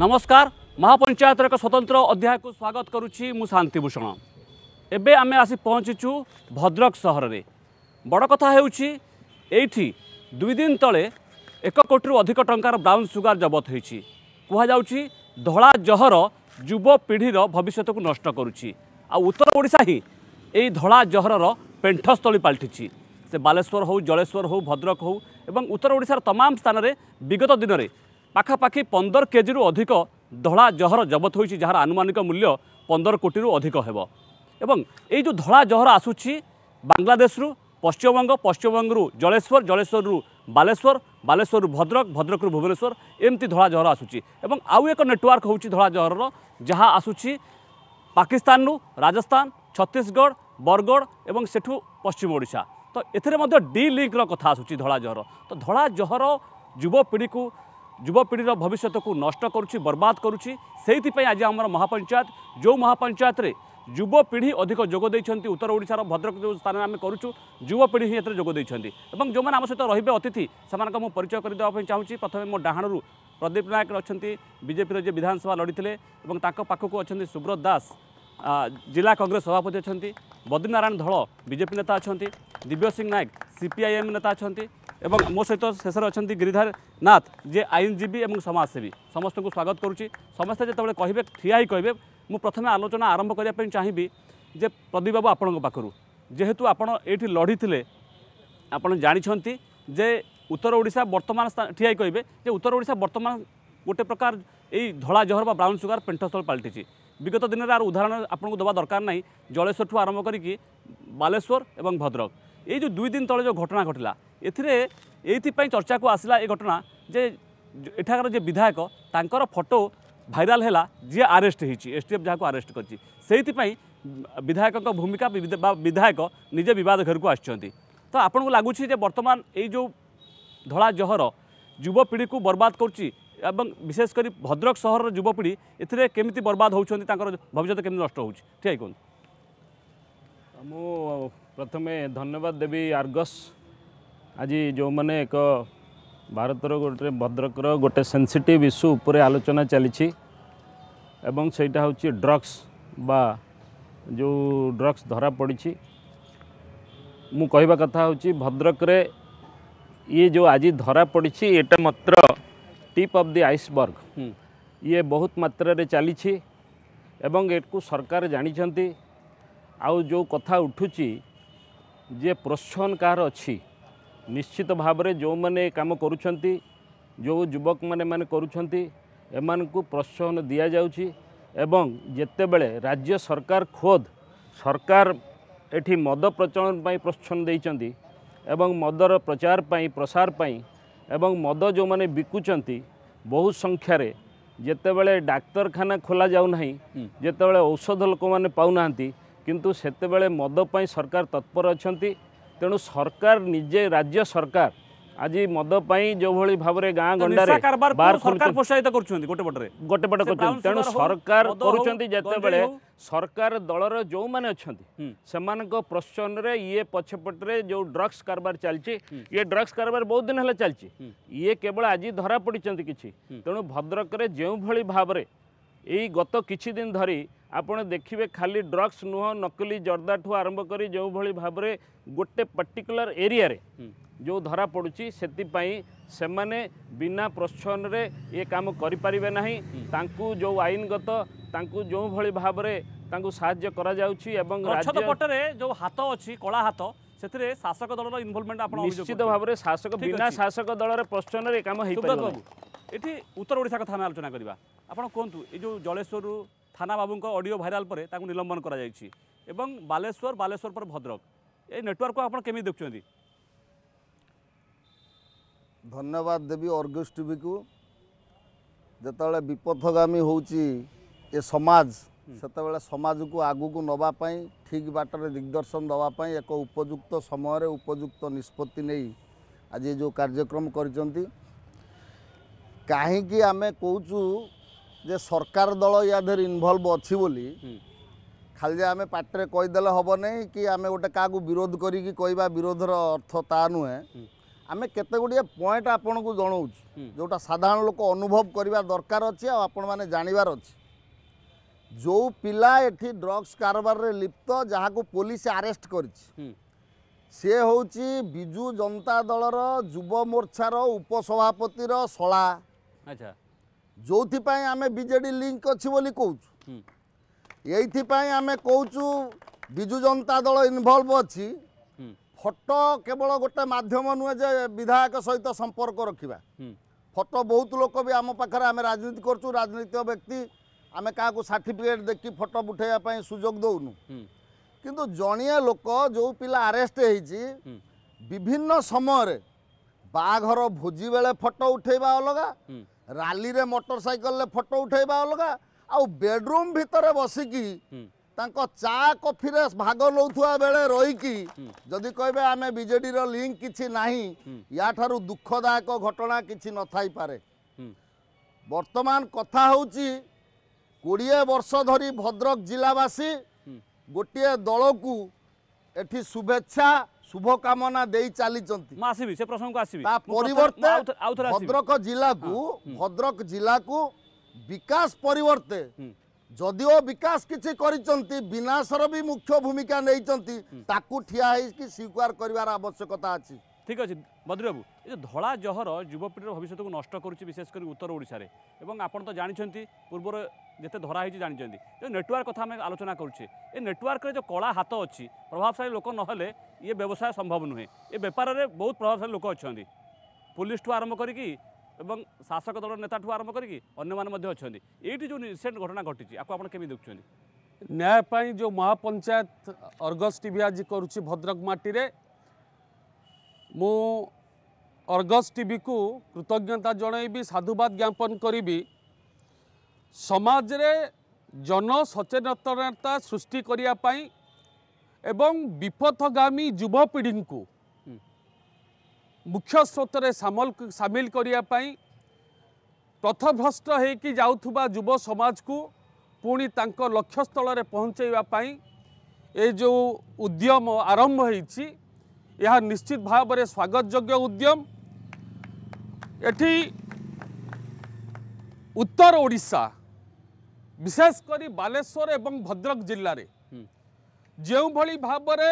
ନମସ୍କାର ମହାପଞ୍ଚାୟତର ଏକ ସ୍ୱତନ୍ତ୍ର ଅଧ୍ୟାୟକୁ ସ୍ୱାଗତ କରୁଛି ମୁଁ ଶାନ୍ତିଭୂଷଣ ଏବେ ଆମେ ଆସି ପହଞ୍ଚିଛୁ ଭଦ୍ରକ ସହରରେ ବଡ଼ କଥା ହେଉଛି ଏଇଠି ଦୁଇ ଦିନ ତଳେ ଏକ କୋଟିରୁ ଅଧିକ ଟଙ୍କାର ବ୍ରାଉନ୍ ସୁଗାର ଜବତ ହୋଇଛି କୁହାଯାଉଛି ଧଳା ଜହର ଯୁବପିଢ଼ିର ଭବିଷ୍ୟତକୁ ନଷ୍ଟ କରୁଛି ଆଉ ଉତ୍ତର ଓଡ଼ିଶା ହିଁ ଏହି ଧଳା ଜହରର ପେଣ୍ଠସ୍ଥଳୀ ପାଲଟିଛି ସେ ବାଲେଶ୍ୱର ହେଉ ଜଳେଶ୍ୱର ହେଉ ଭଦ୍ରକ ହେଉ ଏବଂ ଉତ୍ତର ଓଡ଼ିଶାର ତମାମ ସ୍ଥାନରେ ବିଗତ ଦିନରେ ପାଖାପାଖି ପନ୍ଦର କେଜିରୁ ଅଧିକ ଧଳା ଜହର ଜବତ ହୋଇଛି ଯାହାର ଆନୁମାନିକ ମୂଲ୍ୟ ପନ୍ଦର କୋଟିରୁ ଅଧିକ ହେବ ଏବଂ ଏଇ ଯେଉଁ ଧଳା ଜହର ଆସୁଛି ବାଂଲାଦେଶରୁ ପଶ୍ଚିମବଙ୍ଗ ପଶ୍ଚିମବଙ୍ଗରୁ ଜଳେଶ୍ୱର ଜଳେଶ୍ୱରରୁ ବାଲେଶ୍ୱର ବାଲେଶ୍ୱରରୁ ଭଦ୍ରକ ଭଦ୍ରକରୁ ଭୁବନେଶ୍ୱର ଏମିତି ଧଳା ଜହର ଆସୁଛି ଏବଂ ଆଉ ଏକ ନେଟୱାର୍କ ହେଉଛି ଧଳା ଜହରର ଯାହା ଆସୁଛି ପାକିସ୍ତାନରୁ ରାଜସ୍ଥାନ ଛତିଶଗଡ଼ ବରଗଡ଼ ଏବଂ ସେଠୁ ପଶ୍ଚିମ ଓଡ଼ିଶା ତ ଏଥିରେ ମଧ୍ୟ ଡି ଲିଙ୍କର କଥା ଆସୁଛି ଧଳା ଜହର ତ ଧଳା ଜହର ଯୁବପିଢ଼ିକୁ युवपीढ़ीर भविष्य को नष्ट कर बर्बाद से करुँचर महापंचायत जो महापंचायत युवपीढ़ी अधिक जोगद उत्तर ओडार भद्रक जो स्थान आम करुवपीढ़ी ही जोगद जो मैंने आम सहित रे अतिथि परिचय कर करदे चाहिए प्रथम मो डाण प्रदीप नायक अच्छा बजेपी जे विधानसभा लड़ी थे पाखक अच्छा सुब्रत दास জেলা কংগ্রেস সভাপতি অনেক বদ্রীনারায়ণ ধল বিজেপি নেতা অনেক দিব্য সিং নায়ক সিপিআইএম নেতা অনেক এবং মো সহ শেষে অনেক গিরিধার নাথ যে আইনজীবী এবং সমাজসেবী সমস্ত স্বাগত করছি সমস্তে যেতবে কহবে ঠিয়া হয়ে কহবে মু প্রথমে আলোচনা আরম্ভ করা চাহিবি যে প্রদীপ বাবু আপনার পাখু যেহেতু আপনার এইটি লড়িলে আপনার জাঁচান যে উত্তর ওড়শা বর্তমান ঠিয়া হয়ে কহবে যে উত্তর ওড়শা বর্তমান গোটে প্রকার এই ধলা জহর বা ব্রাউন সুগার পেঠস্থল পাল্টিছে বিগত দিনের আর উদাহরণ আপনার দেওয়া দরকার নাই জলেশ্বর ঠু আরম্ভ করি বালেশ্বর এবং ভদ্রক এই যে দুই দিন তলে যে ঘটনা ঘটিলা এথিরে এইপাই চর্চাকু আসিলা এই ঘটনা যে এঠাকার যে বিধায়ক তাঁকর ফটো ভাইরাল হেলা যে আরেস্ট হয়েছি এসটিএফ যাকে আরেস্ট করছি সেইপাই বিধায়ক ভূমিকা বা বিধায়ক নিজে বিবাদ ঘরক আসছেন তো আপনার লাগুছি যে বর্তমান এই যে ধলা জহর যুবপিঢ়ি বরবাদ করছি विशेषकर भद्रक सहर युवपीढ़ी एमती बर्बाद होकर भविष्य के नष्ट हो ठीक कहु मु प्रथम धन्यवाद देवी आर्गस आज जो मैंने एक भारत गोटे भद्रक गोटे सेनसीट इश्यू पर आलोचना चली से ड्रग्स बा जो ड्रग्स धरा पड़ी मु कह कथा हूँ भद्रक ये जो आज धरा पड़ी ये मात्र টিপ ଅଫ୍ ଦି ଆଇସବର୍ଗ ଇଏ ବହୁତ ମାତ୍ରାରେ ଚାଲିଛି ଏବଂ ଏକୁ ସରକାର ଜାଣିଛନ୍ତି ଆଉ ଯେଉଁ କଥା ଉଠୁଛି ଯେ ପ୍ରୋତ୍ସାହନ କାହାର ଅଛି ନିଶ୍ଚିତ ଭାବରେ ଯେଉଁମାନେ କାମ କରୁଛନ୍ତି ଯେଉଁ ଯୁବକମାନେ ମାନେ କରୁଛନ୍ତି ଏମାନଙ୍କୁ ପ୍ରୋତ୍ସାହନ ଦିଆଯାଉଛି ଏବଂ ଯେତେବେଳେ ରାଜ୍ୟ ସରକାର ଖୋଦ ସରକାର ଏଠି ମଦ ପ୍ରଚଳନ ପାଇଁ ପ୍ରୋତ୍ସାହନ ଦେଇଛନ୍ତି ଏବଂ ମଦର ପ୍ରଚାର ପାଇଁ ପ୍ରସାର ପାଇଁ ଏବଂ ମଦ ଯେଉଁମାନେ ବିକୁଛନ୍ତି ବହୁ ସଂଖ୍ୟାରେ ଯେତେବେଳେ ଡାକ୍ତରଖାନା ଖୋଲା ଯାଉନାହିଁ ଯେତେବେଳେ ଔଷଧ ଲୋକମାନେ ପାଉନାହାନ୍ତି କିନ୍ତୁ ସେତେବେଳେ ମଦ ପାଇଁ ସରକାର ତତ୍ପର ଅଛନ୍ତି ତେଣୁ ସରକାର ନିଜେ ରାଜ୍ୟ ସରକାର আজি মদ পাই যেভাবে ভাবে গাঁ গন্ডারে সরকার প্রোৎসাহিত করছেন গোটে পটরে গোটে পটে করছেন তেণু সরকার করছেন যেতবে সরকার দলর যে অনেক প্রোৎসাহনরে ইয়ে পছপটরে যে ড্রগ্স কারবার চালছে ইয়ে ড্রগ্স কারবার বহু দিন হলে চালছে ইয়ে কেবল আজি ধরা পড়ছেন কিছু তেণু ভদ্রকরে যেভাবে ভাবে এই গত কিছু দিন ধরি ଆପଣ ଦେଖିବେ ଖାଲି ଡ୍ରଗ୍ସ ନୁହଁ ନକଲି ଜର୍ଦାଠୁ ଆରମ୍ଭ କରି ଯେଉଁଭଳି ଭାବରେ ଗୋଟେ ପର୍ଟିକୁଲାର ଏରିଆରେ ଯେଉଁ ଧରା ପଡ଼ୁଛି ସେଥିପାଇଁ ସେମାନେ ବିନା ପ୍ରୋତ୍ସାହନରେ ଇଏ କାମ କରିପାରିବେ ନାହିଁ ତାଙ୍କୁ ଯେଉଁ ଆଇନଗତ ତାଙ୍କୁ ଯେଉଁଭଳି ଭାବରେ ତାଙ୍କୁ ସାହାଯ୍ୟ କରାଯାଉଛି ଏବଂ ରାଜ୍ୟ ପଟରେ ଯେଉଁ ହାତ ଅଛି କଳା ହାତ ସେଥିରେ ଶାସକ ଦଳର ଇନଭଲଭମେଣ୍ଟ ଆପଣ ନିଶ୍ଚିତ ଭାବରେ ଶାସକ ବିନା ଶାସକ ଦଳର ପ୍ରୋତ୍ସାହନରେ କାମ ହେଇପାରିବ ଏଠି ଉତ୍ତର ଓଡ଼ିଶା କଥା ଆମେ ଆଲୋଚନା କରିବା ଆପଣ କୁହନ୍ତୁ ଏ ଯେଉଁ ଜଳେଶ୍ୱରରୁ ଥାନା ବାବୁଙ୍କ ଅଡ଼ିଓ ଭାଇରାଲ୍ ପରେ ତାଙ୍କୁ ନିଲମ୍ବନ করা ଏବଂ ବାଲେଶ୍ୱର ବାଲେଶ୍ୱର বালেশ্বর ଭଦ୍ରକ ভদ্রক ନେଟୱାର୍କକୁ ଆପଣ କେମିତି ଦେଖୁଛନ୍ତି ଧନ୍ୟବାଦ ଦେବି ଅର୍ଗସ୍ ଟିଭିକୁ ଯେତେବେଳେ ବିପଥଗାମୀ ହେଉଛି ଏ ସମାଜ ସେତେବେଳେ ସମାଜକୁ ଆଗକୁ ନେବା ପାଇଁ ଠିକ୍ ବାଟରେ ଦିଗ୍ଦର୍ଶନ ଦେବା ପାଇଁ ଏକ ଉପଯୁକ୍ତ ସମୟରେ ଉପଯୁକ୍ତ ନିଷ୍ପତ୍ତି ନେଇ ଆଜି ଯେଉଁ କାର୍ଯ୍ୟକ୍ରମ କରିଛନ୍ତି କାହିଁକି ଆମେ କହୁଛୁ ଯେ ସରକାର ଦଳ ୟା ଦେହରେ ଇନଭଲ୍ଭ ଅଛି ବୋଲି ଖାଲି ଯେ ଆମେ ପାଟିରେ କହିଦେଲେ ହେବ ନାହିଁ କି ଆମେ ଗୋଟେ କାହାକୁ ବିରୋଧ କରିକି କହିବା ବିରୋଧର ଅର୍ଥ ତା ନୁହେଁ ଆମେ କେତେ ଗୁଡ଼ିଏ ପଏଣ୍ଟ ଆପଣଙ୍କୁ ଜଣାଉଛୁ ଯେଉଁଟା ସାଧାରଣ ଲୋକ ଅନୁଭବ କରିବା ଦରକାର ଅଛି ଆଉ ଆପଣମାନେ ଜାଣିବାର ଅଛି ଯେଉଁ ପିଲା ଏଠି ଡ୍ରଗ୍ସ କାରବାରରେ ଲିପ୍ତ ଯାହାକୁ ପୋଲିସ ଆରେଷ୍ଟ କରିଛି ସେ ହେଉଛି ବିଜୁ ଜନତା ଦଳର ଯୁବ ମୋର୍ଚ୍ଚାର ଉପସଭାପତିର ଶଳା ଆଚ୍ଛା ଯେଉଁଥିପାଇଁ ଆମେ ବିଜେଡ଼ି ଲିଙ୍କ ଅଛି ବୋଲି କହୁଛୁ ଏଇଥିପାଇଁ ଆମେ କହୁଛୁ ବିଜୁ ଜନତା ଦଳ ଇନଭଲ୍ଭ ଅଛି ଫଟୋ କେବଳ ଗୋଟେ ମାଧ୍ୟମ ନୁହେଁ ଯେ ବିଧାୟକ ସହିତ ସମ୍ପର୍କ ରଖିବା ଫଟୋ ବହୁତ ଲୋକ ବି ଆମ ପାଖରେ ଆମେ ରାଜନୀତି କରୁଛୁ ରାଜନୀତିକ ବ୍ୟକ୍ତି ଆମେ କାହାକୁ ସାର୍ଟିଫିକେଟ୍ ଦେଖି ଫଟୋ ଉଠାଇବା ପାଇଁ ସୁଯୋଗ ଦେଉନୁ କିନ୍ତୁ ଜଣିଏ ଲୋକ ଯେଉଁ ପିଲା ଆରେଷ୍ଟ ହେଇଛି ବିଭିନ୍ନ ସମୟରେ ବାହାଘର ଭୋଜି ବେଳେ ଫଟୋ ଉଠାଇବା ଅଲଗା ରାଲିରେ ମୋଟର ସାଇକେଲରେ ଫଟୋ ଉଠାଇବା ଅଲଗା ଆଉ ବେଡରୁମ୍ ଭିତରେ ବସିକି ତାଙ୍କ ଚା କଫିରେ ଭାଗ ନେଉଥିବା ବେଳେ ରହିକି ଯଦି କହିବେ ଆମେ ବିଜେଡ଼ିର ଲିଙ୍କ କିଛି ନାହିଁ ୟାଠାରୁ ଦୁଃଖଦାୟକ ଘଟଣା କିଛି ନଥାଇପାରେ ବର୍ତ୍ତମାନ କଥା ହେଉଛି କୋଡ଼ିଏ ବର୍ଷ ଧରି ଭଦ୍ରକ ଜିଲ୍ଲାବାସୀ ଗୋଟିଏ ଦଳକୁ ଏଠି ଶୁଭେଚ୍ଛା ଶୁଭକାମନା ଦେଇ ଚାଲିଛନ୍ତି মা আসিবি সে প্রসঙ্গ আসিবি তা পরিবর্তে ভদ্রক যদিও বিকাশ কিছু করছেন বিনাশর বি মুখ্য ভূমিকা নিয়েছেন তাকে ঠিয়া হয়ে স্বীকার করার আবশ্যকতা আছে ঠিক আছে বদ্রবাবু এই যে ধলা জহর যুবপিঢ়ির ভবিষ্যৎকে নষ্ট করছে বিশেষ করে উত্তর ওড়শার এবং আপনার তো জাঁচান পূর্বর যেতে ধরা হয়েছে জাঁচান যে নেটওয়ার্ক কথা আমি আলোচনা করছি এই নেটওয়ার্কের যে কলা হাত অছি প্রভাবশালী লোক নহলে ইয়ে ব্যবসায় সম্ভব নুহে এ ব্যাপারে বহু প্রভাবশালী লোক অনেক পুলিশ ঠু আরম্ভ করি এবং শাসক দল ঠু আরম্ভ করি অন্য মানে অনেক এইটি যে রিসেন্ট ঘটনা ঘটিছে আপনি আপনার কেমি দেখছেন ন্যায় পাই যে মহাপঞ্চায়েত অর্গস টিভি আজ করছি ভদ্রক মাটিরে মু অর্গস কু কৃতজ্ঞতা জনাইবি সাধুবাদ জ্ঞাপন করিবি সমাজরে জনসচেতনতা সৃষ্টি করা এবং বিপথগামী যুবপিঢ়ীঙ্কু ମୁଖ୍ୟ ସ୍ରୋତରେ ସାମଲ ସାମିଲ କରିବା ପାଇଁ ପଥଭ୍ରଷ୍ଟ ହୋଇକି ଯାଉଥିବା ଯୁବ ସମାଜକୁ ପୁଣି ତାଙ୍କ ଲକ୍ଷ୍ୟସ୍ଥଳରେ ପହଞ୍ଚାଇବା ପାଇଁ ଏ ଯେଉଁ ଉଦ୍ୟମ ଆରମ୍ଭ ହୋଇଛି ଏହା ନିଶ୍ଚିତ ଭାବରେ ସ୍ୱାଗତଯୋଗ୍ୟ ଉଦ୍ୟମ ଏଠି ଉତ୍ତର ଓଡ଼ିଶା ବିଶେଷ କରି ବାଲେଶ୍ୱର ଏବଂ ଭଦ୍ରକ ଜିଲ୍ଲାରେ ଯେଉଁଭଳି ଭାବରେ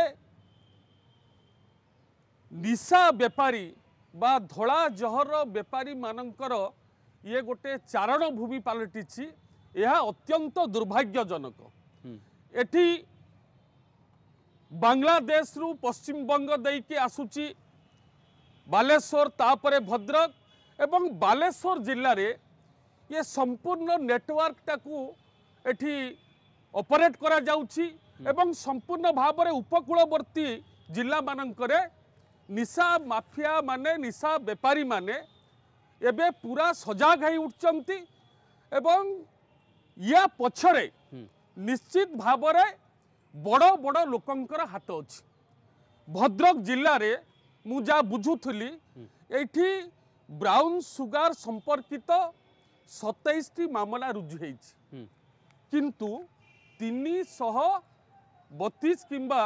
ନିଶା ବେପାରୀ ବା ଧଳା ଜହର ବେପାରୀମାନଙ୍କର ଇଏ ଗୋଟେ ଚାରଣ ଭୂମି ପାଲଟିଛି ଏହା ଅତ୍ୟନ୍ତ ଦୁର୍ଭାଗ୍ୟଜନକ ଏଠି ବାଂଲାଦେଶରୁ ପଶ୍ଚିମବଙ୍ଗ ଦେଇକି ଆସୁଛି ବାଲେଶ୍ୱର ତାପରେ ଭଦ୍ରକ ଏବଂ ବାଲେଶ୍ୱର ଜିଲ୍ଲାରେ ଇଏ ସମ୍ପୂର୍ଣ୍ଣ ନେଟୱାର୍କଟାକୁ ଏଠି ଅପରେଟ୍ କରାଯାଉଛି ଏବଂ ସମ୍ପୂର୍ଣ୍ଣ ଭାବରେ ଉପକୂଳବର୍ତ୍ତୀ ଜିଲ୍ଲାମାନଙ୍କରେ ନିଶା ମାଫିଆମାନେ ନିଶା ବେପାରୀମାନେ ଏବେ ପୁରା ସଜାଗ ହୋଇ ଉଠୁଛନ୍ତି ଏବଂ ୟା ପଛରେ ନିଶ୍ଚିତ ଭାବରେ ବଡ଼ ବଡ଼ ଲୋକଙ୍କର ହାତ ଅଛି ଭଦ୍ରକ ଜିଲ୍ଲାରେ ମୁଁ ଯାହା ବୁଝୁଥିଲି ଏଇଠି ବ୍ରାଉନ୍ ସୁଗାର ସମ୍ପର୍କିତ ସତେଇଶଟି ମାମଲା ରୁଜୁ ହେଇଛି କିନ୍ତୁ ତିନିଶହ ବତିଶ କିମ୍ବା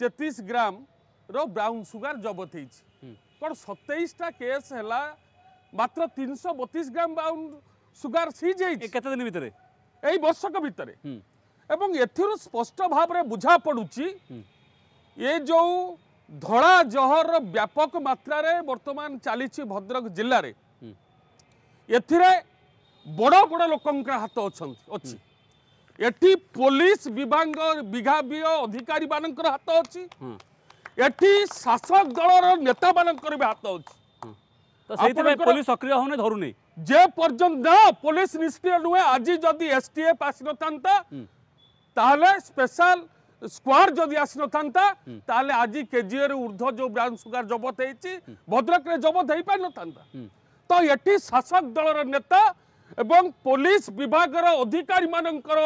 ତେତିଶ ଗ୍ରାମ ব্রাউন সুগার জবত হয়েছে কারণ সতেইশটা কেস হল মাত্র তিনশো বতিশ গ্রাম ব্রাউন সুগার সিজ হয়েছে কত দিন ভিতরে এই বর্ষক ভিতরে এবং এর স্পষ্ট ভাবে বুঝা পড়ুছি এ যে ধরা জহর ব্যাপক মাত্রায় বর্তমান চালিছি ভদ্রক জেলার এর বড় বড় লোকঙ্কর হাত অনেক অছি এটি পুলিশ বিভাগ বিভাগীয় অধিকারী মানকর হাত অছি ଏଠି ଶାସକ ଦଳର ନେତାମାନଙ୍କର ବି ହାତ ଅଛି ତ ସେଇଥିପାଇଁ ପୋଲିସ ସକ୍ରିୟ ହଉନି ଧରୁନି ଯେ ପର୍ଯ୍ୟନ୍ତ ନା ପୋଲିସ ନିଷ୍କ୍ରିୟ ନୁହେଁ ଆଜି ଯଦି ଏସ୍ଟିଏଫ୍ ଆସିନଥାନ୍ତା ତାହେଲେ ସ୍ପେଶାଲ ସ୍କ୍ୱାଡ୍ ଯଦି ଆସିନଥାନ୍ତା ତାହେଲେ ଆଜି କେଜିଏରୁ ଉର୍ଦ୍ଧ୍ୱ ଯେଉଁ ବ୍ରାଉନ୍ ସୁଗାର ଜବତ ହେଇଛି ଭଦ୍ରକରେ ଜବତ ହେଇପାରିନଥାନ୍ତା ତ ଏଠି ଶାସକ ଦଳର ନେତା এবং পুলিশ বিভাগের অধিকারী মানকর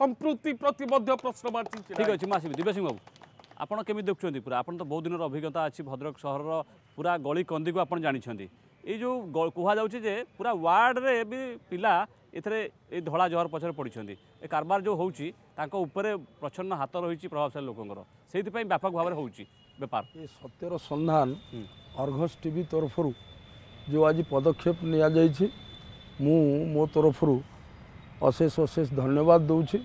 সম্পৃক্তি প্রতি মধ্য প্রশ্নবাচী ঠিক আছে মু আসবি দিব্যসিং বাবু ଆପଣ କେମିତି ଦେଖୁଛନ୍ତି ପୁରା ଆପଣ ତ ବହୁତ ଦିନର ଅଭିଜ୍ଞତା ଅଛି ଭଦ୍ରକ ସହରର ପୁରା ଗଳି କନ୍ଦିକୁ ଆପଣ ଜାଣିଛନ୍ତି ଏଇ ଯେଉଁ କୁହାଯାଉଛି ଯେ ପୁରା ୱାର୍ଡ଼ରେ ବି ପିଲା ଏଥିରେ ଏଇ ଧଳା ଜହର ପଛରେ ପଡ଼ିଛନ୍ତି ଏ କାରବାର ଯେଉଁ ହେଉଛି ତାଙ୍କ ଉପରେ ପ୍ରଚ୍ଛନ୍ନ ହାତ ରହିଛି ପ୍ରଭାବଶାଳୀ ଲୋକଙ୍କର ସେଇଥିପାଇଁ ବ୍ୟାପକ ଭାବରେ ହେଉଛି ବେପାର ଏ ସତ୍ୟର ସନ୍ଧାନ ଅର୍ଘସ୍ ଟିଭି ତରଫରୁ ଯେଉଁ ଆଜି ପଦକ୍ଷେପ ନିଆଯାଇଛି ମୁଁ ମୋ ତରଫରୁ ଅଶେଷ ଅଶେଷ ଧନ୍ୟବାଦ ଦେଉଛି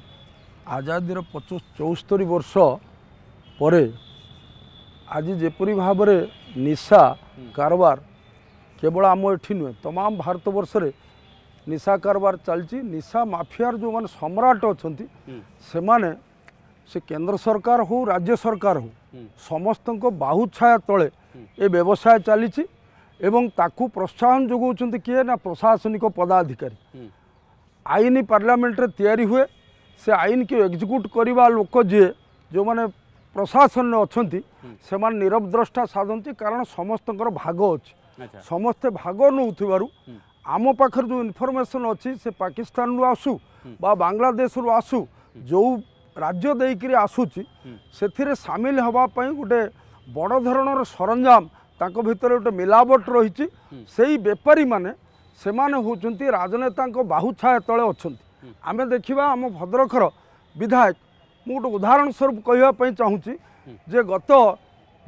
ଆଜାଦିର ପଚ ଚଉସ୍ତରୀ ବର୍ଷ ପରେ ଆଜି ଯେପରି ଭାବରେ ନିଶା କାରବାର କେବଳ ଆମ ଏଠି ନୁହେଁ ତମାମ ଭାରତବର୍ଷରେ ନିଶା କାରବାର ଚାଲିଛି ନିଶା ମାଫିଆର ଯେଉଁମାନେ ସମ୍ରାଟ ଅଛନ୍ତି ସେମାନେ ସେ କେନ୍ଦ୍ର ସରକାର ହଉ ରାଜ୍ୟ ସରକାର ହଉ ସମସ୍ତଙ୍କ ବାହୁ ଛାୟା ତଳେ ଏ ବ୍ୟବସାୟ ଚାଲିଛି ଏବଂ ତାକୁ ପ୍ରୋତ୍ସାହନ ଯୋଗାଉଛନ୍ତି କିଏ ନା ପ୍ରଶାସନିକ ପଦାଧିକାରୀ ଆଇନ ପାର୍ଲାମେଣ୍ଟରେ ତିଆରି ହୁଏ ସେ ଆଇନକୁ ଏକ୍ଜିକ୍ୟୁଟ୍ କରିବା ଲୋକ ଯିଏ ଯେଉଁମାନେ ପ୍ରଶାସନରେ ଅଛନ୍ତି ସେମାନେ ନିରବ ଦ୍ରଷ୍ଟା ସାଧନ୍ତି କାରଣ ସମସ୍ତଙ୍କର ଭାଗ ଅଛି ସମସ୍ତେ ଭାଗ ନେଉଥିବାରୁ ଆମ ପାଖରେ ଯେଉଁ ଇନଫର୍ମେସନ୍ ଅଛି ସେ ପାକିସ୍ତାନରୁ ଆସୁ ବା ବାଂଲାଦେଶରୁ ଆସୁ ଯେଉଁ ରାଜ୍ୟ ଦେଇକରି ଆସୁଛି ସେଥିରେ ସାମିଲ ହେବା ପାଇଁ ଗୋଟେ ବଡ଼ ଧରଣର ସରଞ୍ଜାମ ତାଙ୍କ ଭିତରେ ଗୋଟେ ମିଲାବଟ ରହିଛି ସେଇ ବେପାରୀମାନେ ସେମାନେ ହେଉଛନ୍ତି ରାଜନେତାଙ୍କ ବାହୁଛାୟ ତଳେ ଅଛନ୍ତି ଆମେ ଦେଖିବା ଆମ ଭଦ୍ରକର ବିଧାୟକ ମୁଁ ଗୋଟେ ଉଦାହରଣ ସ୍ୱରୂପ କହିବା ପାଇଁ ଚାହୁଁଛି ଯେ ଗତ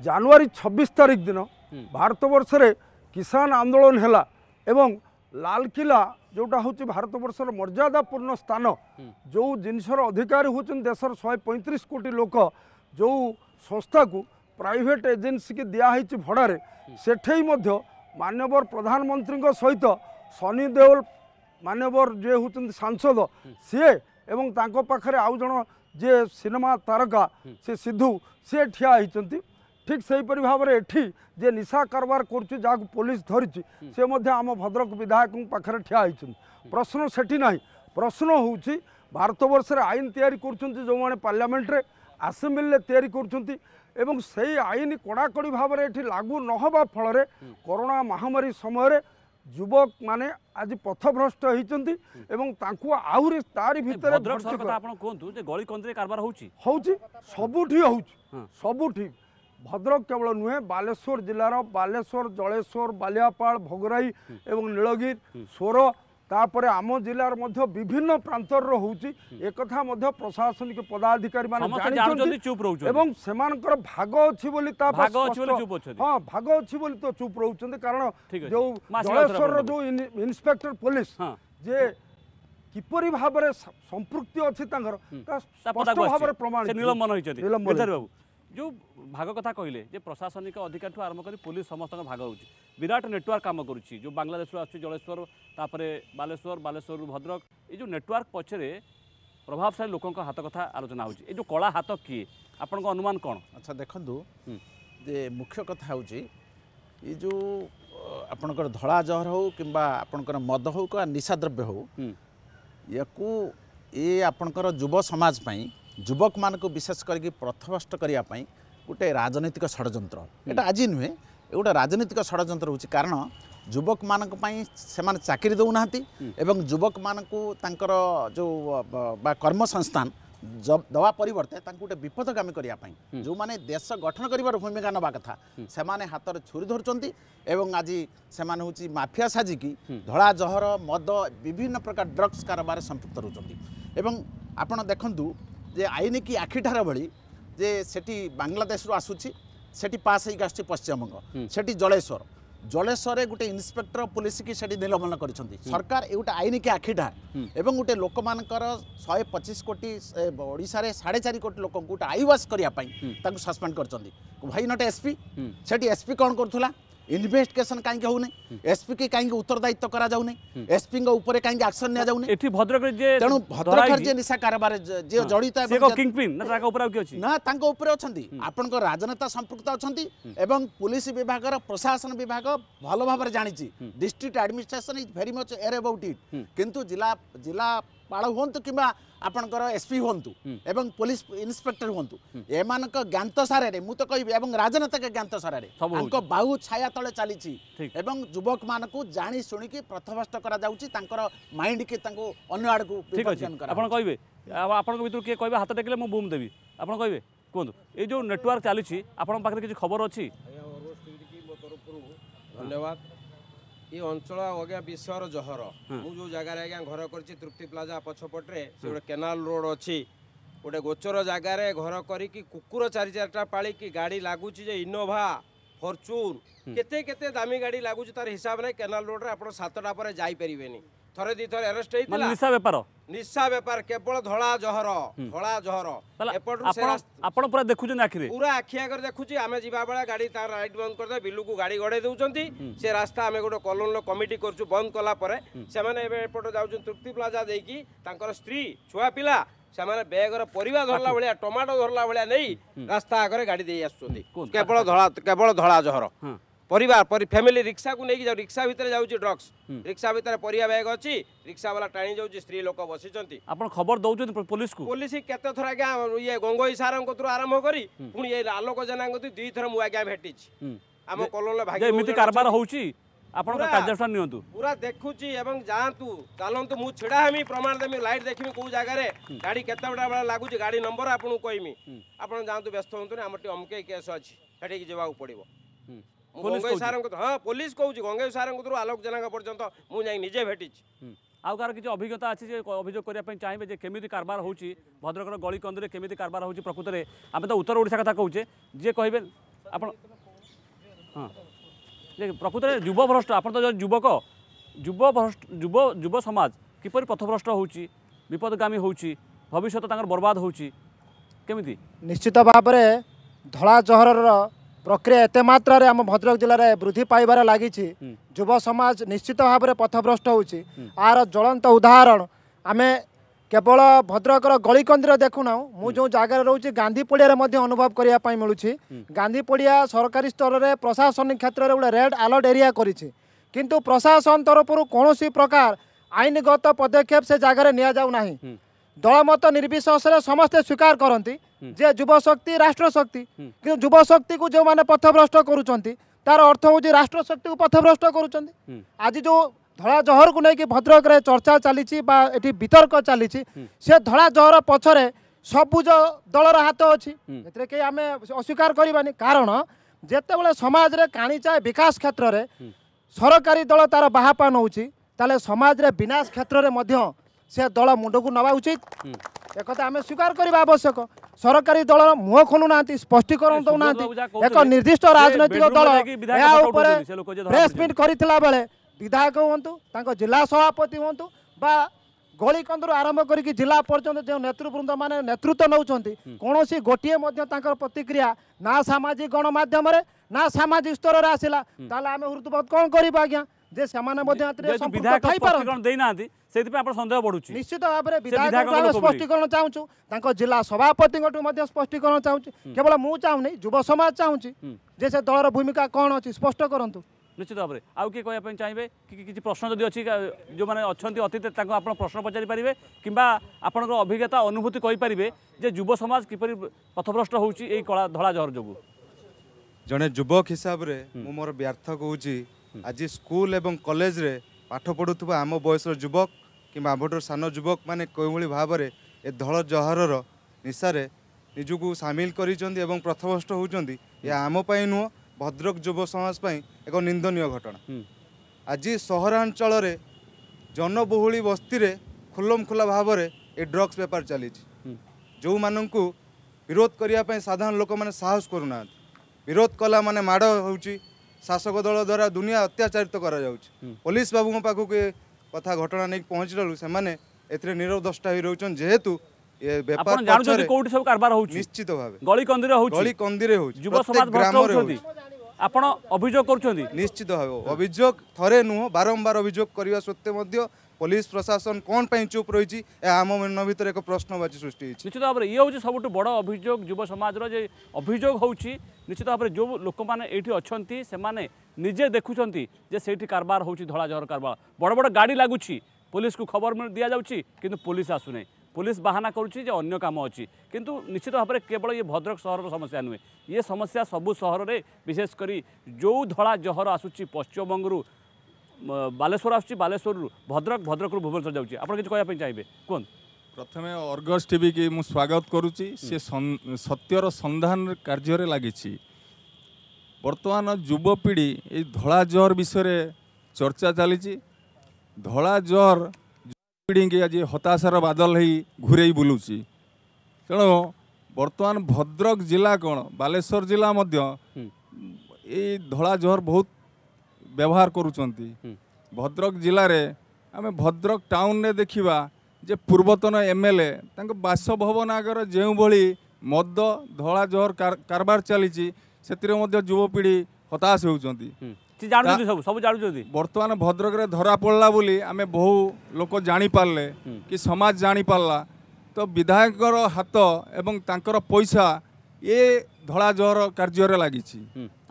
ଜାନୁଆରୀ ଛବିଶ ତାରିଖ ଦିନ ଭାରତବର୍ଷରେ କିଷାନ ଆନ୍ଦୋଳନ ହେଲା ଏବଂ ଲାଲକିଲ୍ଲା ଯେଉଁଟା ହେଉଛି ଭାରତବର୍ଷର ମର୍ଯ୍ୟାଦାପୂର୍ଣ୍ଣ ସ୍ଥାନ ଯେଉଁ ଜିନିଷର ଅଧିକାରୀ ହେଉଛନ୍ତି ଦେଶର ଶହେ ପଇଁତିରିଶ କୋଟି ଲୋକ ଯେଉଁ ସଂସ୍ଥାକୁ ପ୍ରାଇଭେଟ୍ ଏଜେନ୍ସିକି ଦିଆହେଇଛି ଭଡ଼ାରେ ସେଠେଇ ମଧ୍ୟ ମାନ୍ୟବର ପ୍ରଧାନମନ୍ତ୍ରୀଙ୍କ ସହିତ ସନି ଦେଓଲ ମାନ୍ୟବର ଯିଏ ହେଉଛନ୍ତି ସାଂସଦ ସିଏ ଏବଂ ତାଙ୍କ ପାଖରେ ଆଉ ଜଣେ যে সিনেমা তারকা সে সিদ্ধু সে ঠিয়া হয়েছেন ঠিক সেইপরি ভাবে এটি যে নিশা কারবার করছে যা পুলিশ ধরছে সে মধ্যে আম ভদ্রক বিধায়ক পাখে ঠিয়া হয়েছেন প্রশ্ন সেটি না প্রশ্ন হচ্ছে ভারতবর্ষের আইন তৈরি করছেন যে পার্লামেন্টরে আসেম্বলিরে তৈরি করছেন এবং সেই আইন কড়াকড়ি ভাবে এটি লাগু নহবা ফলরে করোনা মহামারী সময়ের যুবক মানে আজ পথভ্রষ্ট হয়েছেন এবং তাঁকু আহুরি তারি ভিতরে আপনার কুহতু যে গলি কন্দিরে কারবার হচ্ছে হচ্ছে সবুঠি হচ্ছে সবুঠি ভদ্রক কেবল নুহে বালেশ্বর জেলার বালেশ্বর জলেশ্বর বালিয়াপাড় ভোগরাই এবং নীলগির সোর ତାପରେ ଆମ ଜିଲ୍ଲାର ମଧ୍ୟ ବିଭିନ୍ନ ପ୍ରାନ୍ତରର ହେଉଛି ଏକଥା ମଧ୍ୟ ପ୍ରଶାସନିକ ପଦାଧିକାରୀ ମାନେ ଜାଣିଛନ୍ତି ଚୁପ୍ ରହୁଛନ୍ତି ଏବଂ ସେମାନଙ୍କର ଭାଗ ଅଛି ବୋଲି ତା ଭାଗ ଅଛି ବୋଲି ଚୁପ୍ ଅଛନ୍ତି ହଁ ଭାଗ ଅଛି ବୋଲି ତ ଚୁପ୍ ରହୁଛନ୍ତି କାରଣ ଯୋଉ ଜଳେଶ୍ୱରର ଯୋଉ ଇନ୍ସପେକ୍ଟର ପୋଲିସ ଯେ କିପରି ଭାବରେ ସମ୍ପୃକ୍ତି ଅଛି ତାଙ୍କର ତା ସ୍ପଷ୍ଟ ଭାବରେ ପ୍ରମାଣ ନିଲମ୍ବନ ହେଇଛନ୍ତି ନିଲମ୍ବନ ବାବୁ ଯେଉଁ ଭାଗ କଥା କହିଲେ ଯେ ପ୍ରଶାସନିକ ଅଧିକାରଠୁ ଆରମ୍ଭ କରି ପୋଲିସ ସମସ୍ତଙ୍କ ଭାଗ ହେଉଛି ବିରାଟ ନେଟୱାର୍କ କାମ କରୁଛି ଯେଉଁ ବାଂଲାଦେଶରୁ ଆସୁଛି ଜଳେଶ୍ୱର ତାପରେ ବାଲେଶ୍ୱର ବାଲେଶ୍ୱରରୁ ଭଦ୍ରକ ଏ ଯେଉଁ ନେଟୱାର୍କ ପଛରେ ପ୍ରଭାବଶାଳୀ ଲୋକଙ୍କ ହାତ କଥା ଆଲୋଚନା ହେଉଛି ଏ ଯେଉଁ କଳା ହାତ କିଏ ଆପଣଙ୍କ ଅନୁମାନ କ'ଣ ଆଚ୍ଛା ଦେଖନ୍ତୁ ଯେ ମୁଖ୍ୟ କଥା ହେଉଛି ଏ ଯେଉଁ ଆପଣଙ୍କର ଧଳା ଜହର ହେଉ କିମ୍ବା ଆପଣଙ୍କର ମଦ ହେଉ କିମ୍ବା ନିଶାଦ୍ରବ୍ୟ ହେଉ ୟାକୁ ଏ ଆପଣଙ୍କର ଯୁବ ସମାଜ ପାଇଁ ଯୁବକମାନଙ୍କୁ ବିଶେଷ କରିକି ପଥଭ୍ରଷ୍ଟ କରିବା ପାଇଁ ଗୋଟେ ରାଜନୈତିକ ଷଡ଼ଯନ୍ତ୍ର ଏଇଟା ଆଜି ନୁହେଁ ଗୋଟେ ରାଜନୈତିକ ଷଡ଼ଯନ୍ତ୍ର ହେଉଛି କାରଣ ଯୁବକମାନଙ୍କ ପାଇଁ ସେମାନେ ଚାକିରି ଦେଉନାହାନ୍ତି ଏବଂ ଯୁବକମାନଙ୍କୁ ତାଙ୍କର ଯେଉଁ ବା କର୍ମସଂସ୍ଥାନ ଦେବା ପରିବର୍ତ୍ତେ ତାଙ୍କୁ ଗୋଟେ ବିପଦଗାମୀ କରିବା ପାଇଁ ଯେଉଁମାନେ ଦେଶ ଗଠନ କରିବାର ଭୂମିକା ନେବା କଥା ସେମାନେ ହାତରେ ଛୁରୀ ଧରୁଛନ୍ତି ଏବଂ ଆଜି ସେମାନେ ହେଉଛି ମାଫିଆ ସାଜିକି ଧଳା ଜହର ମଦ ବିଭିନ୍ନ ପ୍ରକାର ଡ୍ରଗ୍ସ କାରବାରରେ ସମ୍ପୃକ୍ତ ରହୁଛନ୍ତି ଏବଂ ଆପଣ ଦେଖନ୍ତୁ যে ଆଇନ କି ଆଖିଠାର ଭଳି ଯେ ସେଠି ବାଂଲାଦେଶରୁ ଆସୁଛି ସେଠି ପାସ୍ ହେଇକି ଆସୁଛି ପଶ୍ଚିମବଙ୍ଗ ସେଠି ଜଳେଶ୍ୱର ଜଳେଶ୍ୱରରେ ଗୋଟେ ଇନ୍ସପେକ୍ଟର ପୋଲିସ କି ସେଠି ନିଲମ୍ବନ କରିଛନ୍ତି ସରକାର ଏ ଗୋଟେ ଆଇନ କି ଆଖିଠାର ଏବଂ ଗୋଟେ ଲୋକମାନଙ୍କର ଶହେ ପଚିଶ କୋଟି ଓଡ଼ିଶାରେ ସାଢ଼େ ଚାରି କୋଟି ଲୋକଙ୍କୁ ଗୋଟେ ଆଇୱାସ୍ କରିବା ପାଇଁ ତାଙ୍କୁ ସସ୍ପେଣ୍ଡ କରିଛନ୍ତି ଭାଇ ନଟ ଏସ୍ପି ସେଠି ଏସ୍ପି କ'ଣ କରୁଥିଲା ইনভেস্টিগেশন কাইকি হোনি এসপি কি কাইকি উত্তরদায়িত্ব করা যাউনি এসপি ଙ୍କ উপরে কাইকি অ্যাকশন নিয়া যাউনি এটি ভদ্রকর যে তেণু ভদ্রকর যে নিশা কারবার যে জড়িত এবং সে কিংপিন না তাଙ୍କ উপরে কি আছে না তাଙ୍କ উপরে অছন্তি আপনক রাজনেতা সম্পৃক্ত অছন্তি এবং পুলিশ বিভাগর প্রশাসন বিভাগ ভালো ভাবে জানিছি district administration is very much এর অ্যাবাউট ইট কিন্তু জেলা জেলা ପାଳ ହୁଅନ୍ତୁ କିମ୍ବା ଆପଣଙ୍କର ଏସ୍ପି ହୁଅନ୍ତୁ ଏବଂ ପୋଲିସ ଇନ୍ସପେକ୍ଟର ହୁଅନ୍ତୁ ଏମାନଙ୍କ ଜ୍ଞାତ ସାରାରେ ମୁଁ ତ କହିବି ଏବଂ ରାଜନେତାଙ୍କ ଜ୍ଞାତ ସାରାରେ ତାଙ୍କ ବାହୁ ଛାୟା ତଳେ ଚାଲିଛି ଏବଂ ଯୁବକମାନଙ୍କୁ ଜାଣି ଶୁଣିକି ପ୍ରଥଭଷ୍ଟ କରାଯାଉଛି ତାଙ୍କର ମାଇଣ୍ଡକି ତାଙ୍କୁ ଅନ୍ୟ ଆଡ଼କୁ ଠିକ୍ ଅଛି ଆପଣ କହିବେ ଆପଣଙ୍କ ଭିତରୁ କିଏ କହିବେ ହାତ ଟେକିଲେ ମୁଁ ବୁମ୍ ଦେବି ଆପଣ କହିବେ କୁହନ୍ତୁ ଏଇ ଯେଉଁ ନେଟୱାର୍କ ଚାଲିଛି ଆପଣଙ୍କ ପାଖରେ କିଛି ଖବର ଅଛି ଧନ୍ୟବାଦ ଏ ଅଞ୍ଚଳ ଆଜ୍ଞା ବିଶ୍ୱର ଜହର ମୁଁ ଯେଉଁ ଜାଗାରେ ଆଜ୍ଞା ଘର କରିଛି ତୃପ୍ତି ପ୍ଲାଜା ପଛପଟରେ ସେ ଗୋଟେ କେନାଲ ରୋଡ଼ ଅଛି ଗୋଟେ ଗୋଚର ଜାଗାରେ ଘର କରିକି କୁକୁର ଚାରି ଚାରିଟା ପାଳିକି ଗାଡ଼ି ଲାଗୁଛି ଯେ ଇନୋଭା ଫର୍ଚୁନ୍ କେତେ କେତେ ଦାମୀ ଗାଡ଼ି ଲାଗୁଛି ତାର ହିସାବରେ କେନାଲ ରୋଡ଼ରେ ଆପଣ ସାତଟା ପରେ ଯାଇପାରିବେନି ଥରେ ଦି ଥର ଆରେଷ୍ଟ ହେଇଥିଲା ନିଶା ବେପାର ନିଶା ବେପାର କେବଳ ଧଳା ଜହର ଧଳା ଜହର ଆପଣ ପୁରା ଦେଖୁଛନ୍ତି ଆଖିରେ ପୁରା ଆଖି ଆଗରେ ଦେଖୁଛି ଆମେ ଯିବା ବେଳେ ଗାଡି ତାର ରାଇଟ ବନ୍ଦ କରିଦେବେ ବିଲକୁ ଗାଡି ଗଡେଇ ଦେଉଛନ୍ତି ସେ ରାସ୍ତା ଆମେ ଗୋଟେ କଲୋନର କମିଟି କରୁଛୁ ବନ୍ଦ କଲା ପରେ ସେମାନେ ଏବେ ଏପଟେ ଯାଉଛନ୍ତି ତୃପ୍ତି ପ୍ଲାଜା ଦେଇକି ତାଙ୍କର ସ୍ତ୍ରୀ ଛୁଆ ପିଲା ସେମାନେ ବ୍ୟାଗର ପରିବା ଧରିଲା ଭଳିଆ ଟମାଟୋ ଧରିଲା ଭଳିଆ ନେଇ ରାସ୍ତା ଆଗରେ ଗାଡି ଦେଇ ଆସୁଛନ୍ତି କେବଳ ଧଳା କେବଳ ଧଳା ଜହର পরিবার ফ্যামিলি রিক্সাকে নিয়ে যাও রিক্সা ভিতরে যাচ্ছে ড্রগ্স রিক্সা ভিতরে পরিবা ব্যাগ অছি রিক্সাওয়ালা টাণি যাচ্ছে স্ত্রী লোক বসিছেন আপনার খবর দৌছেন পুলিশ পুলিশ কেতে থর আজ্ঞা ইয়ে গঙ্গই সারঙ্কর আরম্ভ করি পুনি এই আলোক জেনাঙ্ক দুই থর মু আজ্ঞা ভেটিছি আম কলোল ভাগ এমিতি কারবার হচ্ছে আপনার কার্যানুষ্ঠান নিয়ন্তু পুরা দেখুছি এবং যাআন্তু চালন্তু মু ছিড়া হেমি প্রমাণ দেমি লাইট দেখিমি কোউ জায়গারে গাড়ি কেতটা বেলা লাগুছি গাড়ি নম্বর আপনার কইমি আপনার যাআন্তু ব্যস্ত হন্তু না আমার টি অমকে কেস আছে সেটিকি যাওয়া পড়িব ଗଙ୍ଗେଇ ସାରଙ୍କ ହଁ ପୋଲିସ କହୁଛି ଗଙ୍ଗେଇ ସାରଙ୍କ ଥିରୁ ଆଲୋକ ଜେନାଙ୍କ ପର୍ଯ୍ୟନ୍ତ ମୁଁ ଯାଇ ନିଜେ ଭେଟିଛି ଆଉ କାହାର କିଛି ଅଭିଜ୍ଞତା ଅଛି ଯେ ଅଭିଯୋଗ କରିବା ପାଇଁ ଚାହିଁବେ ଯେ କେମିତି କାରବାର ହେଉଛି ଭଦ୍ରକର ଗଳି କନ୍ଦରେ କେମିତି କାରବାର ହେଉଛି ପ୍ରକୃତରେ ଆମେ ତ ଉତ୍ତର ଓଡ଼ିଶା କଥା କହୁଛେ ଯିଏ କହିବେ ଆପଣ ହଁ ଯେ ପ୍ରକୃତରେ ଯୁବଭ୍ରଷ୍ଟ ଆପଣ ତ ଜଣେ ଯୁବକ ଯୁବଭ୍ରଷ୍ଟ ଯୁବ ଯୁବ ସମାଜ କିପରି ପଥଭ୍ରଷ୍ଟ ହେଉଛି ବିପଦଗାମୀ ହେଉଛି ଭବିଷ୍ୟତ ତାଙ୍କର ବର୍ବାଦ ହେଉଛି କେମିତି ନିଶ୍ଚିତ ଭାବରେ ଧଳା ଜହରର প্রক্রিয়া এত মাত্রার আমার ভদ্রক জেলার বৃদ্ধি পাইবার লাগিছে যুব সমাজ নিশ্চিত ভাবে পথভ্রষ্ট হচ্ছে আর জ্বলন্ত উদাহরণ আমি কেবল ভদ্রকর গলিকন্দির দেখু না মু যে জায়গায় রয়েছে গান্ধী পড়িয়ার মধ্যে অনুভব করা মিলুছি গান্ধী পড়িয়া সরকারি স্তরের প্রশাসনিক ক্ষেত্রে গোটে রেড আলর্ট এরিয়া করেছে কিন্তু প্রশাসন তরফর কৌশি প্রকার আইনগত পদক্ষেপ সে জায়গায় নিয়ে যাও না দলমত নির্বিশেষে সমস্তে স্বীকার করতে যে যুবশক্তি রাষ্ট্রশক্তি কিন্তু যুবশক্তিକୁ ଯେଉଁମାନେ ପଥଭ୍ରଷ୍ଟ କରୁଛନ୍ତି ତାର ଅର୍ଥ ହେଉଛି ରାଷ୍ଟ୍ରଶକ୍ତିକୁ ପଥଭ୍ରଷ୍ଟ କରୁଛନ୍ତି ଆଜି ଯେଉଁ ଧଳା ଜହରକୁ ନେଇକି ଭଦ୍ରକରେ ଚର୍ଚ୍ଚା ଚାଲିଛି ବା ଏଠି ବିତର୍କ ଚାଲିଛି ସେ ଧଳା ଜହର ପଛରେ ସବୁଜ ଦଳର ହାତ ଅଛି ଏଥିରେ କେହି ଆମେ ଅସ୍ୱୀକାର କରିବାନି କାରଣ ଯେତେବେଳେ ସମାଜରେ କାଣିଚାଏ ବିକାଶ କ୍ଷେତ୍ରରେ ସରକାରୀ ଦଳ ତାର ବାହାପା ନେଉଛି ତାହେଲେ ସମାଜରେ ବିନାଶ କ୍ଷେତ୍ରରେ ମଧ୍ୟ ସେ ଦଳ ମୁଣ୍ଡକୁ ନେବା ଉଚିତ ଏକଥା ଆମେ ସ୍ୱୀକାର କରିବା ଆବଶ୍ୟକ ସରକାରୀ ଦଳ ମୁହଁ ଖୋଲୁନାହାନ୍ତି ସ୍ପଷ୍ଟୀକରଣ ଦେଉନାହାନ୍ତି ଏକ ନିର୍ଦ୍ଦିଷ୍ଟ ରାଜନୈତିକ ଦଳ ଏହା ଉପରେ ପ୍ରେସମିଟ୍ କରିଥିଲା ବେଳେ ବିଧାୟକ ହୁଅନ୍ତୁ ତାଙ୍କ ଜିଲ୍ଲା ସଭାପତି ହୁଅନ୍ତୁ ବା ଗଳିକନ୍ଦରୁ ଆରମ୍ଭ କରିକି ଜିଲ୍ଲା ପର୍ଯ୍ୟନ୍ତ ଯେଉଁ ନେତୃବୃନ୍ଦମାନେ ନେତୃତ୍ୱ ନେଉଛନ୍ତି କୌଣସି ଗୋଟିଏ ମଧ୍ୟ ତାଙ୍କର ପ୍ରତିକ୍ରିୟା ନା ସାମାଜିକ ଗଣମାଧ୍ୟମରେ ନା ସାମାଜିକ ସ୍ତରରେ ଆସିଲା ତାହେଲେ ଆମେ ହୃତବୋଧ କ'ଣ କରିବୁ ଆଜ୍ଞା যে ସେମାନେ ମଧ୍ୟ ଏଥିରେ ବିଧାୟକ ସ୍ପଷ୍ଟୀକରଣ ଦେଇନାହାନ୍ତି ସେଥିପାଇଁ ଆପଣ ସନ୍ଦେହ ବଢ଼ୁଛି ନିଶ୍ଚିତ ଭାବରେ ବିଧାୟକ ସ୍ପଷ୍ଟୀକରଣ ଚାହୁଁଛୁ ତାଙ୍କ ଜିଲ୍ଲା ସଭାପତିଙ୍କଠୁ ମଧ୍ୟ ସ୍ପଷ୍ଟୀକରଣ ଚାହୁଁଛି କେବଳ ମୁଁ ଚାହୁଁନି ଯୁବ ସମାଜ ଚାହୁଁଛି ଯେ ସେ ଦଳର ଭୂମିକା କ'ଣ ଅଛି ସ୍ପଷ୍ଟ କରନ୍ତୁ ନିଶ୍ଚିତ ଭାବରେ ଆଉ କିଏ କହିବା ପାଇଁ ଚାହିଁବେ କି କିଛି ପ୍ରଶ୍ନ ଯଦି ଅଛି ଯେଉଁମାନେ ଅଛନ୍ତି ଅତୀତରେ ତାଙ୍କୁ ଆପଣ ପ୍ରଶ୍ନ ପଚାରିପାରିବେ କିମ୍ବା ଆପଣଙ୍କ ଅଭିଜ୍ଞତା ଅନୁଭୂତି କହିପାରିବେ ଯେ ଯୁବ ସମାଜ କିପରି ପଥଭ୍ରଷ୍ଟ ହେଉଛି ଏଇ କଳା ଧଳା ଜହର ଯୋଗୁଁ ଜଣେ ଯୁବକ ହିସାବରେ ମୁଁ ମୋର ବ୍ୟର୍ଥ କହୁଛି ଆଜି ସ୍କୁଲ ଏବଂ କଲେଜରେ ପାଠ ପଢ଼ୁଥିବା ଆମ ବୟସର ଯୁବକ କିମ୍ବା ଆମଠାରୁ ସାନ ଯୁବକମାନେ କେଉଁଭଳି ଭାବରେ ଏ ଧଳ ଜହରର ନିଶାରେ ନିଜକୁ ସାମିଲ କରିଛନ୍ତି ଏବଂ ପ୍ରଥମଷ୍ଟ ହେଉଛନ୍ତି ଏହା ଆମ ପାଇଁ ନୁହଁ ଭଦ୍ରକ ଯୁବ ସମାଜ ପାଇଁ ଏକ ନିନ୍ଦନୀୟ ଘଟଣା ଆଜି ସହରାଞ୍ଚଳରେ ଜନବହୁଳି ବସ୍ତିରେ ଖୋଲମଖୋଲା ଭାବରେ ଏ ଡ୍ରଗ୍ସ ବେପାର ଚାଲିଛି ଯେଉଁମାନଙ୍କୁ ବିରୋଧ କରିବା ପାଇଁ ସାଧାରଣ ଲୋକମାନେ ସାହସ କରୁନାହାନ୍ତି ବିରୋଧ କଲା ମାନେ ମାଡ଼ ହେଉଛି ଶାସକ ଦଳ ଦ୍ୱାରା ଦୁନିଆ ଅତ୍ୟାଚାରିତ କରାଯାଉଛି ପୋଲିସ ବାବୁଙ୍କ ପାଖକୁ ଏ କଥା ଘଟଣା ନେଇକି ପହଞ୍ଚିଲାରୁ ସେମାନେ ଏଥିରେ ନିରବ ଦଷ୍ଟା ହୋଇ ରହୁଛନ୍ତି ଯେହେତୁ ନିଶ୍ଚିତ ଭାବେ ଗଳିକନ୍ଦିରେ ହଉଛି ଆପଣ ଅଭିଯୋଗ କରୁଛନ୍ତି ନିଶ୍ଚିତ ଭାବେ ଅଭିଯୋଗ ଥରେ ନୁହଁ ବାରମ୍ବାର ଅଭିଯୋଗ କରିବା ସତ୍ତ୍ୱେ ମଧ୍ୟ पुलिस प्रशासन कौन पर चुप रही आम मन भितर एक प्रश्नवाची सृष्टि निश्चित भाव में ये हूँ सब बड़ अभोग युव समाज जे अभोग होश्चित भाव जो लोक मैंने से मैंने निजे देखुं कारबार हो जहर कारबार बड़ बड़ गाड़ी लगुच पुलिस को खबर दि जाऊँगी कि पुलिस आसुना पुलिस बाहाना करुच्ची अन्य कम अच्छी किंतु निश्चित भाव में केवल ये भद्रक सहर समस्या नुहे ये समस्या सबूर सहर विशेषकर जो धला जहर आसूरी पश्चिम बंगरू ବାଲେଶ୍ୱର ଆସୁଛି ବାଲେଶ୍ୱରରୁ ଭଦ୍ରକ ଭଦ୍ରକରୁ ଭୁବନେଶ୍ୱର ଯାଉଛି ଆପଣ କିଛି କହିବା ପାଇଁ ଚାହିଁବେ କୁହନ୍ତୁ ପ୍ରଥମେ ଅର୍ଗସ୍ ଟିଭିକି ମୁଁ ସ୍ୱାଗତ କରୁଛି ସେ ସତ୍ୟର ସନ୍ଧାନ କାର୍ଯ୍ୟରେ ଲାଗିଛି ବର୍ତ୍ତମାନ ଯୁବପିଢ଼ି ଏଇ ଧଳା ଜହର ବିଷୟରେ ଚର୍ଚ୍ଚା ଚାଲିଛି ଧଳା ଜହର ଯୁବପିଢ଼ିକି ଆଜି ହତାଶାର ବାଦଲ ହେଇ ଘୁରେଇ ବୁଲୁଛି ତେଣୁ ବର୍ତ୍ତମାନ ଭଦ୍ରକ ଜିଲ୍ଲା କ'ଣ ବାଲେଶ୍ୱର ଜିଲ୍ଲା ମଧ୍ୟ ଏଇ ଧଳା ଜହର ବହୁତ ব্যবহার করুଛନ୍ତି ভদ্রক জেলার আমি ভদ্রক টাউনরে দেখিবা যে পূর্বতন এমএলএ তাঙ্ক বাসভবন আগর যেভাবে মদ ধলা জহর কারবার চালিছি ସେଥିରେ ମଧ୍ୟ ଯୁବପିଢ଼ି ହତାଶ ହେଉଛନ୍ତି ବର୍ତ୍ତମାନ ଭଦ୍ରକରେ ଧରା ପଡ଼ିଲା ବୋଲି ଆମେ ବହୁ ଲୋକ ଜାଣିପାରିଲେ କି ସମାଜ ଜାଣିପାରିଲା ତ ବିଧାୟକଙ୍କର ହାତ ଏବଂ ତାଙ୍କର ପଇସା ଏ ଧଳା ଜହର କାର୍ଯ୍ୟରେ ଲାଗିଛି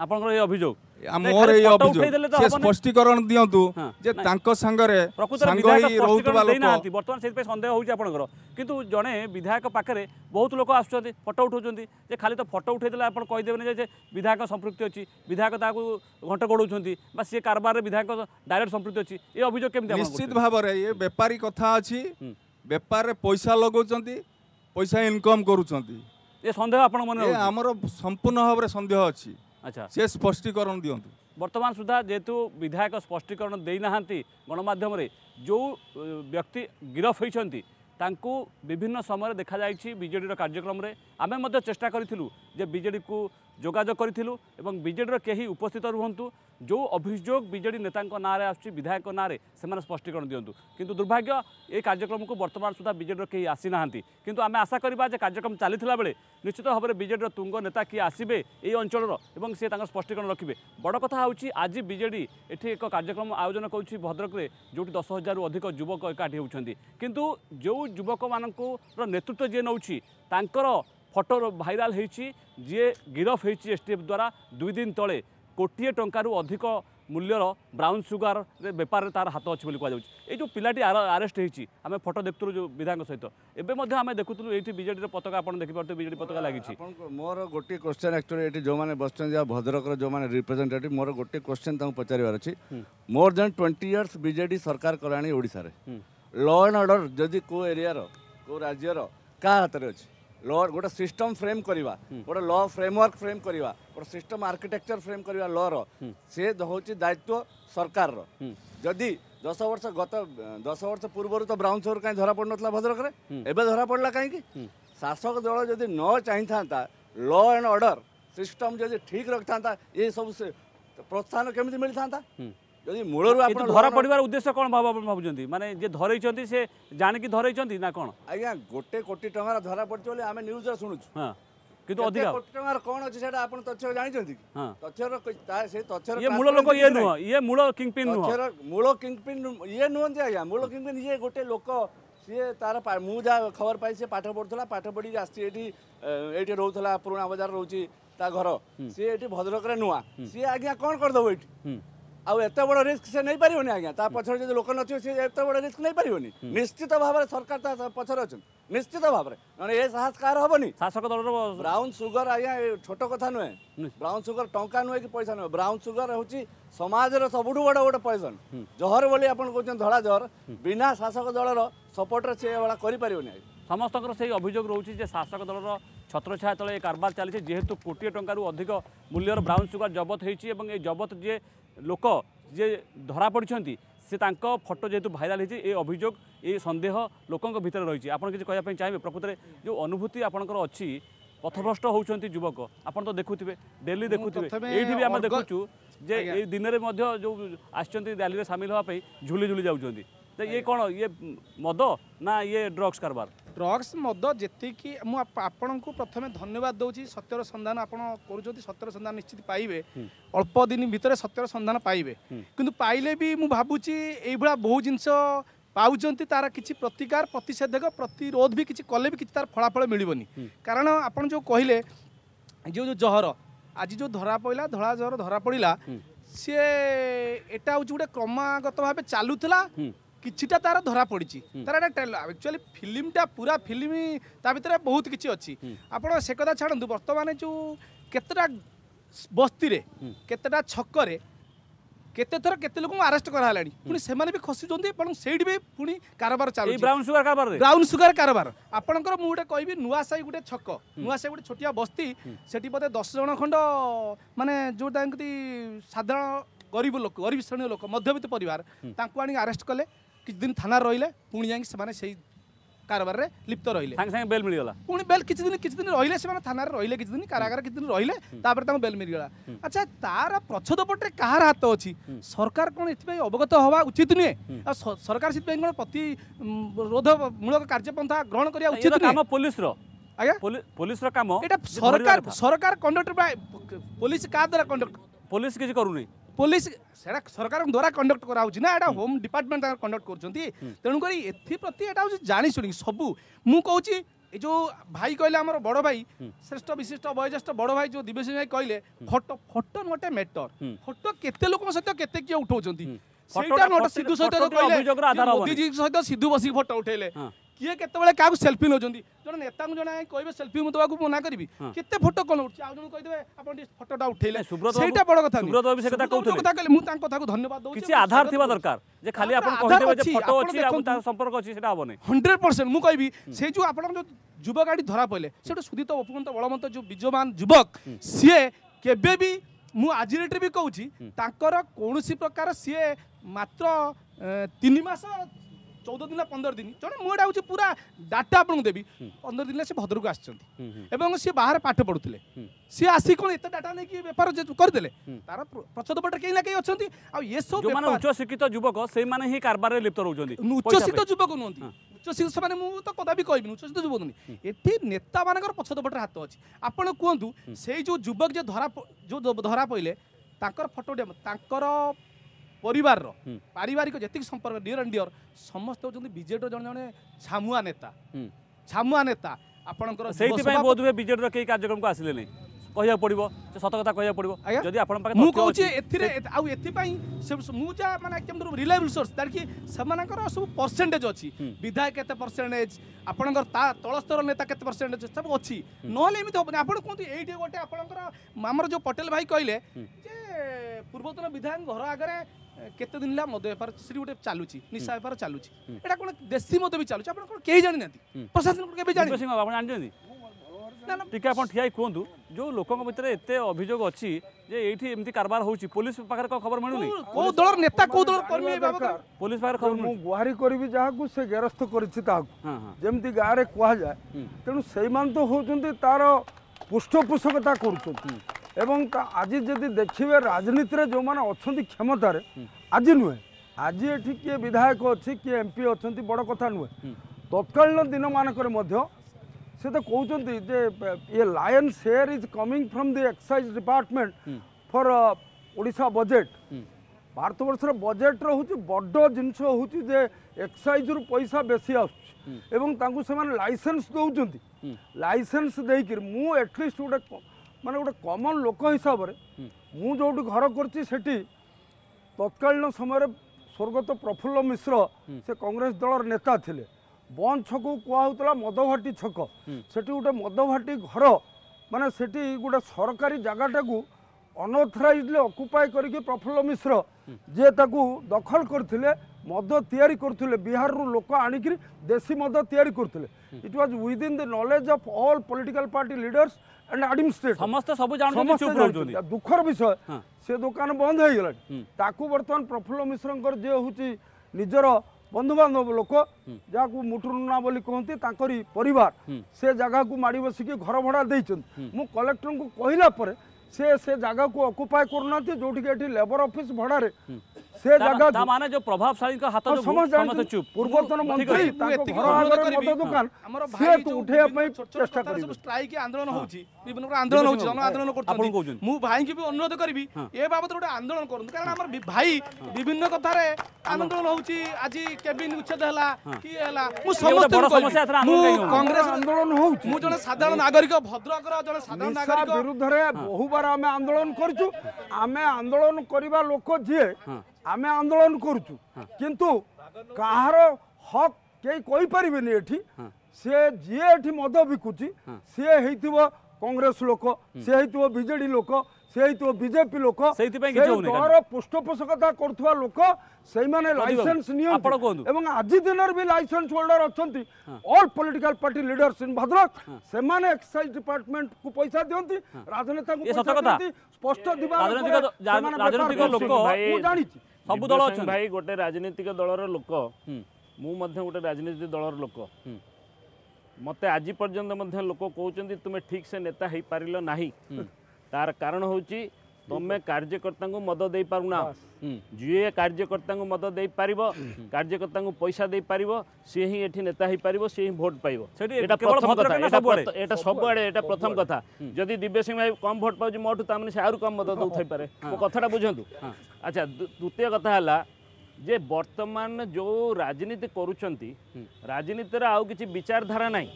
ଆପଣଙ୍କର ଏ ଅଭିଯୋଗ ମୋର ଏଇ ଅଭିଯୋଗ ସେ ସ୍ପଷ୍ଟୀକରଣ ଦିଅନ୍ତୁ ଯେ ତାଙ୍କ ସାଙ୍ଗରେ ସାଙ୍ଗ ହେଇ ରହୁଥିବା ଲୋକ ବର୍ତ୍ତମାନ ସେଥିପାଇଁ ସନ୍ଦେହ ହେଉଛି ଆପଣଙ୍କର କିନ୍ତୁ ଜଣେ ବିଧାୟକ ପାଖରେ ବହୁତ ଲୋକ ଆସୁଛନ୍ତି ଫଟୋ ଉଠାଉଛନ୍ତି ଯେ ଖାଲି ତ ଫଟୋ ଉଠାଇଦେଲେ ଆପଣ କହିଦେବେନି ଯେ ବିଧାୟକ ସମ୍ପୃକ୍ତି ଅଛି ବିଧାୟକ ତାକୁ ଘଣ୍ଟ ଗୋଡ଼ାଉଛନ୍ତି ବା ସିଏ କାରବାରରେ ବିଧାୟକ ଡାଇରେକ୍ଟ ସମ୍ପୃକ୍ତି ଅଛି ଏ ଅଭିଯୋଗ କେମିତି ନିଶ୍ଚିତ ଭାବରେ ଏ ବେପାରୀ କଥା ଅଛି ବେପାରରେ ପଇସା ଲଗାଉଛନ୍ତି ପଇସା ଇନକମ୍ କରୁଛନ୍ତି ଏ ସନ୍ଦେହ ଆପଣ ମନେ ଆମର ସମ୍ପୂର୍ଣ୍ଣ ଭାବରେ ସନ୍ଦେହ ଅଛି ଆଚ୍ଛା ସେ ସ୍ପଷ୍ଟୀକରଣ ଦିଅନ୍ତୁ ବର୍ତ୍ତମାନ ସୁଦ୍ଧା ଯେହେତୁ ବିଧାୟକ ସ୍ପଷ୍ଟୀକରଣ ଦେଇନାହାନ୍ତି ଗଣମାଧ୍ୟମରେ ଯେଉଁ ବ୍ୟକ୍ତି ଗିରଫ ହୋଇଛନ୍ତି ତାଙ୍କୁ ବିଭିନ୍ନ ସମୟରେ ଦେଖାଯାଇଛି ବିଜେଡ଼ିର କାର୍ଯ୍ୟକ୍ରମରେ ଆମେ ମଧ୍ୟ ଚେଷ୍ଟା କରିଥିଲୁ ଯେ ବିଜେଡ଼ିକୁ যোগাযোগ করেছিল এবং বিজেডির কেহি উপস্থিত রুহতু যে অভিযোগ বিজেডি নেতা নাঁরে আসছে বিধায়ক নাঁরে সে স্পষ্টীকরণ দিও কিন্তু দুর্ভাগ্য এই কার্যক্রমক বর্তমান সুদ্ধা বিজেডির কেহি আসি না কিন্তু আমি আশা করা যে কার্যক্রম চালি বেড়ে নিশ্চিত ভাবে বিজেডির তুঙ্গ নেতা কি আসবে এই অঞ্চলর এবং সে তাঁর স্পষ্টীকরণ রাখবে বড় কথা হচ্ছে আজ বিজেডি এটি এক কার্যক্রম আয়োজন করছে ভদ্রকরে যেটি দশ হাজার অধিক যুবক একাঠি হচ্ছেন কিন্তু যে যুবক মানুষ নেতৃত্ব যে নেଉଛି তাঁর ফটো ভাইরাল হয়েছি যে গিরফ হয়েছি এসটিএফ দ্বারা দুই দিন তলে কোটিয়ে টঙ্কার অধিক মূল্যর ব্রাউন সুগার বেপারে তার হাত অছি বলে কুযাচ্ছে এই যে পিলাটি আরেস্ট হয়েছি আমি ফটো দেখুলু বিধায়ক সহিত এবে আমি দেখুলু এইটি বিজেডির পতাকা আপনার দেখিপারে বিজেডি পতাকা লাগিছি মোর গোটিয়ে কোশ্চেন একচুয়ালি এটি যে বসছেন ভদ্রকর যে রিপ্রেজেটেটিভ মোর গোটিয়ে কোশ্চেন তাঁর পচারিবার অছি more than twenty years BJD সরকার কলানি ওড়শার ল আন্ড অর্ডর যদি কেউ এরিয়ার কেউ রাজ্যর কাহা হাতের অছে ল ଗୋଟେ ସିଷ୍ଟମ ଫ୍ରେମ୍ କରିବା ଗୋଟେ ଲ ଫ୍ରେମୱାର୍କ ଫ୍ରେମ୍ କରିବା ଗୋଟେ ସିଷ୍ଟମ ଆର୍କିଟେକ୍ଚର ଫ୍ରେମ୍ କରିବା ଲର ସେ ହେଉଛି ଦାୟିତ୍ୱ ସରକାରର ଯଦି ଦଶ ବର୍ଷ ଗତ ଦଶ ବର୍ଷ ପୂର୍ବରୁ ତ ବ୍ରାଉନ୍ ସୁଗର କାହିଁ ଧରା ପଡ଼ୁନଥିଲା ଭଦ୍ରକରେ ଏବେ ଧରା ପଡ଼ିଲା କାହିଁକି ଶାସକ ଦଳ ଯଦି ନ ଚାହିଁଥାନ୍ତା ଲ ଆଣ୍ଡ ଅର୍ଡ଼ର ସିଷ୍ଟମ ଯଦି ଠିକ୍ ରଖିଥାନ୍ତା ଏସବୁ ପ୍ରୋତ୍ସାହନ କେମିତି ମିଳିଥାନ୍ତା ଯଦି ମୂଳରୁ ଆପଣ ଧରା ପଡ଼ିବାର ଉଦ୍ଦେଶ୍ୟ କ'ଣ ଆପଣ ଭାବୁଛନ୍ତି ମାନେ ଯିଏ ଧରେଇଛନ୍ତି ସେ ଜାଣିକି ଧରେଇଛନ୍ତି ନା କ'ଣ ଆଜ୍ଞା ଗୋଟେ କୋଟି ଟଙ୍କାର ଧରା ପଡ଼ିଛି ବୋଲି ଆମେ ନ୍ୟୁଜ୍ରେ ଶୁଣୁଛୁ ହଁ କିନ୍ତୁ ଅଧିକ କୋଟି ଟଙ୍କାର କ'ଣ ଅଛି ସେଇଟା ଆପଣ ତଥ୍ୟ ଜାଣିଛନ୍ତି ତଥ୍ୟର ସେ ତଥ୍ୟର ଇଏ ମୂଳ ଲୋକ ଇଏ ନୁହଁ ଇଏ ମୂଳ କିଙ୍ଗପିନ୍ ନୁହଁ ମୂଳ କିଙ୍ଗପିନ୍ ଇଏ ନୁହନ୍ତି ଆଜ୍ଞା ମୂଳ କିଙ୍ଗପିନ୍ ଇଏ ଗୋଟେ ଲୋକ ସିଏ ତାର ମୁଁ ଯାହା ଖବର ପାଇ ସିଏ ପାଠ ପଢ଼ୁଥିଲା ପାଠ ପଢ଼ିକି ଆସିଛି ଏଠି ଏଇଠି ରହୁଥିଲା ପୁରୁଣା ବଜାର ରହୁଛି ତା ଘର ସିଏ ଏଠି ଭଦ୍ରକରେ ନୂଆ ସିଏ ଆଜ୍ଞା କ'ଣ କରିଦେବ ଏଠି ଆଉ ଏତେ ବଡ଼ ରିସ୍କ ସେ ନେଇପାରିବନି ଆଜ୍ଞା ତା ପଛରେ ଯଦି ଲୋକ ନଥିବେ ସେ ଏତେ ବଡ଼ ରିସ୍କ ନେଇପାରିବନି ନିଶ୍ଚିତ ଭାବରେ ସରକାର ତା ପଛରେ ଅଛନ୍ତି ନିଶ୍ଚିତ ଭାବରେ ମାନେ ଏ ସାହସ କାହାର ହବନି ଶାସକ ଦଳର ବ୍ରାଉନ୍ ସୁଗର ଆଜ୍ଞା ଛୋଟ କଥା ନୁହେଁ ବ୍ରାଉନ୍ ସୁଗର ଟଙ୍କା ନୁହେଁ କି ପଇସା ନୁହେଁ ବ୍ରାଉନ୍ ସୁଗର ହେଉଛି ସମାଜର ସବୁଠୁ ବଡ଼ ଗୋଟେ ପଏସନ୍ ଜହର ବୋଲି ଆପଣ କହୁଛନ୍ତି ଧଳା ଜହର ବିନା ଶାସକ ଦଳର ସପୋର୍ଟରେ ସେ ଏଭଳିଆ କରିପାରିବନି ଆଜ୍ଞା ସମସ୍ତଙ୍କର ସେଇ ଅଭିଯୋଗ ରହୁଛି ଯେ ଶାସକ ଦଳର ଛତ୍ରଛାୟା ତଳେ ଏ କାରବାର ଚାଲିଛି ଯେହେତୁ କୋଟିଏ ଟଙ୍କାରୁ ଅଧିକ ମୂଲ୍ୟର ବ୍ରାଉନ୍ ସୁଗାର ଜବତ ହୋଇଛି ଏବଂ ଏ ଜବତ ଯିଏ ଲୋକ ଯିଏ ଧରାପଡ଼ିଛନ୍ତି ସେ ତାଙ୍କ ଫଟୋ ଯେହେତୁ ଭାଇରାଲ୍ ହେଇଛି ଏ ଅଭିଯୋଗ ଏ ସନ୍ଦେହ ଲୋକଙ୍କ ଭିତରେ ରହିଛି ଆପଣ କିଛି କହିବା ପାଇଁ ଚାହିଁବେ ପ୍ରକୃତରେ ଯେଉଁ ଅନୁଭୂତି ଆପଣଙ୍କର ଅଛି পথভ্রষ্ট হচ্ছেন যুবক আপনার তো দেখুবে ডেলি দেখুবে এইটি বি আমি দেখুছু যে এই দিনের মধ্যে যে আসছেন র্যালি সামিল হওয়া ঝুলি ঝুলি যাচ্ছেন ইয়ে কোণ ইয়ে মদ না ইয়ে ড্রগ্স কারবার ଡ୍ରଗ୍ସ ମଦ ଯେତିକି ମୁଁ ଆପଣଙ୍କୁ ପ୍ରଥମେ ଧନ୍ୟବାଦ ଦେଉଛି ସତ୍ୟର ସନ୍ଧାନ ଆପଣ କରୁଛନ୍ତି ସତ୍ୟର ସନ୍ଧାନ ନିଶ୍ଚିତ ପାଇବେ ଅଳ୍ପ ଦିନ ଭିତରେ ସତ୍ୟର ସନ୍ଧାନ ପାଇବେ କିନ୍ତୁ ପାଇଲେ ବି ମୁଁ ଭାବୁଛି ଏଇଭଳିଆ ବହୁ ଜିନିଷ ପାଉଛନ୍ତି ତାର କିଛି ପ୍ରତିକାର ପ୍ରତିଷେଧକ ପ୍ରତିରୋଧ ବି କିଛି କଲେ ବି କିଛି ତାର ଫଳାଫଳ ମିଳିବନି କାରଣ ଆପଣ ଯେଉଁ କହିଲେ ଯେଉଁ ଯେଉଁ ଜହର ଆଜି ଯେଉଁ ଧରା ପଡ଼ିଲା ଧଳା ଜହର ଧରା ପଡ଼ିଲା ସିଏ ଏଇଟା ହେଉଛି ଗୋଟେ କ୍ରମାଗତ ଭାବେ ଚାଲୁଥିଲା কিছুটা তার ধরা পড়ছে তার একটা ট্রেলর আকচুয়ালি ফিল্মটা পুরা ফিল্ম তা ভিতরে বহুত কিছু অছি আপন সে কথা ছাড়ন্তু বর্তমানে যে কতটা বস্তিরে কতটা ছকরে কেতে থর কেতে লোক আরেস্ট করা হলানি পুনি সেমানে বি খসুচন্তি এবং সেইটি বি পুনি কারবার চালু ব্রাউন সুগার কারবার ব্রাউন সুগার কারবার আপনকর মু গোটে কইবি নুয়া সাই গোটে ছক নুয়া সাই গোটে ছোটিয়া বস্তি সেটি পতে 10 জন খন্ড মানে যে তাঙ্কি সাধারণ গরিব লোক গরিব শ্রেণীর লোক মধ্যবিত্ত পরিবার তাঙ্কু আনি আরেস্ট কলে কিছু দিন থানার রহলে পুঁ যাই সে সেই কারবারে লিপ্ত রহলে সাংে সাংে বেল মিলিগলা পুঁ বেল কিছু দিন কিছু দিন রহলে সে থানার রহলে দিন কারাগার কিছু দিন রহলে তাপরে তাঁর বেল মিলিগলা আচ্ছা তার প্রচ্ছদ পটে কাহার হাত অছি সরকার কোণ এপাই অবগত হওয়া উচিত নুহে সরকার সেপাই কোণ প্রতিরোধমূলক কার্যপন্থা গ্রহণ করা উচিত কাম পুলিশর আজ্ঞা পুলিশ কাম এটা সরকার সরকার কন্ডক্টর পুলিশ কাহ দ্বারা কন্ডক্ট পুলিশ কিছু করুনি ପୋଲିସ ସେଇଟା ସରକାରଙ୍କ ଦ୍ୱାରା କଣ୍ଡକ୍ଟ କରାହେଉଛି ନା ଏଇଟା ହୋମ୍ ଡିପାର୍ଟମେଣ୍ଟ ତାଙ୍କର କଣ୍ଡକ୍ଟ କରୁଛନ୍ତି ତେଣୁକରି ଏଥିପ୍ରତି ଏଇଟା ହେଉଛି ଜାଣିଶୁଣି ସବୁ ମୁଁ କହୁଛି ଏ ଯେଉଁ ଭାଇ କହିଲେ ଆମର ବଡ଼ ଭାଇ ଶ୍ରେଷ୍ଠ ବିଶିଷ୍ଟ ବୟୋଜ୍ୟେଷ୍ଠ ବଡ଼ ଭାଇ ଯେଉଁ ଦିବ୍ୟସିଂ ଭାଇ କହିଲେ ଫଟୋ ଫଟୋ ଗୋଟେ ମେଟର ଫଟୋ କେତେ ଲୋକଙ୍କ ସହିତ କେତେ କିଏ ଉଠଉଛନ୍ତି ସେଇଟା ସିଧୁ ସହିତ କହିଲେ ମୋଦିଜୀ ସହିତ ସିଧୁ ବସିକି ଫଟୋ ଉଠେଇଲେ କିଏ କେତେବେଳେ କାହାକୁ ସେଲ୍ଫି ନେଉଛନ୍ତି ଜଣେ ନେତାଙ୍କୁ ଜଣେ କହିବେ ସେଲ୍ଫି ମୁଁ ଦେବାକୁ ମନା କରିବି କେତେ ଫଟୋ କ'ଣ ଉଠୁଛି ଆଉ ଜଣକୁ କହିଦେବେ ଆପଣ ଟିକେ ଫଟୋଟା ଉଠେଇଲେ ସେଇଟା ବଡ଼ କଥା ସୁବ୍ରତ ବାବୁ ସେ କଥା କହୁଥିଲେ କଥା କହିଲେ ମୁଁ ତାଙ୍କ କଥାକୁ ଧନ୍ୟବାଦ ଦେଉଛି କିଛି ଆଧାର ଥିବା ଦରକାର ଯେ ଖାଲି ଆପଣ କହିଦେବେ ଯେ ଫଟୋ ଅଛି ଆଉ ତା ସମ୍ପର୍କ ଅଛି ସେଟା ହବନି 100% ମୁଁ କହିବି ସେଇ ଯୋଉ ଆପଣଙ୍କ ଯୋଉ ଯୁବ ଗାଡ଼ି ଧରା ପଡ଼ିଲେ ସେଠୁ ସୁଦିତ ଉପମନ୍ତ ବଳମନ୍ତ ଯୋଉ ବିଜମାନ ଯୁବକ ସିଏ କେବେ ବି ମୁଁ ଆଜି ଡେଟ୍ରେ ବି କହୁଛି ତାଙ୍କର କୌଣସି ପ୍ରକାର ସିଏ ମାତ୍ର ତିନି ମାସ চৌদ দিন না পনেরো দিন জনে ମୁଁ ଏଇଟା ହେଉଛି ପୁରା ଡାଟା ଆପଣଙ୍କୁ ଦେବି ପନ୍ଦର ଦିନରେ ସେ ଭଦ୍ରକୁ ଆସିଛନ୍ତି ଏବଂ ସିଏ ବାହାରେ ପାଠ ପଢ଼ୁଥିଲେ ସିଏ ଆସି କ'ଣ ଏତେ ଡାଟା ନେଇକି ବେପାର କରିଦେଲେ ତାର ପ୍ରଚଦ ପଟେ କେହି ନା କେହି ଅଛନ୍ତି ଆଉ ଏସବୁ ଉଚ୍ଚଶିକ୍ଷିତ ଯୁବକ ସେଇମାନେ ହିଁ କାରବାରରେ ଲିପ୍ତ ରହୁଛନ୍ତି ଉଚ୍ଚଶିକ୍ଷିତ ଯୁବକ ନୁହନ୍ତି ଉଚ୍ଚଶିକ୍ଷିତ ସେମାନେ ମୁଁ ତ କଦାପି କହିବିନି ଉଚ୍ଚଶିକ୍ଷିତ ଯୁବକ ନୁହେଁ ଏଠି ନେତାମାନଙ୍କର ପଛଦ ପଟରେ ହାତ ଅଛି ଆପଣ କୁହନ୍ତୁ ସେଇ ଯେଉଁ ଯୁବକ ଯେ ଧରା ଯେଉଁ ଧରା ପଡ଼ିଲେ ତାଙ୍କର ଫଟୋ ତାଙ୍କର পরিবারর পারিবারিক যেত সম্পর্ক ডিয়র আন্ড ডিয়র সমস্ত হচ্ছেন বিজেডির জন জন ছামুয়া নেতা ছামুয়া নেতা আপনার সেইপাই বোধহয় বিজেডির কে কার্যক্রম আসলে নাই କହିବାକୁ ପଡ଼ିବ ସେ ସତ କଥା କହିବାକୁ ପଡ଼ିବ ଯଦି ଆପଣଙ୍କ ପାଖରେ ମୁଁ କହୁଛି ଏଥିରେ ଆଉ ଏଥିପାଇଁ ମୁଁ ଯାହା ମାନେ କେମିତି ରିଲାଏବୁଲ୍ ସୋର୍ସ ଯାହାକି ସେମାନଙ୍କର ସବୁ ପରସେଣ୍ଟେଜ ଅଛି ବିଧାୟକ କେତେ ପରସେଣ୍ଟେଜ ଆପଣଙ୍କର ତା ତଳ ସ୍ତର ନେତା କେତେ ପରସେଣ୍ଟେଜ ସବୁ ଅଛି ନହେଲେ ଏମିତି ହେବନି ଆପଣ କୁହନ୍ତୁ ଏଇଠି ଗୋଟେ ଆପଣଙ୍କର ଆମର ଯେଉଁ ପଟେଲ ଭାଇ କହିଲେ ଯେ ପୂର୍ବତନ ବିଧାୟକ ଘର ଆଗରେ କେତେ ଦିନ ହେଲା ମଦ ବେପାର ସେଠି ଗୋଟେ ଚାଲୁଛି ନିଶା ବେପାର ଚାଲୁଛି ଏଇଟା କ'ଣ ଦେଶୀ ମଦ ବି ଚାଲୁଛି ଆପଣ କ'ଣ କେହି ଜାଣିନାହାନ୍ତି ପ୍ରଶାସନ କ'ଣ କେବେ ଜାଣିଛନ୍ତି ଆପଣ ଜାଣିଛନ୍ତି ଟିକେ ଆପଣ ଠିଆ ହେଇ କୁହନ୍ତୁ ଯେଉଁ ଲୋକଙ୍କ ଭିତରେ ଏତେ ଅଭିଯୋଗ ଅଛି ଯେ ଏଇଠି ଏମିତି କାରବାର ହେଉଛି ପୋଲିସ ପାଖରେ କ'ଣ ଖବର ମିଳୁନି କୋଉ ଦଳର ନେତା କୋଉ ଦଳର କର୍ମୀ ପୋଲିସ ପାଖରେ ଖବର ମୁଁ ଗୁହାରି କରିବି ଯାହାକୁ ସେ ଗେରସ୍ତ କରିଛି ତାହାକୁ ଯେମିତି ଗାଁରେ କୁହାଯାଏ ତେଣୁ ସେଇମାନେ ତ ହେଉଛନ୍ତି ତାର ପୃଷ୍ଠପୋଷକତା କରୁଛନ୍ତି এবং ଆଜି ଯଦି ଦେଖିବେ ରାଜନୀତିରେ ଯେଉଁମାନେ ଅଛନ୍ତି କ୍ଷମତାରେ ଆଜି ନୁହେଁ ଆଜି ଏଠି କିଏ ବିଧାୟକ ଅଛି କିଏ ଏମ୍ ପି ଅଛନ୍ତି ବଡ଼ କଥା ନୁହେଁ ତତ୍କାଳୀନ ଦିନମାନଙ୍କରେ ମଧ୍ୟ ସେ ତ କହୁଛନ୍ତି ଯେ ଇଏ lion share is coming from the excise department for Odisha budget ଭାରତବର୍ଷର ବଜେଟ୍ର ହେଉଛି ବଡ଼ ଜିନିଷ ହେଉଛି ଯେ ଏକ୍ସାଇଜ୍ରୁ ପଇସା ବେଶୀ ଆସୁଛି ଏବଂ ତାଙ୍କୁ ସେମାନେ ଲାଇସେନ୍ସ ଦେଉଛନ୍ତି ଲାଇସେନ୍ସ ଦେଇକିରି ମୁଁ ଆଟଲିଷ୍ଟ ଗୋଟେ ମାନେ ଗୋଟେ କମନ୍ ଲୋକ ହିସାବରେ ମୁଁ ଯେଉଁଠି ଘର କରିଛି ସେଠି ତତ୍କାଳୀନ ସମୟରେ ସ୍ୱର୍ଗତ ପ୍ରଫୁଲ୍ଲ ମିଶ୍ର ସେ କଂଗ୍ରେସ ଦଳର ନେତା ଥିଲେ ବନ୍ଦ ଛକକୁ କୁହାହଉଥିଲା ମଦଭାଟି ଛକ ସେଠି ଗୋଟେ ମଦଭାଟି ଘର ମାନେ ସେଠି ଗୋଟେ ସରକାରୀ ଜାଗାଟାକୁ ଅନଅଥରାଇଜଲି ଅକୁପାଏ କରିକି ପ୍ରଫୁଲ୍ଲ ମିଶ୍ର ଯିଏ ତାକୁ ଦଖଲ କରିଥିଲେ ମଦ ତିଆରି କରୁଥିଲେ ବିହାରରୁ ଲୋକ ଆଣିକିରି ଦେଶୀ ମଦ ତିଆରି କରୁଥିଲେ it was within the knowledge of all political party leaders and administrate ସମସ୍ତେ ସବୁ ଦୁଃଖର ବିଷୟ ସେ ଦୋକାନ ବନ୍ଦ ହେଇଗଲାଣି ତାକୁ ବର୍ତ୍ତମାନ ପ୍ରଫୁଲ୍ଲ ମିଶ୍ରଙ୍କର ଯିଏ ହେଉଛି ନିଜର ବନ୍ଧୁବାନ୍ଧବ ଲୋକ ଯାହାକୁ ମୁଟୁନା ବୋଲି କୁହନ୍ତି ତାଙ୍କରି ପରିବାର ସେ ଜାଗାକୁ ମାଡ଼ି ବସିକି ଘର ଭଡ଼ା ଦେଇଛନ୍ତି ମୁଁ କଲେକ୍ଟରଙ୍କୁ କହିଲା ପରେ ସେ ସେ ଜାଗାକୁ ଅକୁପାଏ କରୁନାହାନ୍ତି ଯୋଉଠିକି ଏଠି ଲେବର ଅଫିସ ଭଡ଼ାରେ ସେ ଜାଗା ମାନେ ଯୋଉ ପ୍ରଭାବଶାଳୀଙ୍କ ହାତ ସମସ୍ତେ ଚୁପ୍ ପୂର୍ବତନ ମନ୍ତ୍ରୀ ତାଙ୍କ ଘର ଆଗରେ ମଦ ଦୋକାନ ଉଠେଇବା ପାଇଁ ଚେଷ୍ଟା କରିବେ ଷ୍ଟ୍ରାଇକ୍ ଆନ୍ଦୋଳନ ହଉଛି ବିଭିନ୍ନ ପ୍ରକାର ଆନ୍ଦୋଳନ ହଉଛି ଜନ ଆନ୍ଦୋଳନ କରୁଛନ୍ତି ମୁଁ ଭାଇଙ୍କୁ ବି ଅନୁରୋଧ କରିବି ଏ ବାବଦରେ ଗୋଟେ ଆନ୍ଦୋଳନ କରନ୍ତୁ କାରଣ ଆମର ଭାଇ ବିଭିନ୍ନ କଥାରେ ଆନ୍ଦୋଳନ ହଉଛି ଆଜି କେବିନ ଉଚ୍ଛେଦ ହେଲା କିଏ ହେଲା ମୁଁ ସମସ୍ତେ କଂଗ୍ରେସ ଆନ୍ଦୋଳନ ହଉଛି ମୁଁ ଜଣେ ସାଧାରଣ ନାଗରିକ ଭଦ୍ରକର ଜଣେ ସାଧାରଣ ନାଗରିକ ବିରୁଦ୍ଧରେ ବହୁ ଉପରେ ଆମେ ଆନ୍ଦୋଳନ କରିଛୁ ଆମେ ଆନ୍ଦୋଳନ କରିବା ଲୋକ ଯିଏ ଆମେ ଆନ୍ଦୋଳନ କରୁଛୁ କିନ୍ତୁ କାହାର ହକ୍ କେହି କହିପାରିବେନି ଏଠି ସିଏ ଯିଏ ଏଠି ମଦ ବିକୁଛି ସିଏ ହେଇଥିବ କଂଗ୍ରେସ ଲୋକ ସିଏ ହେଇଥିବ ବିଜେଡ଼ି ଲୋକ ସେଇଥିବ ବିଜେପି ଲୋକ ଦଳର ପୃଷ୍ଠପୋଷକତା କରୁଥିବା ଲୋକ ସେଇମାନେ ଲାଇସେନ୍ସ ନିଅନ୍ତି ଏବଂ ଆଜି ଦିନରେ ବି ଲାଇସେନ୍ସ ହୋଲ୍ଡର ଅଛନ୍ତି all political party leaders in Bhadrak ସେମାନେ ଏକ୍ସାଇଜ ଡିପାର୍ଟମେଣ୍ଟକୁ ପଇସା ଦିଅନ୍ତି ରାଜନେତାଙ୍କୁ ସ୍ପଷ୍ଟ ଦିବା ରାଜନୈତିକ ଲୋକ ମୁଁ ଜାଣିଛି ସବୁ ଦଳ ଅଛନ୍ତି ଭାଇ ଗୋଟେ ରାଜନୈତିକ ଦଳର ଲୋକ ମୁଁ ମଧ୍ୟ ଗୋଟେ ରାଜନୈତିକ ଦଳର ଲୋକ ମୋତେ ଆଜି ପର୍ଯ୍ୟନ୍ତ ମଧ୍ୟ ଲୋକ କହୁଛନ୍ତି ତୁମେ ଠିକ୍ ସେ ନେତା ହେଇପାରିଲ ନାହିଁ তার কারণ হচ্ছে তুমি কার্যকর্তা মদ দেইপার না যে কার্যকর্তা মদ দেইপার কার্যকর্তা পয়সা দেইপার সি হি এটি নেতা হইপার সি হি ভোট পাইব এটা প্রথম কথা এটা সবুড়ে এটা প্রথম কথা যদি দিব্য সিং ভাই কম ভোট পাওছে মোটু তার মানে সে আরু কম মদ দৌথাই পারে মো কথাটা বুঝন্তু আচ্ছা দ্বিতীয় কথা হলা যে বর্তমান যে রাজনীতি করছেন রাজনীতির আউ কিছু বিচারধারা নাই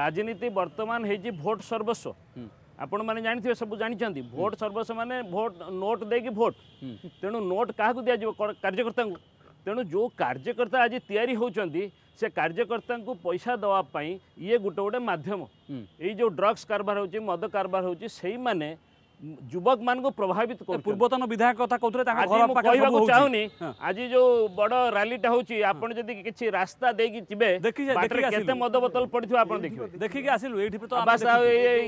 রাজনীতি বর্তমান হয়েছে ভোট সর্বস্ব आपण मैंने जानते सब जानते हम्म। भोट सर्वस मैंने भोट नोट दे कि भोट हम्म। तेणु नोट क्या दिज्व कार्यकर्ता तेणु जो कार्यकर्ता आज या से कार्यकर्ता को पैसा दवापाई ये गोटे गोटे मध्यम ये हम्म। जो ड्रग्स कारबार हो मद कारबार होने যুবক মানুষ প্রভাবিত করছে পূর্বতন বিধায়ক কথা কৌলে কহবাকে চাহুনি আজি যে বড় রালিটা হচ্ছে আপনার যদি কিছু রাস্তা দিয়ে যাবে কেতে মদ বোতল পড়ি আপনার দেখবে দেখি আসলু এইটি তো বাস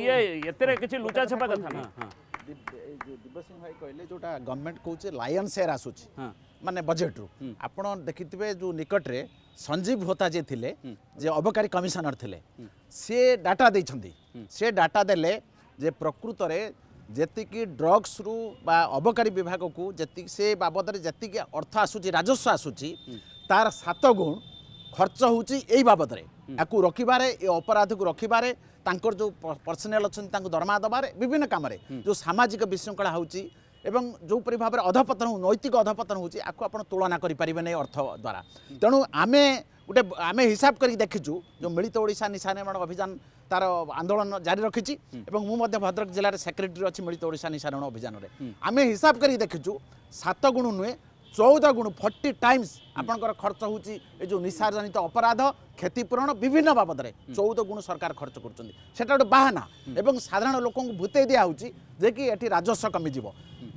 ইয়ে এতে কিছু লুচা ছপা কথা না ଦିବସିଂ ଭାଇ କହିଲେ ଯେଉଁଟା ଗଭର୍ଣ୍ଣମେଣ୍ଟ କହୁଛି ଲାୟନ୍ ସେୟାର ଆସୁଛି ମାନେ ବଜେଟ୍ରୁ ଆପଣ ଦେଖିଥିବେ ଯେଉଁ ନିକଟରେ ସଞ୍ଜୀବ ହୋତା ଯିଏ ଥିଲେ ଯେ ଅବକାରୀ କମିଶନର ଥିଲେ ସେ ଡାଟା ଦେଇଛନ୍ତି ସେ ଡାଟା ଦେଲେ ଯେ ପ୍ରକୃତରେ যেতিকি ড্রগস রু বা অবকারী বিভাগ কু যেতিকি সে বাবদরে যেতিকি অর্থ আসুচি রাজস্ব আসুচি তার সাত গুণ খরচ হচ্ছে এই বাবদরে আকু রকিবারে এ অপরাধ কু রকিবারে তাঁকর যে পর্সোনাল অনেক দরমা দেবার বিভিন্ন কামরে যে সামাজিক বিশৃঙ্খলা হচ্ছে এবং যেপরি ভাবে অধপতন নৈতিক অধপতন হচ্ছে আকু আপনার তুলনা করে পারবে না অর্থ দ্বারা তেমন আমি গোটে আমি হিসাব করি দেখিছু যে মিলিত ওড়শা নিশা নির্মাণ অভিযান তার আন্দোলন জারি রাখিছি এবং মু ভদ্রক জেলার সেক্রেটারি অছি মিলিত ওড়িশা নিশারণ অভিযানের আমি হিসাব করি দেখিছু সাত গুণ নুয়ে চৌদ গুণ ফর্টি টাইমস আপনার খরচ হচ্ছে এই যে নিশাজনিত অপরাধ ক্ষতিপূরণ বিভিন্ন বাবদরে চৌদ গুণ সরকার খরচ করছেন সেটা গোটে বাহানা এবং সাধারণ লোক ভূতাই দিয়া হচ্ছে যে কি এটি রাজস্ব কমিযোগ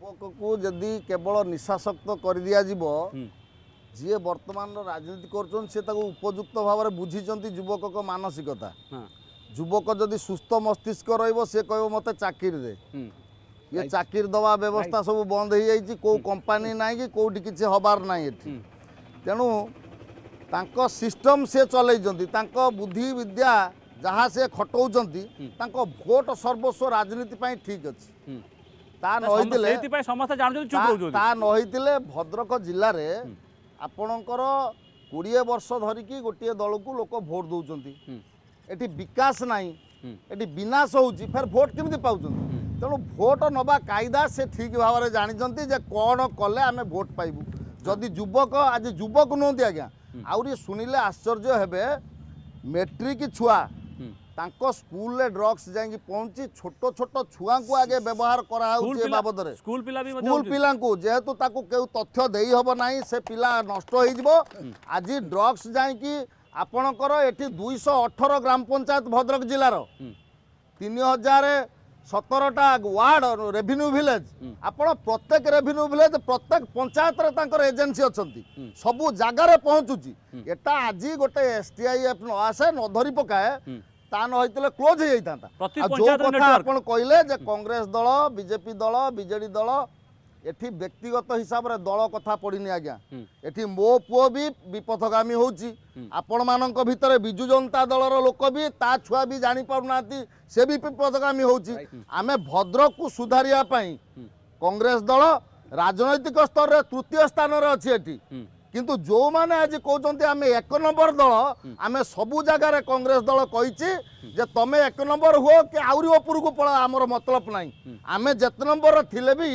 ଯୁବକକୁ ଯଦି କେବଳ ନିଶାସକ୍ତ କରିଦିଆଯିବ ଯିଏ ବର୍ତ୍ତମାନର ରାଜନୀତି କରୁଛନ୍ତି ସେ ତାକୁ ଉପଯୁକ୍ତ ଭାବରେ ବୁଝିଛନ୍ତି ଯୁବକଙ୍କ ମାନସିକତା ଯୁବକ ଯଦି ସୁସ୍ଥ ମସ୍ତିଷ୍କ ରହିବ ସେ କହିବ ମୋତେ ଚାକିରି ଦେ ଇଏ ଚାକିରି ଦେବା ବ୍ୟବସ୍ଥା ସବୁ ବନ୍ଦ ହେଇଯାଇଛି କେଉଁ କମ୍ପାନୀ ନାହିଁ କି କେଉଁଠି କିଛି ହେବାର ନାହିଁ ଏଠି ତେଣୁ ତାଙ୍କ ସିଷ୍ଟମ୍ ସେ ଚଲେଇଛନ୍ତି ତାଙ୍କ ବୁଦ୍ଧି ବିଦ୍ୟା ଯାହା ସେ ଖଟଉଛନ୍ତି ତାଙ୍କ ଭୋଟ୍ ସର୍ବସ୍ୱ ରାଜନୀତି ପାଇଁ ଠିକ୍ ଅଛି তা ନ ହେଇଥିଲେ ସେଥିପାଇଁ ସମସ୍ତେ ଜାଣୁଛନ୍ତି ଚୁପ୍ ରହୁଛନ୍ତି ତା ନ ହେଇଥିଲେ ଭଦ୍ରକ ଜିଲ୍ଲାରେ ଆପଣଙ୍କର କୋଡ଼ିଏ ବର୍ଷ ଧରିକି ଗୋଟିଏ ଦଳକୁ ଲୋକ ଭୋଟ ଦେଉଛନ୍ତି ଏଠି ବିକାଶ ନାହିଁ ଏଠି ବିନାଶ ହେଉଛି ଫେର ଭୋଟ କେମିତି ପାଉଛନ୍ତି ତେଣୁ ଭୋଟ ନେବା କାଇଦା ସେ ଠିକ୍ ଭାବରେ ଜାଣିଛନ୍ତି ଯେ କ'ଣ କଲେ ଆମେ ଭୋଟ ପାଇବୁ ଯଦି ଯୁବକ ଆଜି ଯୁବକ ନୁହନ୍ତି ଆଜ୍ଞା ଆହୁରି ଶୁଣିଲେ ଆଶ୍ଚର୍ଯ୍ୟ ହେବେ ମେଟ୍ରିକ ଛୁଆ ତାଙ୍କ ସ୍କୁଲରେ ଡ୍ରଗ୍ସ ଯାଇକି ପହଞ୍ଚି ଛୋଟ ଛୋଟ ଛୁଆଙ୍କୁ ଆଗେ ବ୍ୟବହାର କରାହେଉଛି ଏ ବାବଦରେ ସ୍କୁଲ ପିଲାଙ୍କୁ ଯେହେତୁ ତାକୁ କେଉଁ ତଥ୍ୟ ଦେଇହେବ ନାହିଁ ସେ ପିଲା ନଷ୍ଟ ହେଇଯିବ ଆଜି ଡ୍ରଗ୍ସ ଯାଇକି ଆପଣଙ୍କର ଏଠି ଦୁଇଶହ ଅଠର ଗ୍ରାମ ପଞ୍ଚାୟତ ଭଦ୍ରକ ଜିଲ୍ଲାର ତିନି ହଜାର ସତରଟା ୱାର୍ଡ଼ ରେଭିନ୍ୟୁ ଭିଲେଜ ଆପଣ ପ୍ରତ୍ୟେକ ରେଭିନ୍ୟୁ ଭିଲେଜ ପ୍ରତ୍ୟେକ ପଞ୍ଚାୟତରେ ତାଙ୍କର ଏଜେନ୍ସି ଅଛନ୍ତି ସବୁ ଜାଗାରେ ପହଞ୍ଚୁଛି ଏଟା ଆଜି ଗୋଟେ ଏସ୍ ଟି ଆଇ ଏଫ୍ ନ ଆସେ ନ ଧରି ପକାଏ তা ନ ହେଇଥିଲେ କ୍ଲୋଜ ହେଇଯାଇଥାନ୍ତା ଯୋଉ କଥା ଆପଣ କହିଲେ ଯେ କଂଗ୍ରେସ ଦଳ ବିଜେପି ଦଳ ବିଜେଡି ଦଳ ଏଠି ବ୍ୟକ୍ତିଗତ ହିସାବରେ ଦଳ କଥା ପଡ଼ିନି ଆଜ୍ଞା ଏଠି ମୋ ପୁଅ ବି ବିପଥଗାମୀ ହେଉଛି ଆପଣମାନଙ୍କ ଭିତରେ ବିଜୁ ଜନତା ଦଳର ଲୋକ ବି ତା ଛୁଆ ବି ଜାଣିପାରୁନାହାନ୍ତି ସେ ବି ବିପଥଗାମୀ ହେଉଛି ଆମେ ଭଦ୍ରକକୁ ସୁଧାରିବା ପାଇଁ କଂଗ୍ରେସ ଦଳ ରାଜନୈତିକ ସ୍ତରରେ ତୃତୀୟ ସ୍ଥାନରେ ଅଛି ଏଠି কিন্তু ଯେଉଁମାନେ ଆଜି କହୁଛନ୍ତି ଆମେ ଏକ ନମ୍ବର ଦଳ ଆମେ ସବୁ ଜାଗାରେ କଂଗ୍ରେସ ଦଳ କହିଛି ଯେ ତମେ ଏକ ନମ୍ବର ହୁଅ କି ଆହୁରି ଉପରକୁ ପଳାଅ ଆମର ମତଲବ ନାହିଁ ଆମେ ଯେତେ ନମ୍ବର ଥିଲେ ବି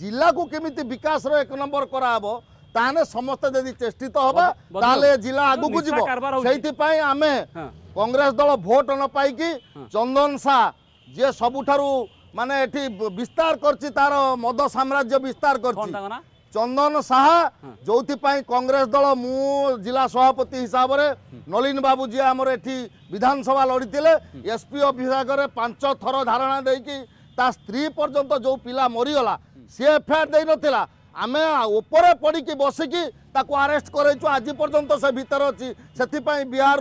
ଜିଲ୍ଲାକୁ କେମିତି ବିକାଶର ଏକ ନମ୍ବର କରାହେବ ତାହେଲେ ସମସ୍ତେ ଯଦି ଚେଷ୍ଟିତ ହେବା ତାହେଲେ ଜିଲ୍ଲା ଆଗକୁ ଯିବ ସେଇଥିପାଇଁ ଆମେ କଂଗ୍ରେସ ଦଳ ଭୋଟ ନ ପାଇକି ଚନ୍ଦନ ଶାହ ଯିଏ ସବୁଠାରୁ ମାନେ ଏଠି ବିସ୍ତାର କରିଛି ତାର ମଦ ସାମ୍ରାଜ୍ୟ ବିସ୍ତାର କରିଛି চন্দন সাহা যেপাই কংগ্রেস দল মু জেলা সভাপতি হিসাবে নলীন বাবু যে আমার এটি বিধানসভা লড়িলে এসপি বিভাগের পাঁচ থর ধারণা দিয়ে তা স্ত্রী পর্যন্ত যে পিলা মরিগলা সি এফআইআর দিয়ে নথিলা আমি উপরে পড়িকি বসিকি তাকে আরেস্ট করাইছু আজ পর্যন্ত সে ভিতরে অছি সেপাই বিহার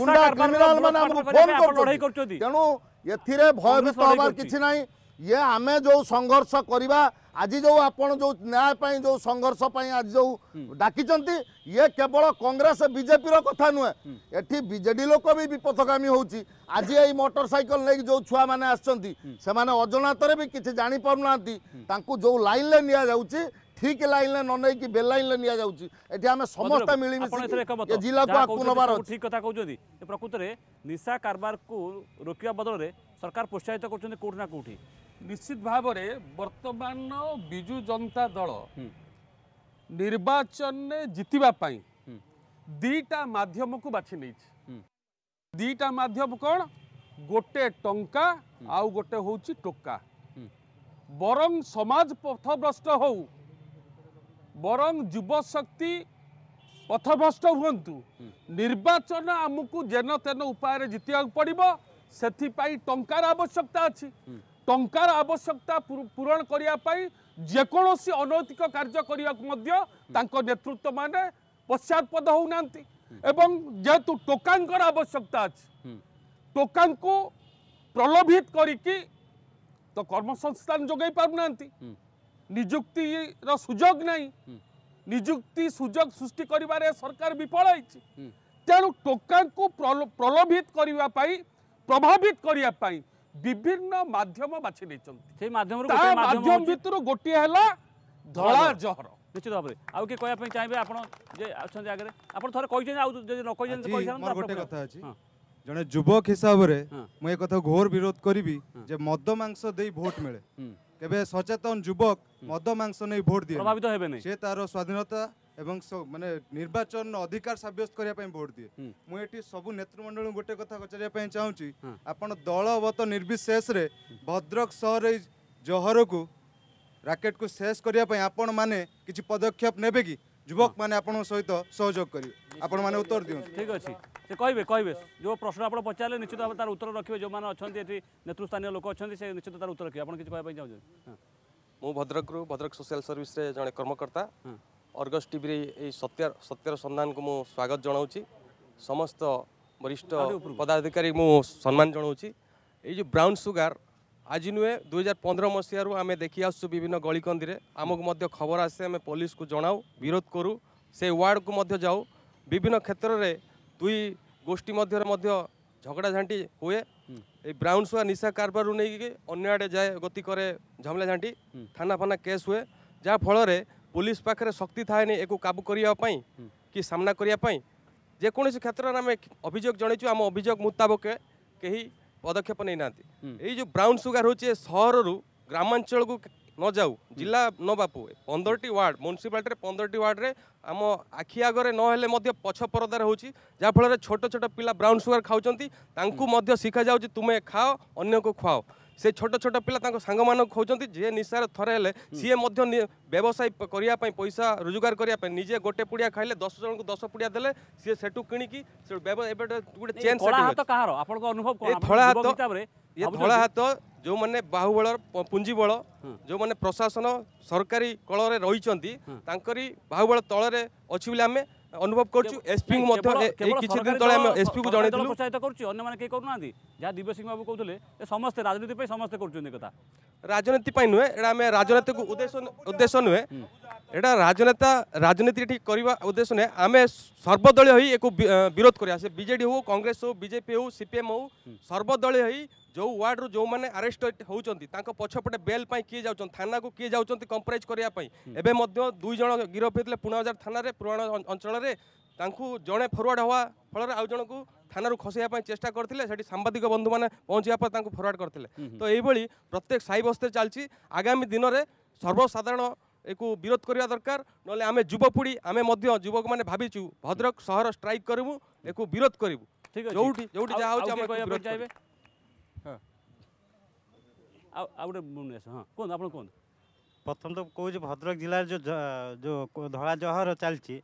গুন্ডা ক্রিমিনাল মানে আমাকে ফোন করছেন তেণু এথিরে ভয়ভীত হবার কিছু নাই ଇଏ ଆମେ ଯେଉଁ ସଂଘର୍ଷ କରିବା ଆଜି ଯେଉଁ ଆପଣ ଯେଉଁ ନ୍ୟାୟ ପାଇଁ ଯେଉଁ ସଂଘର୍ଷ ପାଇଁ ଆଜି ଯେଉଁ ଡାକିଛନ୍ତି ଇଏ କେବଳ କଂଗ୍ରେସ ବିଜେପିର କଥା ନୁହେଁ ଏଠି ବିଜେଡି ଲୋକ ବି ବିପଥଗାମୀ ହେଉଛି ଆଜି ଏଇ ମୋଟର ସାଇକେଲ ନେଇକି ଯେଉଁ ଛୁଆମାନେ ଆସିଛନ୍ତି ସେମାନେ ଅଜଣାତରେ ବି କିଛି ଜାଣିପାରୁନାହାନ୍ତି ତାଙ୍କୁ ଯେଉଁ ଲାଇନ୍ରେ ନିଆଯାଉଛି ঠিক লাইনরে ନ ନେଇକି ବେଲାଇନରେ ନିଆଯାଉଛି ଏଠି ଆମେ ସମସ୍ତେ ମିଳିମିଶି ଜିଲ୍ଲାକୁ ଆଗକୁ ନେବାର ଠିକ୍ କଥା କହୁଛନ୍ତି ପ୍ରକୃତରେ ନିଶା କାରବାରକୁ ରୋକିବା ବଦଳରେ ସରକାର ପ୍ରୋତ୍ସାହିତ କରୁଛନ୍ତି କୋଉଠି ନା କୋଉଠି ନିଶ୍ଚିତ ଭାବରେ ବର୍ତ୍ତମାନ ବିଜୁ ଜନତା ଦଳ ନିର୍ବାଚନରେ ଜିତିବା ପାଇଁ ଦୁଇଟା ମାଧ୍ୟମକୁ ବାଛି ନେଇଛି ଦୁଇଟା ମାଧ୍ୟମ କ'ଣ ଗୋଟେ ଟଙ୍କା ଆଉ ଗୋଟେ ହେଉଛି ଟୋକା ବରଂ ସମାଜ ପଥଭ୍ରଷ୍ଟ ହଉ বরং যুবশক্তি পথভ্রষ্ট হুঁতু নির্বাচন আমুকু যেন তেন উপায়ে জিতিବାକୁ পଡ଼ିବ ସେଥିପାଇଁ ଟଙ୍କାର ଆବଶ୍ୟକତା ଅଛି ଟଙ୍କାର ଆବଶ୍ୟକତା ପୂରଣ କରିବା ପାଇଁ ଯେକୌଣସି ଅନୈତିକ କାର୍ଯ୍ୟ କରିବାକୁ ମଧ୍ୟ ତାଙ୍କ ନେତୃତ୍ୱମାନେ ପଶ୍ଚାତ୍ପଦ ହେଉନାହାନ୍ତି ଏବଂ ଯେହେତୁ ଟୋକାଙ୍କର ଆବଶ୍ୟକତା ଅଛି ଟୋକାଙ୍କୁ ପ୍ରଲୋଭିତ କରିକି ତ କର୍ମସଂସ୍ଥାନ ଯୋଗାଇ ପାରୁନାହାନ୍ତି ନିଯୁକ୍ତିର ସୁଯୋଗ ନାହିଁ ନିଯୁକ୍ତି ସୁଯୋଗ ସୃଷ୍ଟି କରିବାରେ ସରକାର ବିଫଳ ହେଇଛି ତେଣୁ ଟୋକାଙ୍କୁ ପ୍ରଲୋଭିତ କରିବା ପାଇଁ ପ୍ରଭାବିତ କରିବା ପାଇଁ ବିଭିନ୍ନ ମାଧ୍ୟମ ବାଛି ନେଇଛନ୍ତି ସେଇ ମାଧ୍ୟମରୁ ମାଧ୍ୟମ ଭିତରୁ ଗୋଟିଏ ହେଲା ଧଳା ଜହର ନିଶ୍ଚିତ ଭାବରେ ଆଉ କିଏ କହିବା ପାଇଁ ଚାହିଁବେ ଆପଣ ଯେ ଅଛନ୍ତି ଆଗରେ ଆପଣ ଥରେ କହିଛନ୍ତି ଆଉ ଯଦି ନ କହିଛନ୍ତି ଗୋଟେ କଥା ଅଛି ଜଣେ ଯୁବକ ହିସାବରେ ମୁଁ ଏ କଥା ଘୋର ବିରୋଧ କରିବି ଯେ ମଦ ମାଂସ ଦେଇ ଭୋଟ ମିଳେ কেবে সচেতন যুবক মদ মাংস নেই ভোট দিয়ে প্রভাবিত হবে না সে তার স্বাধীনতা এবং মানে নির্বাচন অধিকার সাব্যস্ত করা ভোট দিয়ে মু এটি সব নেতৃমণ্ডল গোটে কথা পচারা চাহুছি আপনার দলগত নির্বিশেষে ভদ্রক সহর এই রাকেট কু শেষ করা আপন মানে কিছু পদক্ষেপ নেবে কি যুবক মানে আপনার সহিত সহযোগ করবে আপন মানে উত্তর দিও ঠিক আছে সে কইবে কইবে যে প্রশ্ন আপনার পচারলে নিশ্চিত ভাবে তার উত্তর রাখবে যে অনেক এটি নেতৃস্থানীয় লোক অনেক সে নিশ্চিত তার উত্তর রাখবে আপনার কিছু কয়া চাহুন মু ভদ্রকরু ভদ্রক সোশিয়াল সর্ভিসে জনে কর্মকর্তা অর্গস টিভিরে এই সত্য সত্যর সন্ধানকে মু স্বাগত জনাওছি সমস্ত বরিষ্ঠ পদাধিকারী মু সম্মান জনাওছি এই যে ব্রাউন সুগার ଆଜି ନୁହେଁ ଦୁଇ ହଜାର ପନ୍ଦର ମସିହାରୁ ଆମେ ଦେଖି ଆସୁଛୁ ବିଭିନ୍ନ ଗଳିକନ୍ଦିରେ ଆମକୁ ମଧ୍ୟ ଖବର ଆସେ ଆମେ ପୋଲିସକୁ ଜଣାଉ ବିରୋଧ କରୁ ସେ ୱାର୍ଡ଼କୁ ମଧ୍ୟ ଯାଉ ବିଭିନ୍ନ କ୍ଷେତ୍ରରେ ଦୁଇ ଗୋଷ୍ଠୀ ମଧ୍ୟରେ ମଧ୍ୟ ଝଗଡ଼ାଝାଣ୍ଟି ହୁଏ এই ব্রাউন সুয়া নিশা কারবারু নেই অন্য আড়ে যায় গতি করে ঝামেলা ঝাঁটি থানা ফানা কেস হুয়ে যা ফলরে পুলিশ পাখে শক্তি থাকে একু কাবু করা কি সামনা করা যেকোন ক্ষেত্রে আমি অভিযোগ জনাইছু আম অভিযোগ মুতাবকে কেহি ପଦକ୍ଷେପ ନେଇନାହାନ୍ତି ଏଇ ଯେଉଁ ବ୍ରାଉନ୍ ସୁଗାର ହେଉଛି ସହରରୁ ଗ୍ରାମାଞ୍ଚଳକୁ ନ ଯାଉ ଜିଲ୍ଲା ନ ବାପୁ ପନ୍ଦରଟି ୱାର୍ଡ଼ ମ୍ୟୁନିସିପାଲିଟିରେ ପନ୍ଦରଟି ୱାର୍ଡ଼ରେ ଆମ ଆଖି ଆଗରେ ନହେଲେ ମଧ୍ୟ ପଛ ପରଦାର ହେଉଛି ଯାହାଫଳରେ ଛୋଟ ଛୋଟ ପିଲା ବ୍ରାଉନ୍ ସୁଗାର ଖାଉଛନ୍ତି ତାଙ୍କୁ ମଧ୍ୟ ଶିଖାଯାଉଛି ତୁମେ ଖାଅ ଅନ୍ୟକୁ ଖୁଆଅ ସେ ଛୋଟ ଛୋଟ ପିଲା ତାଙ୍କ ସାଙ୍ଗମାନଙ୍କୁ କହୁଛନ୍ତି ଯିଏ ନିଶାରେ ଥରେ ହେଲେ ସିଏ ମଧ୍ୟ ବ୍ୟବସାୟ କରିବା ପାଇଁ ପଇସା ରୋଜଗାର କରିବା ପାଇଁ ନିଜେ ଗୋଟେ ପୁଡ଼ିଆ ଖାଇଲେ ଦଶ ଜଣଙ୍କୁ ଦଶ ପୁଡ଼ିଆ ଦେଲେ ସିଏ ସେଠୁ କିଣିକି ଏବେ ଗୋଟେ ଚେଞ୍ଜ ଆପଣଙ୍କ ଅନୁଭବ ଏ ଧଳା ହାତ ଏ ଧଳା ହାତ ଯେଉଁମାନେ ବାହୁବଳ ପୁଞ୍ଜିବଳ ଯେଉଁମାନେ ପ୍ରଶାସନ ସରକାରୀ କଳରେ ରହିଛନ୍ତି ତାଙ୍କରି ବାହୁବଳ ତଳରେ ଅଛି ବୋଲି ଆମେ ଅନୁଭବ କରୁଛୁ ଏସ୍ପିଙ୍କୁ ମଧ୍ୟ ଏଇ କିଛି ଦିନ ତଳେ ଆମେ ଏସ୍ପିଙ୍କୁ ଜଣେଇଥିଲୁ ପ୍ରୋତ୍ସାହିତ କରୁଛୁ ଅନ୍ୟମାନେ କେହି କରୁନାହାନ୍ତି ଯାହା ଦିବ୍ୟ ସିଂ ବାବୁ କହୁଥିଲେ ସମସ୍ତେ ରାଜନୀତି ପାଇଁ ସମସ୍ତେ କରୁଛନ୍ତି କଥା ରାଜନୀତି ପାଇଁ ନୁହେଁ ଏଇଟା ଆମେ ରାଜନୀତିକୁ ଉଦ୍ଦେଶ୍ୟ ଉଦ୍ଦେଶ୍ୟ ନୁହେଁ ଏଇଟା ରାଜନେତା ରାଜନୀତି ଏଠି କରିବା ଉଦ୍ଦେଶ୍ୟ ନୁହେଁ ଆମେ ସର୍ବଦଳୀୟ ହୋଇ ଏକୁ ବିରୋଧ କରିବା ସେ ବିଜେଡ଼ି ହେଉ କଂଗ୍ରେସ ହେଉ ବିଜେପି ହେଉ ସିପିଏମ୍ ହେଉ ସର୍ବଦଳୀୟ ହୋଇ ଯେଉଁ ୱାର୍ଡ଼ରୁ ଯେଉଁମାନେ ଆରେଷ୍ଟ ହେଉଛନ୍ତି ତାଙ୍କ ପଛପଟେ ବେଲ୍ ପାଇଁ କିଏ ଯାଉଛନ୍ତି ଥାନାକୁ କିଏ ଯାଉଛନ୍ତି କମ୍ପ୍ରମାଇଜ୍ କରିବା ପାଇଁ ଏବେ ମଧ୍ୟ ଦୁଇ ଜଣ ଗିରଫ ହୋଇଥିଲେ ପୁଣାବଜାର ଥାନାରେ ପୁରାଣ ଅଞ୍ଚଳରେ ତାଙ୍କୁ ଜଣେ ଫରୱାର୍ଡ଼ ହେବା ଫଳରେ ଆଉ ଜଣକୁ ଥାନାରୁ ଖସେଇବା ପାଇଁ ଚେଷ୍ଟା କରିଥିଲେ ସେଠି ସାମ୍ବାଦିକ ବନ୍ଧୁମାନେ ପହଞ୍ଚିବା ପରେ ତାଙ୍କୁ ଫରୱାର୍ଡ଼ କରିଥିଲେ ତ ଏହିଭଳି ପ୍ରତ୍ୟେକ ସାଇ ବସ୍ତିରେ ଚାଲିଛି ଆଗାମୀ ଦିନରେ ସର୍ବସାଧାରଣ ଏକୁ ବିରୋଧ କରିବା ଦରକାର ନହେଲେ ଆମେ ଯୁବପିଢ଼ି ଆମେ ମଧ୍ୟ ଯୁବକମାନେ ଭାବିଛୁ ଭଦ୍ରକ ସହର ଷ୍ଟ୍ରାଇକ୍ କରିବୁ ଏକୁ ବିରୋଧ କରିବୁ ଠିକ୍ ଅଛି ଯେଉଁଠି ଯେଉଁଠି ଯାହା ହେଉଛି ଆମେ କହିବାକୁ ଚାହିଁବେ ଆଉ ଗୋଟେ ଭୁବନେଶ୍ୱର ହଁ କୁହନ୍ତୁ ଆପଣ କୁହନ୍ତୁ ପ୍ରଥମ ତ କହୁଛି ଭଦ୍ରକ ଜିଲ୍ଲାରେ ଯେଉଁ ଯେଉଁ ଧଳା ଜହର ଚାଲିଛି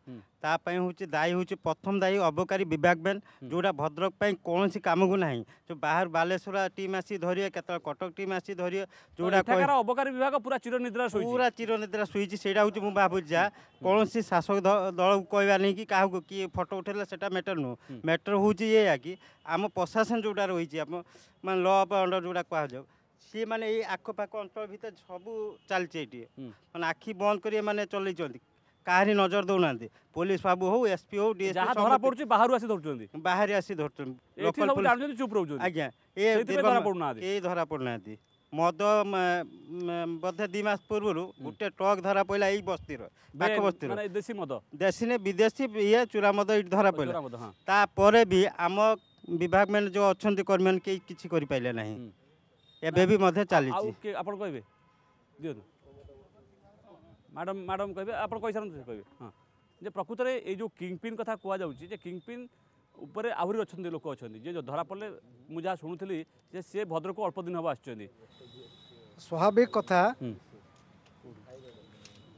ତା ପାଇଁ ହେଉଛି ଦାୟୀ ହେଉଛି ପ୍ରଥମ ଦାୟୀ ଅବକାରୀ ବିଭାଗ ବ୍ୟାନ୍ ଯେଉଁଟା ଭଦ୍ରକ ପାଇଁ କୌଣସି କାମକୁ ନାହିଁ ଯେଉଁ ବାହାର ବାଲେଶ୍ୱର ଟିମ୍ ଆସି ଧରିବେ କେତେବେଳେ କଟକ ଟିମ୍ ଆସି ଧରିବେ ଯେଉଁଟା ଅବକାରୀ ବିଭାଗ ପୁରା ଚିରନିଦ୍ରା ପୁରା ଚିରନିଦ୍ରା ଶୋଇଛି ସେଇଟା ହେଉଛି ମୁଁ ଭାବୁଛି ଯାହା କୌଣସି ଶାସକ ଦଳକୁ କହିବା ନାହିଁ କି କାହାକୁ କିଏ ଫଟୋ ଉଠାଇଲା ସେଇଟା ମ୍ୟାଟର ନୁହଁ ମ୍ୟାଟର ହେଉଛି ଏଇଆ କି ଆମ ପ୍ରଶାସନ ଯେଉଁଟା ରହିଛି ଆମ ମାନେ ଲ ଅଫ୍ ଅଣ୍ଡର ଯେଉଁଟା କୁହାଯାଉ ସିଏ ମାନେ ଏଇ ଆଖପାଖ ଅଞ୍ଚଳ ଭିତରେ ସବୁ ଚାଲିଛି ଏଠି ମାନେ ଆଖି ବନ୍ଦ କରି ଏମାନେ ଚଲେଇଛନ୍ତି କାହାରି ନଜର ଦେଉନାହାନ୍ତି ପୋଲିସ ବାବୁ ହଉ ଏସପି ହଉ ଡିଏସପି ଧରା ପଡୁଛି ବାହାରୁ ଆସି ଧରୁଛନ୍ତି ବାହାରେ ଆସି ଧରୁଛନ୍ତି ଲୋକାଲ ଜାଣୁଛନ୍ତି ଚୁପ୍ ରହୁଛନ୍ତି ଆଜ୍ଞା ଏ ଧରା ପଡୁନାହାନ୍ତି କେହି ଧରା ପଡୁନାହାନ୍ତି ମଦ ବୋଧେ ଦୁଇ ମାସ ପୂର୍ବରୁ ଗୋଟେ ଟ୍ରକ୍ ଧରା ପଡ଼ିଲା ଏଇ ବସ୍ତିର ପାଖ ବସ୍ତିର ଦେଶୀ ମଦ ଦେଶୀ ନେ ବିଦେଶୀ ଇଏ ଚୁରା ମଦ ଏଇଠି ଧରା ପଡ଼ିଲା ତାପରେ ବି ଆମ ବିଭାଗ ମାନେ ଯେଉଁ ଅଛନ୍ତି କର୍ମୀମାନେ କେହି କିଛି କରିପାରିଲେ ନାହିଁ एबे भी मधे मैडम मैडम कहबे आपन कइ सरन कहबे हां प्रकृत रे ए जो किंग पिन कथा कोआ जाउ छी जे किंग लोक अछन धरा पड़े मुझे जहाँ जे से भद्र को अल्प दिन हो आछन स्वाभाविक कथा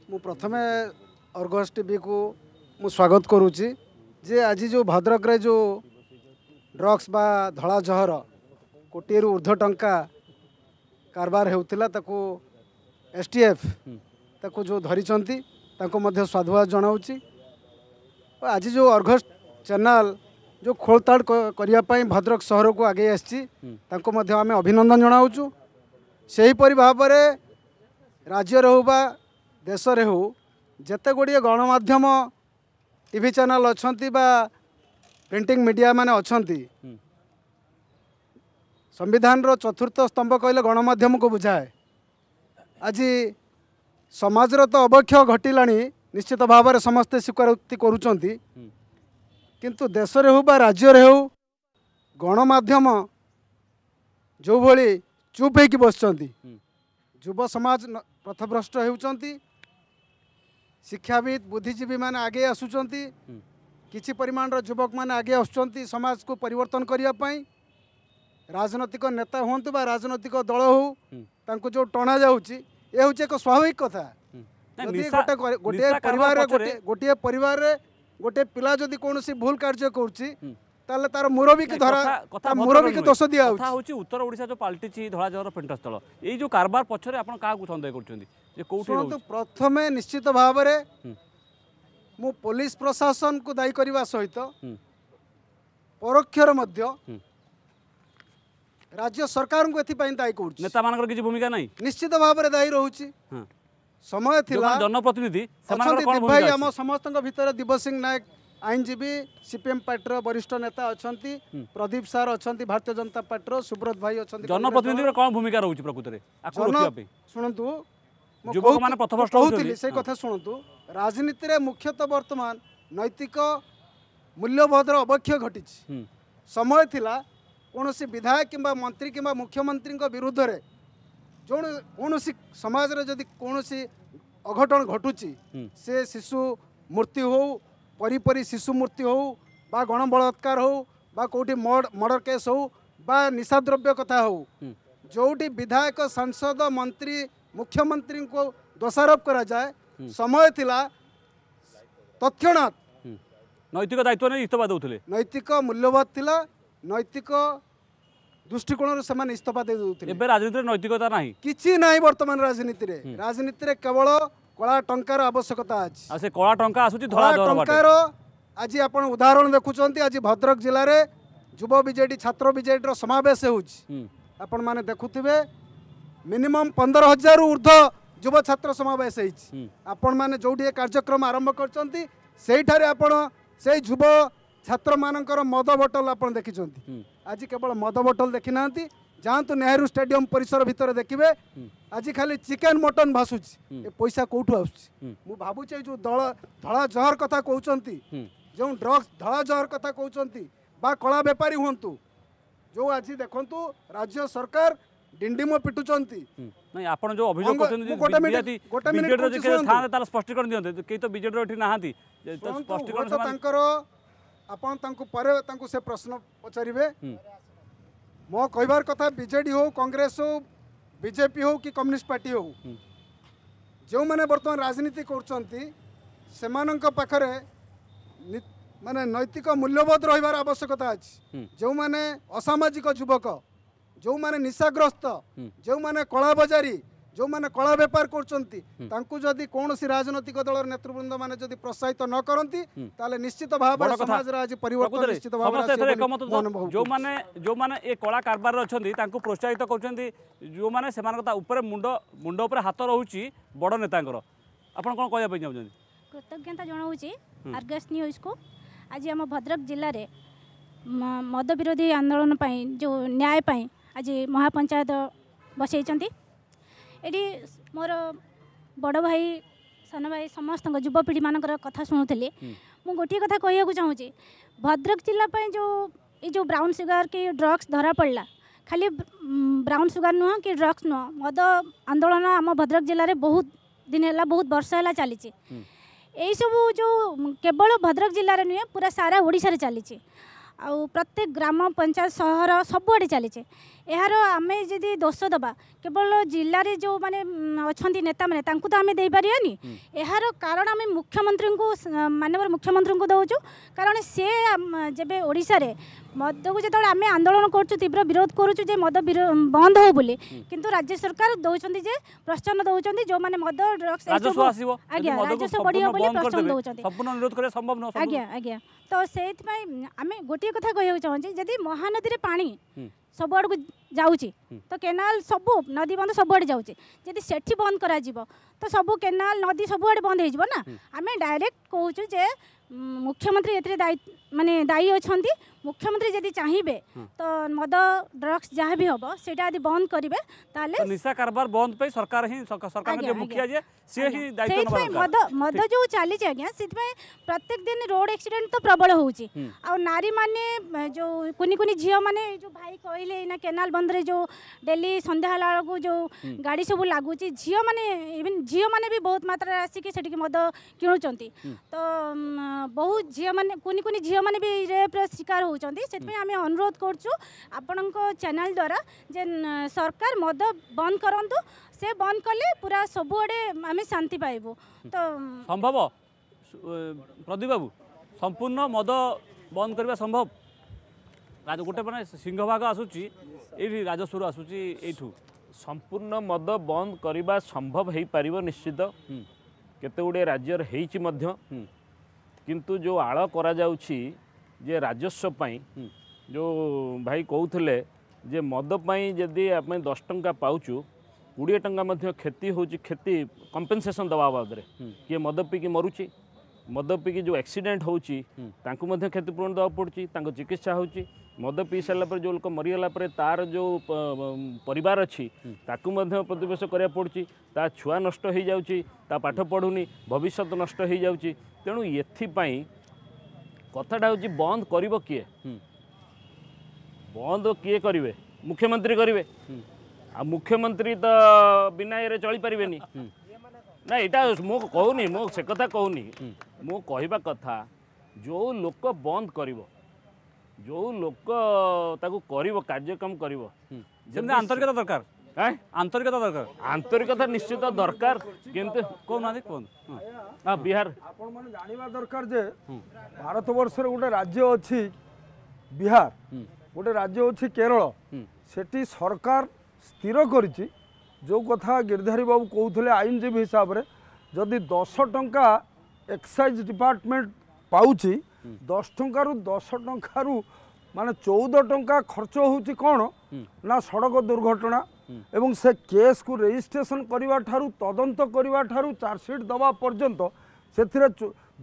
मु प्रथमे अर्गस टीवी को मु स्वागत करुच्ची जे आज जो भद्रक जो ड्रग्स बा धला जहर कोटी ऊर्ध टा कारबार होता एस टी एफ ताक जो धरी साधुवाद जनाऊँ आज जो अर्घ चैनल जो खोलताड़ करने भद्रक सहर को आगे आम अभिनंदन जनाऊु से हीपरी भाव राज्य हो देश जिते गुड़े गणमाध्यम टी चेल अच्छा प्रिंटिंग मीडिया मैंने रो चतुर्थ स्तम्भ गणमाध्यम को बुझाए आज समय घटला निश्चित भावना समस्तै स्वीकार देशले हौ बा्यौ गणमा जोभरि चुप हुसमाज शिक्षाविद बुद्धिजीवी मे आगे आसुन्छ कि परिमाण र युवक म आगे करिया समर्तन ରାଜନୈତିକ ନେତା ହୁଅନ୍ତୁ ବା ରାଜନୈତିକ ଦଳ ହଉ ତାଙ୍କୁ ଯେଉଁ ଟଣା ଯାଉଛି ଏ ହେଉଛି ଏକ ସ୍ୱାଭାବିକ କଥା ଗୋଟିଏ ପରିବାରରେ ଗୋଟିଏ ପରିବାରରେ ଗୋଟିଏ ପିଲା ଯଦି କୌଣସି ଭୁଲ କାର୍ଯ୍ୟ କରୁଛି ତାହେଲେ ତାର ମୁରବୀକି ଧରା ତା ମୁରବୀକି ଦୋଷ ଦିଆହେଉଛି ହେଉଛି ଉତ୍ତର ଓଡ଼ିଶା ଯେଉଁ ପାଲଟିଛି ଧଳାଜଳର ପେଣ୍ଠସ୍ଥଳ ଏଇ ଯେଉଁ କାରବାର ପଛରେ ଆପଣ କାହାକୁ ସନ୍ଦେହ କରୁଛନ୍ତି ଯେ କୋଉଠି ଶୁଣନ୍ତୁ ପ୍ରଥମେ ନିଶ୍ଚିତ ଭାବରେ ମୁଁ ପୋଲିସ ପ୍ରଶାସନକୁ ଦାୟୀ କରିବା ସହିତ ପରୋକ୍ଷରେ ମଧ୍ୟ दा भितर दिव सिंह नायक आइनजीवी सिपिएम पर्टी वरिष्ठ नेता प्रदीप सार अन्त भारतीय जनता पर्ट्रत भाइ जनप्रतिनिधि रूमिका राजनीति मुख्यत वर्तमान नैतिक मूल्यबोध र अवक्ष घटि समय थिला କୌଣସି ବିଧାୟକ କିମ୍ବା ମନ୍ତ୍ରୀ କିମ୍ବା ମୁଖ୍ୟମନ୍ତ୍ରୀଙ୍କ ବିରୁଦ୍ଧରେ ଯେଉଁ କୌଣସି ସମାଜରେ ଯଦି କୌଣସି ଅଘଟଣ ଘଟୁଛି ସେ ଶିଶୁ ମୃତ୍ୟୁ ହେଉ ପରିପରି ଶିଶୁ ମୃତ୍ୟୁ ହେଉ ବା ଗଣବଳାତ୍କାର ହେଉ ବା କେଉଁଠି ମର୍ଡ଼ର କେସ୍ ହେଉ ବା ନିଶାଦ୍ରବ୍ୟ କଥା ହେଉ ଯେଉଁଠି ବିଧାୟକ ସାଂସଦ ମନ୍ତ୍ରୀ ମୁଖ୍ୟମନ୍ତ୍ରୀଙ୍କୁ ଦୋଷାରୋପ କରାଯାଏ ସମୟ ଥିଲା ତତ୍କ୍ଷଣାତ୍ ନୈତିକ ଦାୟିତ୍ୱ ନେଇ ଇସ୍ତଫା ଦେଉଥିଲେ ନୈତିକ ମୂଲ୍ୟବୋଧ ଥିଲା ନୈତିକ ଦୃଷ୍ଟିକୋଣରୁ ସେମାନେ ଇସ୍ତଫା ଦେଇଦେଉଥିଲେ ଏବେ ରାଜନୀତିରେ ନୈତିକତା ନାହିଁ କିଛି ନାହିଁ ବର୍ତ୍ତମାନ ରାଜନୀତିରେ ରାଜନୀତିରେ କେବଳ କଳା ଟଙ୍କାର ଆବଶ୍ୟକତା ଅଛି ଆଉ ସେ କଳା ଟଙ୍କା ଆସୁଛି ଧଳା ଟଙ୍କାର ଆଜି ଆପଣ ଉଦାହରଣ ଦେଖୁଛନ୍ତି ଆଜି ଭଦ୍ରକ ଜିଲ୍ଲାରେ ଯୁବ ବିଜେଡ଼ି ଛାତ୍ର ବିଜେଡ଼ିର ସମାବେଶ ହେଉଛି ଆପଣମାନେ ଦେଖୁଥିବେ ମିନିମମ୍ ପନ୍ଦର ହଜାରରୁ ଉର୍ଦ୍ଧ୍ୱ ଯୁବ ଛାତ୍ର ସମାବେଶ ହେଇଛି ଆପଣମାନେ ଯେଉଁଠି ଏ କାର୍ଯ୍ୟକ୍ରମ ଆରମ୍ଭ କରିଛନ୍ତି ସେଇଠାରେ ଆପଣ ସେଇ ଯୁବ ছাত্রমানଙ୍କର ମଦ ବୋଟଲ ଆପଣ ଦେଖିଛନ୍ତି ଆଜି କେବଳ ମଦ ବୋଟଲ ଦେଖିନାହାନ୍ତି ଯାଆନ୍ତୁ ନେହେରୁ ଷ୍ଟାଡିୟମ ପରିସର ଭିତରେ ଦେଖିବେ ଆଜି ଖାଲି ଚିକେନ ମଟନ ଭାସୁଛି ଏ ପଇସା କୋଉଠୁ ଆସୁଛି ମୁଁ ଭାବୁଛି ଏଇ ଯୋଉ ଦଳ ଧଳା ଜହର କଥା କହୁଛନ୍ତି ଯେଉଁ ଡ୍ରଗ୍ସ ଧଳା ଜହର କଥା କହୁଛନ୍ତି ବା କଳା ବେପାରୀ ହୁଅନ୍ତୁ ଯେଉଁ ଆଜି ଦେଖନ୍ତୁ ରାଜ୍ୟ ସରକାର ডিন্ডিম পিটুচন্তি নাই আপন যে অভিযোগ করছেন যে বিজেপি গোটা মিনিট থাতে তার স্পষ্টীকরণ দিতে কেই তো বিজেপির এটি নাহাতি স্পষ্টীকরণ তাঙ্কর ଆପଣ ତାଙ୍କୁ ପରେ ତାଙ୍କୁ ସେ ପ୍ରଶ୍ନ ପଚାରିବେ ମୋ କହିବାର କଥା ବିଜେଡ଼ି ହେଉ କଂଗ୍ରେସ ହେଉ ବିଜେପି ହେଉ କି କମ୍ୟୁନିଷ୍ଟ ପାର୍ଟି ହେଉ ଯେଉଁମାନେ ବର୍ତ୍ତମାନ ରାଜନୀତି କରୁଛନ୍ତି ସେମାନଙ୍କ ପାଖରେ ମାନେ ନୈତିକ ମୂଲ୍ୟବୋଧ ରହିବାର ଆବଶ୍ୟକତା ଅଛି ଯେଉଁମାନେ ଅସାମାଜିକ ଯୁବକ ଯେଉଁମାନେ ନିଶାଗ୍ରସ୍ତ ଯେଉଁମାନେ କଳାବଜାରୀ ଯେଉଁମାନେ କଳା ବେପାର କରୁଛନ୍ତି ତାଙ୍କୁ ଯଦି କୌଣସି ରାଜନୈତିକ ଦଳର ନେତୃବୃନ୍ଦ ମାନେ ଯଦି ପ୍ରୋତ୍ସାହିତ ନ କରନ୍ତି ତାହେଲେ ନିଶ୍ଚିତ ଭାବରେ ସମାଜରେ ଆଜି ପରିବର୍ତ୍ତନ ନିଶ୍ଚିତ ଭାବରେ ଯେଉଁମାନେ ଯେଉଁମାନେ ଏ କଳା କାରବାରରେ ଅଛନ୍ତି ତାଙ୍କୁ ପ୍ରୋତ୍ସାହିତ କରୁଛନ୍ତି ଯେଉଁମାନେ ସେମାନଙ୍କ ତା ଉପରେ ମୁଣ୍ଡ ମୁଣ୍ଡ ଉପରେ ହାତ ରହୁଛି ବଡ଼ ନେତାଙ୍କର ଆପଣ କ'ଣ କହିବା ପାଇଁ ଚାହୁଁଛନ୍ତି କୃତଜ୍ଞତା ଜଣାଉଛି ଆର୍ଗସ୍ ନ୍ୟୁଜ୍କୁ ଆଜି ଆମ ଭଦ୍ରକ ଜିଲ୍ଲାରେ ମଦ ବିରୋଧୀ ଆନ୍ଦୋଳନ ପାଇଁ ଯେଉଁ ନ୍ୟାୟ ପାଇଁ ଆଜି ମହାପଞ୍ଚାୟତ ବସେଇଛନ୍ତି ଏଠି ମୋର ବଡ଼ ଭାଇ ସାନ ଭାଇ ସମସ୍ତଙ୍କ ଯୁବପିଢ଼ିମାନଙ୍କର କଥା ଶୁଣୁଥିଲି ମୁଁ ଗୋଟିଏ କଥା କହିବାକୁ ଚାହୁଁଛି ଭଦ୍ରକ ଜିଲ୍ଲା ପାଇଁ ଯେଉଁ ଏଇ ଯେଉଁ ବ୍ରାଉନ୍ ସୁଗାର କି ଡ୍ରଗ୍ସ ଧରା ପଡ଼ିଲା ଖାଲି ବ୍ରାଉନ୍ ସୁଗାର ନୁହଁ କି ଡ୍ରଗ୍ସ ନୁହଁ ମଦ ଆନ୍ଦୋଳନ ଆମ ଭଦ୍ରକ ଜିଲ୍ଲାରେ ବହୁତ ଦିନ ହେଲା ବହୁତ ବର୍ଷ ହେଲା ଚାଲିଛି ଏଇସବୁ ଯେଉଁ କେବଳ ଭଦ୍ରକ ଜିଲ୍ଲାରେ ନୁହେଁ ପୁରା ସାରା ଓଡ଼ିଶାରେ ଚାଲିଛି ଆଉ ପ୍ରତ୍ୟେକ ଗ୍ରାମ ପଞ୍ଚାୟତ ସହର ସବୁଆଡ଼େ ଚାଲିଛି ଏହାର ଆମେ ଯଦି ଦୋଷ ଦେବା କେବଳ ଜିଲ୍ଲାରେ ଯେଉଁମାନେ ଅଛନ୍ତି ନେତାମାନେ ତାଙ୍କୁ ତ ଆମେ ଦେଇପାରିବାନି ଏହାର କାରଣ ଆମେ ମୁଖ୍ୟମନ୍ତ୍ରୀଙ୍କୁ ମାନ୍ୟବର ମୁଖ୍ୟମନ୍ତ୍ରୀଙ୍କୁ ଦେଉଛୁ କାରଣ ସେ ଯେବେ ଓଡ଼ିଶାରେ ମଦକୁ ଯେତେବେଳେ ଆମେ ଆନ୍ଦୋଳନ କରୁଛୁ ତୀବ୍ର ବିରୋଧ କରୁଛୁ ଯେ ମଦ ବନ୍ଦ ହଉ ବୋଲି କିନ୍ତୁ ରାଜ୍ୟ ସରକାର ଦେଉଛନ୍ତି ଯେ ପ୍ରୋତ୍ସାହନ ଦେଉଛନ୍ତି ଯେଉଁମାନେ ମଦ ଡ୍ରଗ୍ସ ଆଜ୍ଞା ରାଜସ୍ୱ ବଢ଼ିବ ବୋଲି ପ୍ରୋତ୍ସାହନ ଦେଉଛନ୍ତି ଆଜ୍ଞା ଆଜ୍ଞା ତ ସେଇଥିପାଇଁ ଆମେ ଗୋଟିଏ କଥା କହିବାକୁ ଚାହୁଁଛି ଯଦି ମହାନଦୀରେ ପାଣି सब आड़ को जाऊँची तो कैनाल सब नदी बंद सब आड़ जाऊँची जब सेठी बंद करा जीबो तो सबु कैनाल नदी सब आड़ बंद है जीबो ना हमें डायरेक्ट कोच जे मुख्यमंत्री ये तेरे दाई मने दाई हो चुन्दी মুখ্যমন্ত্রী যদি চাহিবে তো মদ ড্রগস যা বি হব সেটা যদি বন্ধ করবে তাহলে নিশা কারবার বন্ধ পাই সরকার হি সরকার যে মুখিয়া যে সে হি দায়িত্ব নেবা মদ মদ যে চালিছে আজ্ঞা সেপাই প্রত্যেক দিন রোড এক্সিডেন্ট তো প্রবল হচ্ছে আউ নারী মানে যে কুনি কুনি ঝিও মানে যে ভাই কইলে না কেনাল বন্ধরে যে ডেলি সন্ধ্যা হলা বেলকু যে গাড়ি সব লাগুছে ঝিও মানে ইভিন ঝিও মানে বি বহুত মাত্রায় আসিকি সেটিকে মদ কিণুচন্তি তো বহুত ঝিও মানে কুনি কুনি ঝিও মানে বি রেপর শিকার হচ্ছে ଦେଉଛନ୍ତି ସେଥିପାଇଁ ଆମେ ଅନୁରୋଧ କରୁଛୁ ଆପଣଙ୍କ ଚ୍ୟାନେଲ୍ ଦ୍ୱାରା ଯେ ସରକାର ମଦ ବନ୍ଦ କରନ୍ତୁ ସେ ବନ୍ଦ କଲେ ପୁରା ସବୁଆଡ଼େ ଆମେ ଶାନ୍ତି ପାଇବୁ ତ ସମ୍ଭବ ପ୍ରଦୀପ ବାବୁ ସମ୍ପୂର୍ଣ୍ଣ ମଦ ବନ୍ଦ କରିବା ସମ୍ଭବ ଗୋଟେ ମାନେ ସିଂହଭାଗ ଆସୁଛି ଏଇଠି ରାଜସ୍ୱରୁ ଆସୁଛି ଏଇଠୁ ସମ୍ପୂର୍ଣ୍ଣ ମଦ ବନ୍ଦ କରିବା ସମ୍ଭବ ହୋଇପାରିବ ନିଶ୍ଚିତ କେତେ ଗୁଡ଼ିଏ ରାଜ୍ୟରେ ହେଇଛି ମଧ୍ୟ କିନ୍ତୁ ଯେଉଁ ଆଳ କରାଯାଉଛି ଯେ ରାଜସ୍ୱ ପାଇଁ ଯେଉଁ ଭାଇ କହୁଥିଲେ ଯେ ମଦ ପାଇଁ ଯଦି ଆମେ ଦଶ ଟଙ୍କା ପାଉଛୁ କୋଡ଼ିଏ ଟଙ୍କା ମଧ୍ୟ କ୍ଷତି ହେଉଛି କ୍ଷତି କମ୍ପେନସେସନ୍ ଦେବା ବାବଦରେ କିଏ ମଦ ପିଇକି ମରୁଛି ମଦ ପିଇକି ଯେଉଁ ଆକ୍ସିଡେଣ୍ଟ ହେଉଛି ତାଙ୍କୁ ମଧ୍ୟ କ୍ଷତିପୂରଣ ଦେବାକୁ ପଡ଼ୁଛି ତାଙ୍କ ଚିକିତ୍ସା ହେଉଛି ମଦ ପିଇ ସାରିଲା ପରେ ଯେଉଁ ଲୋକ ମରିଗଲା ପରେ ତା'ର ଯେଉଁ ପରିବାର ଅଛି ତାକୁ ମଧ୍ୟ ପ୍ରତିବେଶ କରିବାକୁ ପଡ଼ୁଛି ତା ଛୁଆ ନଷ୍ଟ ହୋଇଯାଉଛି ତା ପାଠ ପଢ଼ୁନି ଭବିଷ୍ୟତ ନଷ୍ଟ ହୋଇଯାଉଛି ତେଣୁ ଏଥିପାଇଁ କଥାଟା ହେଉଛି ବନ୍ଦ କରିବ କିଏ ବନ୍ଦ କିଏ କରିବେ ମୁଖ୍ୟମନ୍ତ୍ରୀ କରିବେ ଆଉ ମୁଖ୍ୟମନ୍ତ୍ରୀ ତ ବିନା ଇଏରେ ଚଳିପାରିବେନି ନା ଏଇଟା ମୁଁ କହୁନି ମୁଁ ସେ କଥା କହୁନି ମୁଁ କହିବା କଥା ଯେଉଁ ଲୋକ ବନ୍ଦ କରିବ ଯେଉଁ ଲୋକ ତାକୁ କରିବ କାର୍ଯ୍ୟକ୍ରମ କରିବ ଯେମିତି ଆନ୍ତରିକତା ଦରକାର হ্যাঁ? আন্তরিকতা দরকার আন্তরিকতা নিশ্চিত দরকার কিন্তু কোন মানে কোন হ্যাঁ বিহার আপন মানে জানিবা দরকার যে ভারতবর্ষের গোটে রাজ্য অছি বিহার গোটে রাজ্য অছি কেরল সেটি সরকার স্থির করেছি যে কথা গিরধারী বাবু কৌলে আইনজীবী হিসাবে যদি দশ টঙ্কা এক্সাইজ ডিপার্টমেন্ট পাচ্ছি দশ টঙ্কার দশ টঙ্কার মানে চৌদ টঙ্কা খরচ হচ্ছে কোণ না সড়ক দুর্ঘটনা এবং সেই কেস কো রেজিস্ট্রেশন করিবা ঠারু তদন্ত করিবা ঠারু চার শীট দবা পর্যন্ত সেথরে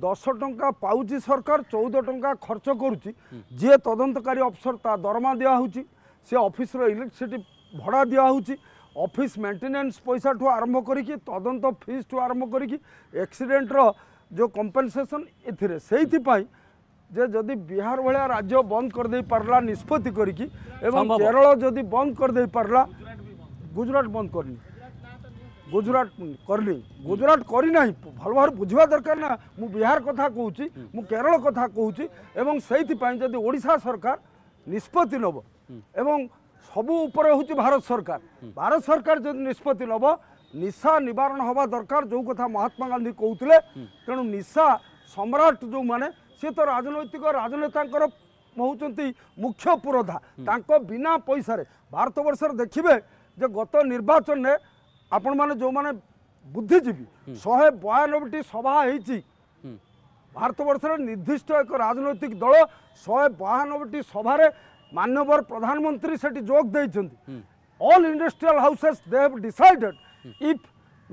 10 টঙ্কা পাউজি সরকার 14 টঙ্কা খরচ করুচি যে তদন্তকারী অফিসারটা দৰমা দিয়া হউচি সে অফিসৰ ইলেক্ট্ৰিসিটি ভৰা দিয়া হউচি অফিস মেইনটেনেन्स পয়সাটো আৰম্ভ কৰি কি তদন্ত ফিষ্ট আৰম্ভ কৰি কি এক্সিডেন্ট ৰ যো কম্পেনসেশন এথৰে সেইতি পই যে যদি বিহাৰ বলে রাজ্য বন্ধ কৰদে পৰলা নিস্পত্তি কৰি কি আৰু केरळ যদি বন্ধ কৰদে পৰলা গুজরাট বন্ধ করনি গুজরাট করলি গুজরাট করিনাହିଁ ଭଲ ଭାବରେ ବୁଝିବା ଦରକାର ନା ମୁଁ ବିହାର କଥା କହୁଛି ମୁଁ କେରଳ କଥା କହୁଛି ଏବଂ ସେଇଥିପାଇଁ ଯଦି ଓଡ଼ିଶା ସରକାର ନିଷ୍ପତ୍ତି ନେବ ଏବଂ ସବୁ ଉପରେ ହେଉଛି ଭାରତ ସରକାର ଭାରତ ସରକାର ଯଦି ନିଷ୍ପତ୍ତି ନେବ ନିଶା ନିବାରଣ ହେବା ଦରକାର ଯେଉଁ କଥା ମହାତ୍ମା ଗାନ୍ଧୀ କହୁଥିଲେ ତେଣୁ ନିଶା ସମ୍ରାଟ ଯେଉଁମାନେ ସିଏ ତ ରାଜନୈତିକ ରାଜନେତାଙ୍କର ହେଉଛନ୍ତି ମୁଖ୍ୟ ପୁରୋଧା ତାଙ୍କ ବିନା ପଇସାରେ ଭାରତ ବର୍ଷରେ ଦେଖିବେ যে গত নির্বাচনে আপন মানে যে বুদ্ধিজীবী শহে বয়ানব্বইটি সভা হয়েছি ভারতবর্ষের নির্দিষ্ট এক রাজনৈতিক দল শহে বয়ানব্বইটি সভার মানবর প্রধানমন্ত্রী সেটি যোগ দিয়েছেন all industrial houses they have decided if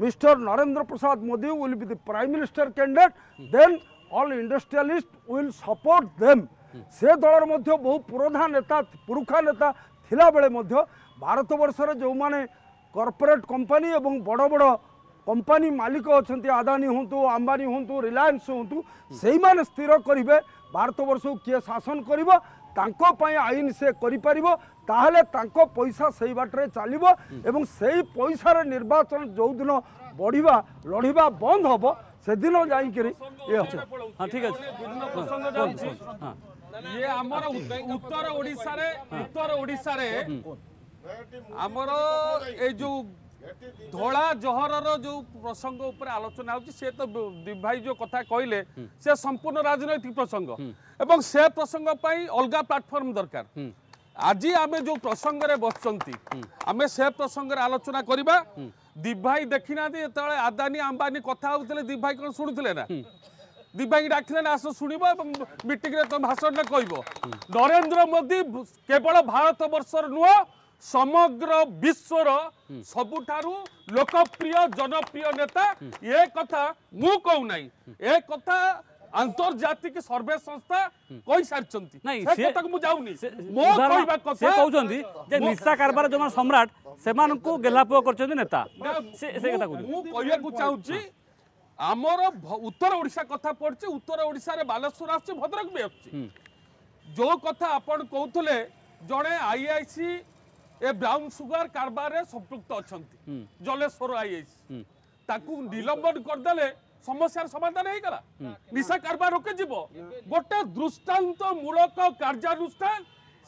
mister Narendra Prasad Modi will be the prime minister candidate then all industrialist will support them সে দলের মধ্যে বহু পুরোধা নেতা পুরুখা নেতা লাবে ମଧ୍ୟ ଭାରତବର୍ଷରେ ଯେଉଁମାନେ କର୍ପୋରେଟ୍ କମ୍ପାନୀ ଏବଂ ବଡ଼ ବଡ଼ କମ୍ପାନୀ ମାଲିକ ଅଛନ୍ତି ଆଦାନୀ ହୁଅନ୍ତୁ ଆମ୍ବାନୀ ହୁଅନ୍ତୁ ରିଲାଏନ୍ସ ହୁଅନ୍ତୁ ସେଇମାନେ ସ୍ଥିର କରିବେ ଭାରତବର୍ଷକୁ କିଏ ଶାସନ କରିବ ତାଙ୍କ ପାଇଁ ଆଇନ ସେ କରିପାରିବ ତାହେଲେ ତାଙ୍କ ପଇସା ସେଇ ବାଟରେ ଚାଲିବ ଏବଂ ସେଇ ପଇସାରେ ନିର୍ବାଚନ ଯେଉଁଦିନ ବଢ଼ିବା ଲଢ଼ିବା ବନ୍ଦ ହେବ ସେଦିନ ଯାଇକରି ଇଏ ହଁ ଠିକ୍ ଅଛି ଇଏ ଆମର ଏଇ ଯେଉଁ ଧଳା ଜହରର ଯେଉଁ ପ୍ରସଙ୍ଗ ଉପରେ ଆଲୋଚନା ହେଉଛି ସେ ତ ଭାଇ ଯେଉଁ କଥା କହିଲେ ସେ ସମ୍ପୂର୍ଣ୍ଣ ରାଜନୈତିକ ପ୍ରସଙ୍ଗ ଏବଂ ସେ ପ୍ରସଙ୍ଗ ପାଇଁ ଅଲଗା ପ୍ଲାଟଫର୍ମ ଦରକାର ଆଜି ଆମେ ଯେଉଁ ପ୍ରସଙ୍ଗରେ ବସିଛନ୍ତି ଆମେ ସେ ପ୍ରସଙ୍ଗରେ ଆଲୋଚନା କରିବା ଦିଭାଇ ଦେଖିନାହାନ୍ତି ଯେତେବେଳେ ଆଦାନୀ ଆମ୍ବାନୀ କଥା ହେଉଥିଲେ ଦିଭାଇ କ'ଣ ଶୁଣୁଥିଲେ ନା ଦିଭାଇ ଡାକିଲେ ନା ଆସ ଶୁଣିବ ଏବଂ ମିଟିଂରେ ତମ ଭାଷଣଟା କହିବ ନରେନ୍ଦ୍ର ମୋଦି କେବଳ ଭାରତ ବର୍ଷର ନୁହଁ সমগ্র বিশ্বর ବିଶ୍ୱର লোকপ্রিয় জনপ্রিয় নেতা এ কথা মু কৌ নাই এ কথা আন্তর্জাতিক সর্ভে সংস্থা কই সারছন্তি নাই সে কথা মু যাউনি মো কইবা কথা সে কউছন্তি যে নিসা কারবার জমা সম্রাট সেমানকু গেলাপ করছন্তি নেতা সে সে কথা কইছি মু কইয়া কু চাউছি আমার উত্তর ওড়িশা কথা পড়ছে উত্তর ওড়িশার বালেশ্বর আসছে ভদ্রক বি আসছে যে কথা আপন কউতলে জনে আইআইসি ଏ ବ୍ରାଉନ୍ ସୁଗାର କାରବାରରେ ସମ୍ପୃକ୍ତ ଅଛନ୍ତି ଜଲେଶ୍ୱର ଆଇଏସ୍ ତାକୁ ନିଲମ୍ବନ କରିଦେଲେ ସମସ୍ୟାର ସମାଧାନ ହେଇଗଲା ନିଶା କାରବାର ରୋକାଯିବ ଗୋଟେ ଦୃଷ୍ଟାନ୍ତମୂଳକ କାର୍ଯ୍ୟାନୁଷ୍ଠାନ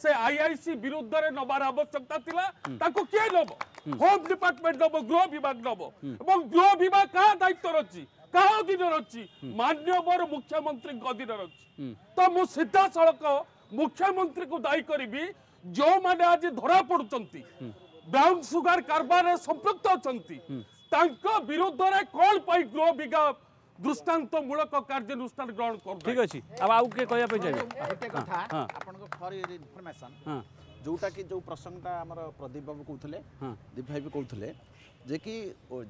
ସେ ଆଇଆଇସି ବିରୁଦ୍ଧରେ ନବାର ଆବଶ୍ୟକତା ଥିଲା ତାକୁ କିଏ ନବ ହୋମ ଡିପାର୍ଟମେଣ୍ଟ ନବ ଗୃହ ବିଭାଗ ନବ ଏବଂ ଗୃହ ବିଭାଗ କାହା ଦାୟିତ୍ୱରେ ଅଛି କାହା ଅଧୀନରେ ଅଛି ମାନ୍ୟବର ମୁଖ୍ୟମନ୍ତ୍ରୀଙ୍କ ଅଧୀନରେ ଅଛି ତ ମୁଁ ସିଧାସଳଖ ମୁଖ୍ୟମନ୍ତ୍ରୀଙ୍କୁ ଦାୟୀ କରିବି ଯେଉଁମାନେ ଆଜି ଧରା ପଡୁଛନ୍ତି ବ୍ରାଉନ ସୁଗାର କାରବାରରେ ସମ୍ପୃକ୍ତ ଅଛନ୍ତି ତାଙ୍କ ବିରୁଦ୍ଧରେ କ'ଣ ପାଇଁ ଗୃହ ବିଜ୍ଞା ଦୃଷ୍ଟାନ୍ତମୂଳକ କାର୍ଯ୍ୟାନୁଷ୍ଠାନ ଗ୍ରହଣ କରୁ ଠିକ ଅଛି ଆଉ ଆଉ କିଏ କହିବା ପାଇଁ ଚାହିଁବେ ଗୋଟେ କଥା ଆପଣଙ୍କ ଫର ଇନଫର୍ମେସନ୍ ଯେଉଁଟା କି ଯେଉଁ ପ୍ରସଙ୍ଗଟା ଆମର ପ୍ରଦୀପ ବାବୁ କହୁଥିଲେ ଦୀପ ଭାଇ ବି କହୁଥିଲେ ଯେ କି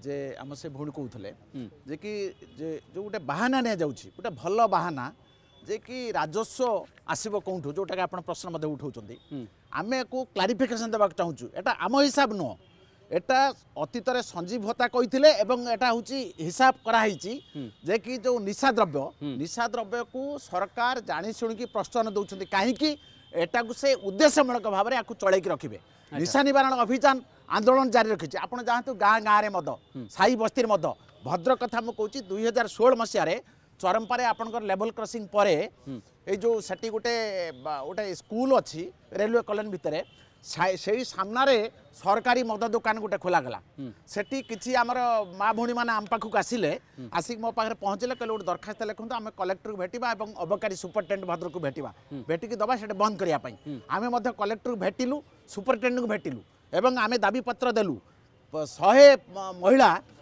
ଯେ ଆମ ସେ ଭଉଣୀ କହୁଥିଲେ ଯେ କି ଯେ ଯେଉଁ ଗୋଟେ ବାହାନା ନିଆଯାଉଛି ଗୋଟେ ଭଲ ବାହାନା ଯେ କି ରାଜସ୍ୱ ଆସିବ କେଉଁଠୁ ଯେଉଁଟାକି ଆପଣ ପ୍ରଶ୍ନ ମଧ୍ୟ ଉଠାଉଛନ୍ତି ଆମେ ୟାକୁ କ୍ଲାରିଫିକେସନ୍ ଦେବାକୁ ଚାହୁଁଛୁ ଏଇଟା ଆମ ହିସାବ ନୁହଁ এটা অতীতরে সঞ্জীব হতা কইলে এবং এটা হচ্ছে হিসাব করা হয়েছি যে কি যে নিশাদ্রব্য নিশাদ্রব্যকু সরকার জাশুণিকি প্রশ্ন দৌঁতে কী এটা সে উদ্দেশ্যমূলক ভাবে এখন চলাইকি রাখবে নিশা নিবারণ অভিযান আন্দোলন জারি রাখিছে আপনার জাঁতু গাঁ গাঁরে মদ সাই বস্তির মদ ভদ্র কথা মু কৌছি দুই হাজার ষোল মশায় চরমপারে আপনার লেভেল ক্রসিং পরে এই যে সেটি গোটে গোটে স্কুল অলওয়ে রেলওয়ে ভিতরে সেই সামনারে সরকারি মদ দোকান গোটে খোলা খোলাগলা সেটি কিছু আমার মা ভী মানে আম পাখক আসলে আসি মো পাখে পৌঁছলে কে গোটে দরখাস্ত লেখন্তু আমি কলেক্টর ভেটবা এবং অবকারী সুপরিটেন্ডেন্ট ভদ্রক ভেটবা ভেটিকি দেবা সেটা বন্ধ করা আমি মধ্যে কলেক্টর ভেটিলু সুপরিটেন্ডেন্ট ভেটিলু এবং আমি দাবিপত্র দেলু শহে মহিলা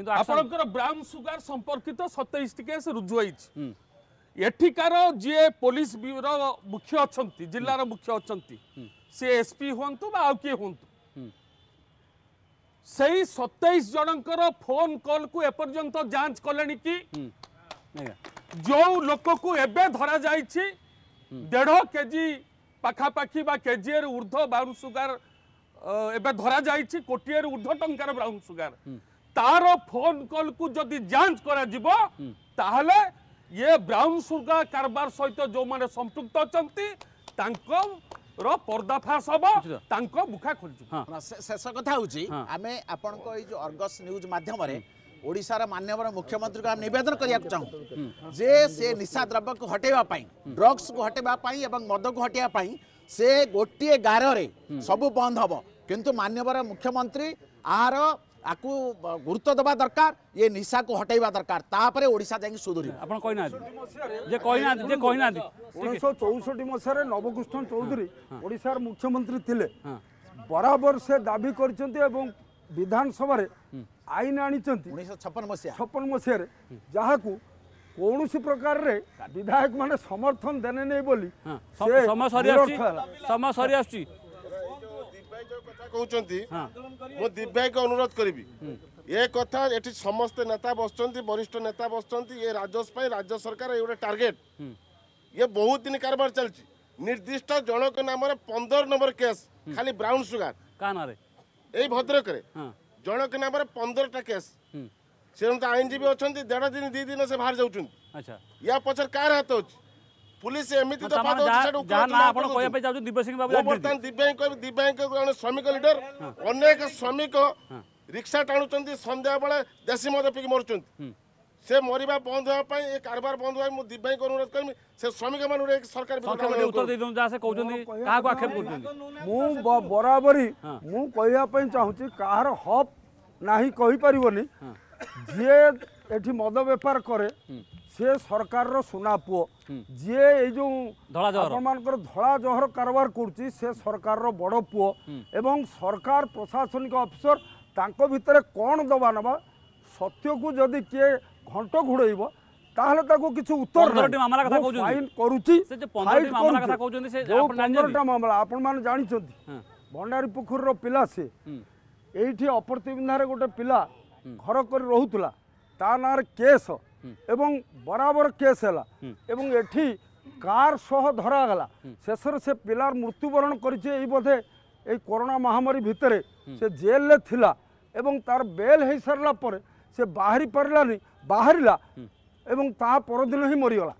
কিন্তু আপনার ব্রাউন সুগার সম্পর্কিত সতেইশটি কেস রুজু হয়েছে এঠিকার যিয়ে পুলিশ মুখ্য অনেক জেলার মুখ্য অনেক সি এসপি হুঁতু বা আউ কি হুঁতু সেই সতেইশ জনকর ফোন কল কু এপর্যন্ত যাঞ্চ কলে কি যে লোককু এবে ধরা যাইছি দেড় কেজি পাখাপাখি বা কেজি ঊর্ধ্ব ব্রাউন সুগার এবে ধরা যাইছি কোটিয়ে ঊর্ধ্ব টঙ্কার ব্রাউন সুগার তার ফোন কলকু যদি যাঞ্চ করা যাব তাহলে ইয়ে ব্রাউন সুগার কারবার সহিত যে সম্পৃক্ত অনেক তাঙ্ক পর্দাফাশ হব তাঙ্ক মুখা খোলছি শেষ কথা হচ্ছে আমি আপনার এই যে অর্গস নিউজ মাধ্যমে ওড়িশার মাননীয় মুখ্যমন্ত্রী আমি নিবেদন করা চাহু যে সে নিশা দ্রব্যকে হটাইবা ড্রগ্স কু হটাইবা এবং মদকু হটাইবা সে গোটিয়ে গারে সবু বন্ধ হব কিন্তু মাননীয় মুখ্যমন্ত্রী আহার ଆକୁ ଗୁରୁତ୍ୱ ଦେବା ଦରକାର ଏ ନିଶାକୁ ହଟାଇବା ଦରକାର ତାପରେ ଓଡ଼ିଶା ଯାଇକି ସୁଧୁରିବ ଆପଣ କହିନାହାନ୍ତି ଯେ କହିନାହାନ୍ତି ଉଣେଇଶହ ଚଉଷଠି ମସିହାରେ ନବକୃଷ୍ଣ ଚୌଧୁରୀ ଓଡ଼ିଶାର ମୁଖ୍ୟମନ୍ତ୍ରୀ ଥିଲେ ବରାବର ସେ ଦାବି କରିଛନ୍ତି ଏବଂ ବିଧାନସଭାରେ ଆଇନ ଆଣିଛନ୍ତି ଉଣେଇଶହ ଛପନ ମସିହା ଛପନ ମସିହାରେ ଯାହାକୁ କୌଣସି ପ୍ରକାରରେ ବିଧାୟକ ମାନେ ସମର୍ଥନ ଦେନେ ନେଇ ବୋଲି ସମୟ ସରି ଆସୁଛି ଭାଇ ଯୋଉ କଥା କହୁଛନ୍ତି ମୁଁ ଦିବ୍ୟାଇକୁ ଅନୁରୋଧ କରିବି ଏ କଥା ଏଠି ସମସ୍ତେ ନେତା ବସୁଛନ୍ତି ବରିଷ୍ଠ ନେତା ବସୁଛନ୍ତି ଏ ରାଜସ୍ୱ ପାଇଁ ରାଜ୍ୟ ସରକାର ଏ ଗୋଟେ ଟାର୍ଗେଟ ଇଏ ବହୁତ ଦିନ କାରବାର ଚାଲିଛି ନିର୍ଦ୍ଦିଷ୍ଟ ଜଣକ ନାମରେ ପନ୍ଦର ନମ୍ବର କେସ୍ ଖାଲି ବ୍ରାଉନ ସୁଗାର ଏଇ ଭଦ୍ରକରେ ଜଣକ ନାମରେ ପନ୍ଦରଟା କେସ୍ ସେ ଆଇନଜୀବୀ ଅଛନ୍ତି ଦେଢ଼ ଦିନ ଦୁଇ ଦିନ ସେ ବାହାରି ଯାଉଛନ୍ତି ୟା ପଛରେ କାହାର ହାତ ଅଛି পুলিশ এমিতি দফা দଉଛି ସେଠୁ ଯାହା ନା ଆପଣ କହିବା ପାଇଁ ଚାହୁଁଛନ୍ତି ଦିବ୍ୟସିଂ ବାବୁ ବର୍ତ୍ତମାନ ଦିବ୍ୟାଙ୍ଗ କହିବି ଦିବ୍ୟାଙ୍ଗ ଜଣେ ଶ୍ରମିକ ଲିଡର ଅନେକ ଶ୍ରମିକ ରିକ୍ସା ଟାଣୁଛନ୍ତି ସନ୍ଧ୍ୟାବେଳେ ଦେଶୀ ମଦ ପିକି ମରୁଛନ୍ତି ସେ ମରିବା ବନ୍ଦ ହେବା ପାଇଁ ଏ କାରବାର ବନ୍ଦ ହେବା ମୁଁ ଦିବ୍ୟାଙ୍କ ଅନୁରୋଧ କରିବି ସେ ଶ୍ରମିକ ମାନଙ୍କୁ ସରକାର ଉତ୍ତର ଦେଇଦିଅନ୍ତୁ ଯାହା ସେ କହୁଛନ୍ତି କାହାକୁ ଆକ୍ଷେପ କରୁଛନ୍ତି ମୁଁ ବରାବରି ମୁଁ କହିବା ପାଇଁ ଚାହୁଁଛି କାହାର ହକ୍ ନାହିଁ କହିପାରିବନି ଯିଏ ଏଠି ମଦ ବେପାର କରେ সে সরকারর সোনা পুয় যে এই যে আপনার ধরা জহর কারবার করছি সে সরকারর বড় পুয় এবং সরকার প্রশাসনিক অফিসর তাঁক ভিতরে কণ দবা নেবা সত্যকু যদি কে ঘণ্ট ঘুড়াইব তাহলে তাকে কিছু উত্তর ফাইন করুছি পনেরোটা মামলা আপন মানে জাঁচান ভণ্ডারী পোখরীর পিলা সে এইটি অপরতিবিন্ধার গোটে পিলা ঘর করে রহুলা তা নাঁরে কেস ଏବଂ ବରାବର କେସ୍ ହେଲା ଏବଂ ଏଠି କାର୍ ସହ ଧରାଗଲା ଶେଷରେ ସେ ପିଲାର ମୃତ୍ୟୁବରଣ କରିଛି ଏଇ ବୋଧେ ଏଇ କରୋନା ମହାମାରୀ ଭିତରେ ସେ ଜେଲ୍ରେ ଥିଲା ଏବଂ ତାର ବେଲ୍ ହୋଇସାରିଲା ପରେ ସେ ବାହାରି ପାରିଲାନି ବାହାରିଲା ଏବଂ ତା ପରଦିନ ହିଁ ମରିଗଲା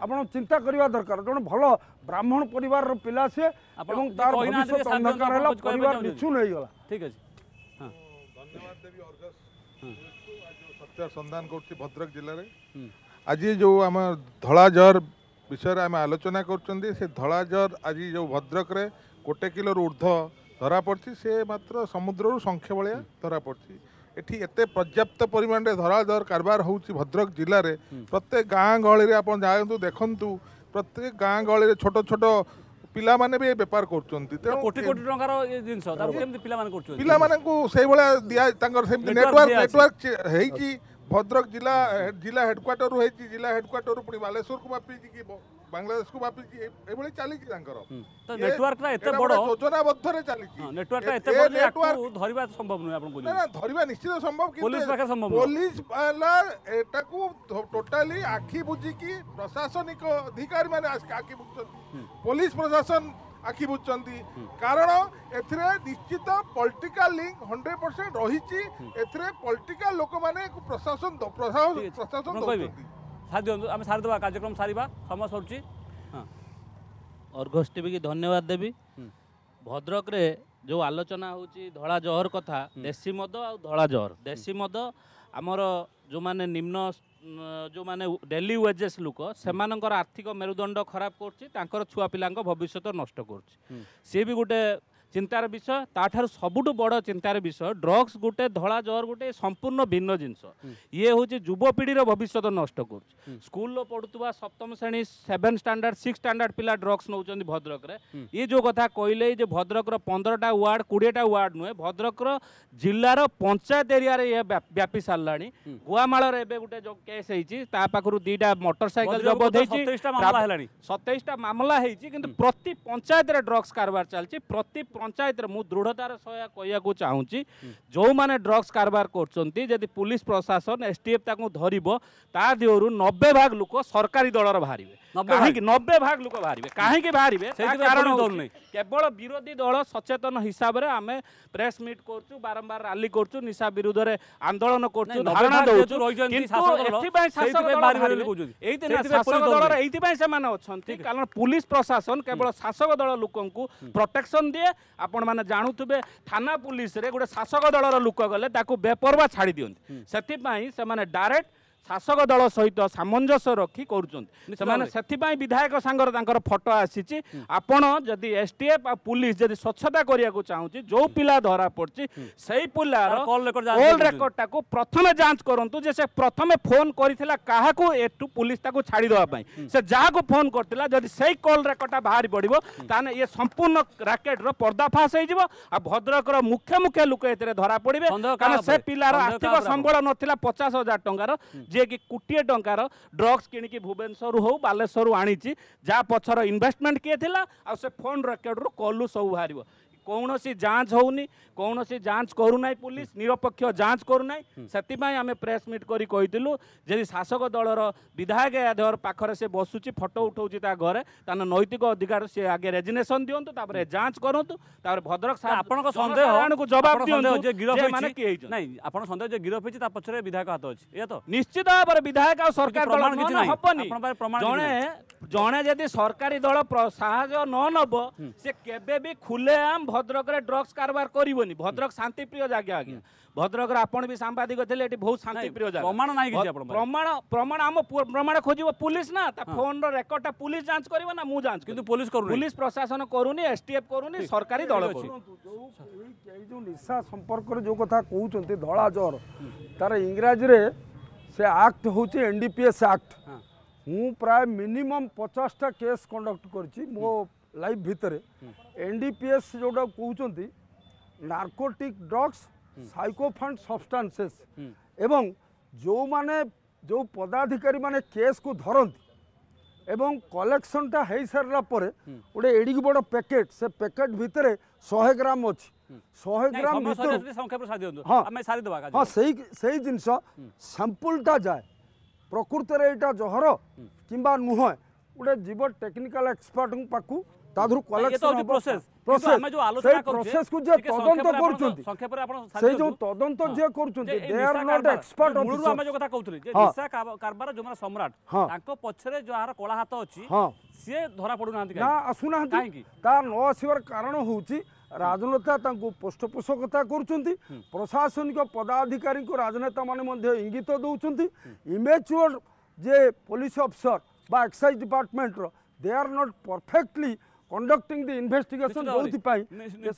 ଆପଣ ଚିନ୍ତା କରିବା ଦରକାର ଜଣେ ଭଲ ବ୍ରାହ୍ମଣ ପରିବାରର ପିଲା ସିଏ ଏବଂ ତାର ଭବିଷ୍ୟତ ଅନ୍ଧକାର ହେଲା ପରିବାର ନିଛୁନ ହେଇଗଲା ଠିକ୍ ଅଛି ଧନ୍ୟବାଦ ଦେବି ସତ୍ୟ ସନ୍ଧାନ କରୁଛି ଭଦ୍ରକ ଜିଲ୍ଲାରେ ଆଜି ଯେଉଁ ଆମ ଧଳା ଜର ବିଷୟରେ ଆମେ ଆଲୋଚନା କରୁଛନ୍ତି ସେ ଧଳା ଜର ଆଜି ଯେଉଁ ଭଦ୍ରକରେ ଗୋଟେ କିଲୋରୁ ଉର୍ଦ୍ଧ୍ୱ ଧରାପଡ଼ିଛି ସେ ମାତ୍ର ସମୁଦ୍ରରୁ ସଂଖ୍ୟ ଭଳିଆ ଧରାପଡ଼ିଛି ଏଠି ଏତେ ପର୍ଯ୍ୟାପ୍ତ ପରିମାଣରେ ଧଳା ଜର କାରବାର ହେଉଛି ଭଦ୍ରକ ଜିଲ୍ଲାରେ ପ୍ରତ୍ୟେକ ଗାଁ ଗହଳିରେ ଆପଣ ଯାଆନ୍ତୁ ଦେଖନ୍ତୁ ପ୍ରତ୍ୟେକ ଗାଁ ଗହଳିରେ ଛୋଟ ଛୋଟ ପିଲାମାନେ ବି ଏ ବେପାର କରୁଛନ୍ତି ତେଣୁ କୋଟି କୋଟି ଟଙ୍କାର ଏ ଜିନିଷ ତାକୁ କେମିତି ପିଲାମାନେ କରୁଛନ୍ତି ପିଲାମାନଙ୍କୁ ସେଇଭଳିଆ ଦିଆ ତାଙ୍କର ସେମିତି ନେଟୱାର୍କ ନେଟୱାର୍କ ହେଇଛି ଭଦ୍ରକ ଜିଲ୍ଲା ଜିଲ୍ଲା ହେଡ଼କ୍ୱାର୍ଟରରୁ ହେଇଛି ଜିଲ୍ଲା ହେଡ଼କ୍ୱାର୍ଟରରୁ ପୁଣି ବାଲେଶ୍ୱରକୁ ମାପିକି ଯିବ ବାଂଲାଦେଶକୁ ବ୍ୟାପିଛି ଏଭଳି ଚାଲିଛି ତାଙ୍କର ନେଟୱାର୍କଟା ଏତେ ବଡ଼ ଯୋଜନାବଦ୍ଧରେ ଚାଲିଛି ନେଟୱାର୍କଟା ଏତେ ବଡ଼ ନେଟୱାର୍କ ଧରିବା ସମ୍ଭବ ନୁହେଁ ଆପଣ କହୁଛନ୍ତି ନା ଧରିବା ନିଶ୍ଚିତ ସମ୍ଭବ କିନ୍ତୁ ପୋଲିସ ପାଖରେ ସମ୍ଭବ ପୋଲିସ ବାଲା ଏଟାକୁ ଟୋଟାଲି ଆଖି ବୁଝିକି ପ୍ରଶାସନିକ ଅଧିକାରୀମାନେ ଆଖି ବୁଝୁଛନ୍ତି ପୋଲିସ ପ୍ରଶାସନ ଆଖି ବୁଝୁଛନ୍ତି କାରଣ ଏଥିରେ ନିଶ୍ଚିତ ପଲିଟିକାଲ ଲିଙ୍କ ହଣ୍ଡ୍ରେଡ ପରସେଣ୍ଟ ରହିଛି ଏଥିରେ ପଲିଟିକାଲ ଲୋକମାନେ ପ୍ରଶାସନ ପ୍ରଶାସନ ଦେଉଛନ୍ତି ସାରି ଦିଅନ୍ତୁ ଆମେ ସାରିଦେବା କାର୍ଯ୍ୟକ୍ରମ ସାରିବା ସମୟ ସରୁଛି ହଁ ଅର୍ଗସ୍ ଟିଭିକି ଧନ୍ୟବାଦ ଦେବି ଭଦ୍ରକରେ ଯେଉଁ ଆଲୋଚନା ହେଉଛି ଧଳା ଜହର କଥା ଦେଶୀ ମଦ ଆଉ ଧଳା ଜହର ଦେଶୀ ମଦ ଆମର ଯେଉଁମାନେ ନିମ୍ନ ଯେଉଁମାନେ ଡେଲି ୱେଜେସ୍ ଲୋକ ସେମାନଙ୍କର ଆର୍ଥିକ ମେରୁଦଣ୍ଡ ଖରାପ କରୁଛି ତାଙ୍କର ଛୁଆ ପିଲାଙ୍କ ଭବିଷ୍ୟତ ନଷ୍ଟ କରୁଛି ସିଏ ବି ଗୋଟେ চিন্তার বিষয় তাঠার সবুঠু বড় চিন্তার বিষয় ড্রগ্স গোটে ধরা জ্বর গোটে সম্পূর্ণ ভিন্ন জিনিস ইয়ে হচ্ছে যুবপিঢ়ির ভবিষ্যৎ নষ্ট করছে স্কুল পড়ুয়া সপ্তম শ্রেণী সেভেন স্ট্যান্ডার্ড সিক্স স্ট্যান্ডার্ড পিলা ড্রগ্স নৌ ভদ্রকরে ইয়ে যে কথা কহিলে যে ভদ্রকর পনেরোটা ওয়ার্ড কোড়িয়েটা ওয়ার্ড নুহে ভদ্রকর জেলার পঞ্চায়েত এরিয়ার ইয়ে ব্যাপি সারা গুয়ামাড়ের এবে গোটে কেস হয়েছি তা পাখু দুইটা মোটর সাইকেল জবত হয়েছি সতেইশটা মামলা হয়েছি কিন্তু প্রতি পঞ্চায়েত ড্রগ্স কারবার চালছে প্রতি ପଞ୍ଚାୟତରେ ମୁଁ ଦୃଢ଼ତାର ସହାୟ କହିବାକୁ ଚାହୁଁଛି ଯେଉଁମାନେ ଡ୍ରଗ୍ସ କାରବାର କରୁଛନ୍ତି ଯଦି ପୁଲିସ ପ୍ରଶାସନ ଏସ୍ ଟି ଏସ୍ଟିଏଫ୍ ତାଙ୍କୁ ଧରିବ ତା ଦେହରୁ ନବେ ଭାଗ ଲୋକ ସରକାରୀ ଦଳର ବାହାରିବେ କାହିଁକି ନବେ ଭାଗ ଲୋକ ବାହାରିବେ କାହିଁକି ବାହାରିବେ କାରଣ କେବଳ ବିରୋଧୀ ଦଳ ସଚେତନ ହିସାବରେ ଆମେ ପ୍ରେସ୍ ମିଟ୍ କରୁଛୁ ବାରମ୍ବାର ରାଲି କରୁଛୁ ନିଶା ବିରୁଦ୍ଧରେ ଆନ୍ଦୋଳନ କରୁଛୁ ଧାରଣା ଦେଉଛୁ ଏଥିପାଇଁ ଶାସକ ଦଳର ଏଇଥିପାଇଁ ସେମାନେ ଅଛନ୍ତି କାରଣ ପୁଲିସ ପ୍ରଶାସନ କେବଳ ଶାସକ ଦଳ ଲୋକଙ୍କୁ ପ୍ରୋଟେକ୍ସନ ଦିଏ ଆପଣମାନେ ଜାଣୁଥିବେ ଥାନା ପୁଲିସରେ ଗୋଟେ ଶାସକ ଦଳର ଲୋକ ଗଲେ ତାକୁ ବେପରବା ଛାଡ଼ି ଦିଅନ୍ତି ସେଥିପାଇଁ ସେମାନେ ଡାଇରେକ୍ଟ ଶାସକ ଦଳ ସହିତ ସାମଞ୍ଜସ୍ୟ ରଖି କରୁଛନ୍ତି ସେମାନେ ସେଥିପାଇଁ ବିଧାୟକ ସାଙ୍ଗରେ ତାଙ୍କର ଫଟୋ ଆସିଛି ଆପଣ ଯଦି ଏସ୍ ଟି ଏଫ୍ ଆଉ ପୁଲିସ ଯଦି ସ୍ୱଚ୍ଛତା କରିବାକୁ ଚାହୁଁଛି ଯେଉଁ ପିଲା ଧରା ପଡ଼ୁଛି ସେଇ ପିଲାର କଲ୍ ରେକର୍ଡ଼ଟାକୁ ପ୍ରଥମେ ଯାଞ୍ଚ କରନ୍ତୁ ଯେ ସେ ପ୍ରଥମେ ଫୋନ୍ କରିଥିଲା କାହାକୁ ଏଠୁ ପୁଲିସ ତାକୁ ଛାଡ଼ିଦେବା ପାଇଁ ସେ ଯାହାକୁ ଫୋନ୍ କରିଥିଲା ଯଦି ସେଇ କଲ୍ ରେକର୍ଡ଼ଟା ବାହାରି ପଡ଼ିବ ତାହେଲେ ଇଏ ସମ୍ପୂର୍ଣ୍ଣ ରାକେଟ୍ର ପର୍ଦ୍ଦାଫାସ୍ ହେଇଯିବ ଆଉ ଭଦ୍ରକର ମୁଖ୍ୟ ମୁଖ୍ୟ ଲୋକ ଏଥିରେ ଧରା ପଡ଼ିବେ କାରଣ ସେ ପିଲାର ଆର୍ଥିକ ସମ୍ବଳ ନଥିଲା ପଚାଶ ହଜାର ଟଙ୍କାର जि किटिए टा ड्रग्स किनकि हो हौ बालेश्वरू आनिची जा पछेसमेन्ट किए थियो सोन रकेट्रु कलु सबु बाहार କୌଣସି ଯାଞ୍ଚ ହେଉନି କୌଣସି ଯାଞ୍ଚ କରୁନାହିଁ ପୋଲିସ ନିରପେକ୍ଷ ଯାଞ୍ଚ କରୁନାହିଁ ସେଥିପାଇଁ ଆମେ ପ୍ରେସ୍ ମିଟ୍ କରି କହିଥିଲୁ ଯଦି ଶାସକ ଦଳର ବିଧାୟକ ଏହାଧର ପାଖରେ ସେ ବସୁଛି ଫଟୋ ଉଠାଉଛି ତା ଘରେ ତାର ନୈତିକ ଅଧିକାର ସେ ଆଗେ ରେଜିନେସନ୍ ଦିଅନ୍ତୁ ତାପରେ ଯାଞ୍ଚ କରନ୍ତୁ ତାପରେ ଭଦ୍ରକ ଆପଣଙ୍କ ସନ୍ଦେହକୁ ଜବାବ ଦିଅନ୍ତୁ ଯେ ଗିରଫ ମାନେ କିଏ ହେଇଛନ୍ତି ନାଇଁ ଆପଣ ସନ୍ଦେହ ଯେ ଗିରଫ ହେଇଛି ତା ପଛରେ ବିଧାୟକ ହାତ ଅଛି ଏଇଆ ତ ନିଶ୍ଚିତ ଭାବରେ ବିଧାୟକ ଆଉ ସରକାର ଦଳ କିଛି ହବନି ଜଣେ ଜଣେ ଯଦି ସରକାରୀ ଦଳ ସାହାଯ୍ୟ ନ ନେବ ସେ କେବେ ବି ଖୁଲେଆମ भद्रक ड्रग्स कारबार कर भद्रक शांति प्रिय जगह आज भद्रक आपण भी सांबादिक बहुत शांति प्रिय जगह प्रमाण ना प्रमाण प्रमाण आम प्रमाण खोज पुलिस ना फोन रेकर्ड पुलिस जांच कर जांच कर पुलिस प्रशासन करूनी एस टी एफ करूनी सरकारी दल जो निशा संपर्क जो क्या कौन धला जर तार इंग्राजी से आक्ट हूँ एन आक्ट मु प्राय मिनिमम पचासटा केस कंडक्ट कर ଲାଇଫ୍ ଭିତରେ ଏନ୍ ଡି ପି ଏସ୍ ଯେଉଁଟା କହୁଛନ୍ତି ନାର୍କୋଟିକ୍ ଡ୍ରଗ୍ସ ସାଇକୋଫାଣ୍ଡ ସବଷ୍ଟାନ୍ସେସ୍ ଏବଂ ଯେଉଁମାନେ ଯେଉଁ ପଦାଧିକାରୀମାନେ କେସ୍କୁ ଧରନ୍ତି ଏବଂ କଲେକ୍ସନଟା ହେଇସାରିଲା ପରେ ଗୋଟେ ଏଡ଼ିକି ବଡ଼ ପ୍ୟାକେଟ୍ ସେ ପ୍ୟାକେଟ୍ ଭିତରେ ଶହେ ଗ୍ରାମ ଅଛି ଶହେ ଗ୍ରାମ ଭିତରୁ ହଁ ସେଇ ସେଇ ଜିନିଷ ସାମ୍ପୁଲଟା ଯାଏ ପ୍ରକୃତରେ ଏଇଟା ଜହର କିମ୍ବା ନୁହେଁ ଗୋଟେ ଜୀବ ଟେକ୍ନିକାଲ ଏକ୍ସପର୍ଟଙ୍କ ପାଖକୁ ତାଦେହରୁ କଲେକ୍ସନ ପ୍ରୋସେସ ସେଇ ପ୍ରୋସେସକୁ ଯିଏ ତଦନ୍ତ କରୁଛନ୍ତି ସେଇ ଯୋଉ ତଦନ୍ତ ଯିଏ କରୁଛନ୍ତି ଦେ ଆର ନଟ୍ ଏକ୍ସପର୍ଟ ମୂଳରୁ ଆମେ ଯୋଉ କଥା କହୁଥିଲେ ଯେ ନିଶା କାରବାର ଯୋଉମାନେ ସମ୍ରାଟ ତାଙ୍କ ପଛରେ ଯାହାର କଳା ହାତ ଅଛି ସିଏ ଧରା ପଡୁନାହାନ୍ତି ନା ଆସୁନାହାନ୍ତି କାହିଁକି ତା ନ ଆସିବାର କାରଣ ହଉଛି ରାଜନେତା ତାଙ୍କୁ ପୃଷ୍ଠପୋଷକତା କରୁଛନ୍ତି ପ୍ରଶାସନିକ ପଦାଧିକାରୀଙ୍କୁ ରାଜନେତାମାନେ ମଧ୍ୟ ଇଙ୍ଗିତ ଦେଉଛନ୍ତି ଇମେଚୁଅର୍ ଯେ ପୋଲିସ ଅଫିସର ବା ଏକ୍ସାଇଜ ଡିପାର୍ଟମେଣ୍ଟର they are not perfectly conducting the investigation যোউপাই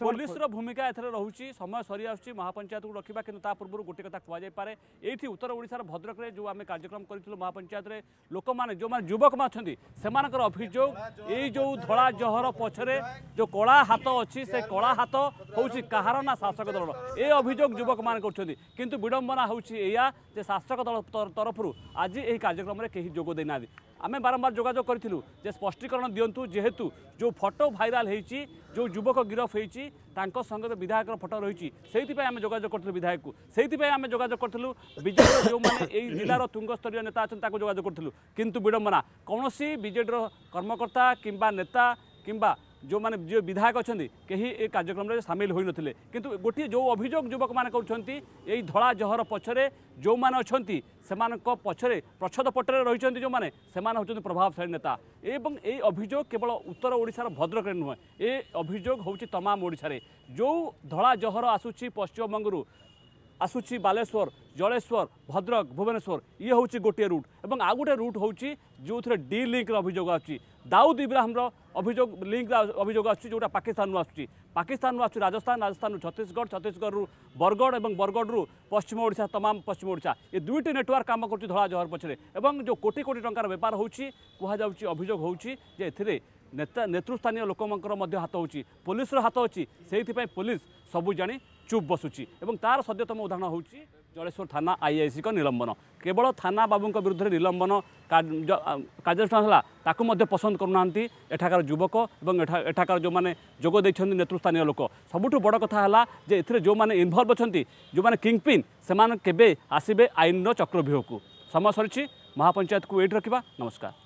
পুলিশর ভূমিকা এথরে রয়েছে সময় সরি আসছে মহাপঞ্চায়েতকে রক্ষা কিন্তু তা পূর্ব গোটে কথা কুযাই পে এইটি উত্তর ওড়শার ভদ্রকরে যে আমি কার্যক্রম করেছিল মহাপঞ্চায়েতরে লোক মানে যে যুবক মানে অনেক অভিযোগ এই যে ধরা জহর পছরে যে কলা হাত অছি সে কলা হাত হচ্ছে কাহার না শাসক দল এই অভিযোগ যুবক মানে করছেন কিন্তু বিড়ম্বনা হচ্ছে এয়া যে শাসক দল তরফর আজ এই কার্যক্রমে কেউ যোগ দিয়ে না আমি বারম্বার যোগাযোগ করেছিলু যে স্পষ্টীকরণ দিও যেহেতু যে ফটো ভাইরাল হয়েছি যে যুবক গিরফ হয়েছি তাঙ্ক সঙ্গে বিধায়কর ফটো রয়েছে সেইপাই আমি যোগাযোগ করলু বিধায়ককে সেইপাই আমি যোগাযোগ করলু বিজেপির যে এই জেলার তুঙ্গস্তরীয় নেতা আছেন তাকে যোগাযোগ করলু কিন্তু বিড়ম্বনা কৌশি বিজেডির কর্মকর্তা কিংবা নেতা কিংবা ଯେଉଁମାନେ ଯିଏ ବିଧାୟକ ଅଛନ୍ତି କେହି ଏ କାର୍ଯ୍ୟକ୍ରମରେ ସାମିଲ ହୋଇନଥିଲେ କିନ୍ତୁ ଗୋଟିଏ ଯେଉଁ ଅଭିଯୋଗ ଯୁବକମାନେ କରୁଛନ୍ତି ଏଇ ଧଳା ଜହର ପଛରେ ଯେଉଁମାନେ ଅଛନ୍ତି ସେମାନଙ୍କ ପଛରେ ପ୍ରଚ୍ଛଦ ପଟରେ ରହିଛନ୍ତି ଯେଉଁମାନେ ସେମାନେ ହେଉଛନ୍ତି ପ୍ରଭାବଶାଳୀ ନେତା ଏବଂ ଏଇ ଅଭିଯୋଗ କେବଳ ଉତ୍ତର ଓଡ଼ିଶାର ଭଦ୍ରକରେ ନୁହେଁ ଏ ଅଭିଯୋଗ ହେଉଛି ତମାମ ଓଡ଼ିଶାରେ ଯେଉଁ ଧଳା ଜହର ଆସୁଛି ପଶ୍ଚିମବଙ୍ଗରୁ आसूची बालेश्वर जलेश्वर भद्रक भुवनेश्वर ये हूँ गोटे रुट और आ गोटे रुट हूँ जो थे डी लिंक्र अभोग अच्छी दाऊद इब्राहिम्र लिंक अभोग अच्छी जोटा पाकिस्तान आसूची पाकिस्तान आसूची राजस्थान राजस्थान छत्तीसगढ़ छत्तीसगढ़ बरगढ़ और बरगढ़ पश्चिम ओडा तमाम पश्चिम ओडा ये दुईट नेटवर्क कम कर धला जहर पचर और जो कोटी कोटी टकर बेपार हो कहुची अभियोग होता नेतृस्थानीय लोक हाथ हो पुलिस हाथ अच्छी से पुलिस ସବୁ ଜାଣି ଚୁପ୍ ବସୁଛି ଏବଂ ତା'ର ସଦ୍ୟତମ ଉଦାହରଣ ହେଉଛି ଜଳେଶ୍ୱର ଥାନା ଆଇଆଇସିଙ୍କ ନିଲମ୍ବନ କେବଳ ଥାନା ବାବୁଙ୍କ ବିରୁଦ୍ଧରେ ନିଲମ୍ବନ କାର୍ଯ୍ୟାନୁଷ୍ଠାନ ହେଲା ତାକୁ ମଧ୍ୟ ପସନ୍ଦ କରୁନାହାନ୍ତି ଏଠାକାର ଯୁବକ ଏବଂ ଏଠାକାର ଯେଉଁମାନେ ଯୋଗ ଦେଇଛନ୍ତି ନେତୃସ୍ଥାନୀୟ ଲୋକ ସବୁଠୁ ବଡ଼ କଥା ହେଲା ଯେ ଏଥିରେ ଯେଉଁମାନେ ଇନଭଲ୍ଭ ଅଛନ୍ତି ଯେଉଁମାନେ କିଙ୍ଗପିନ୍ ସେମାନେ କେବେ ଆସିବେ ଆଇନର ଚକ୍ରବ୍ୟୂହକୁ ସମୟ ସରିଛି ମହାପଞ୍ଚାୟତକୁ ଏଇଠି ରଖିବା ନମସ୍କାର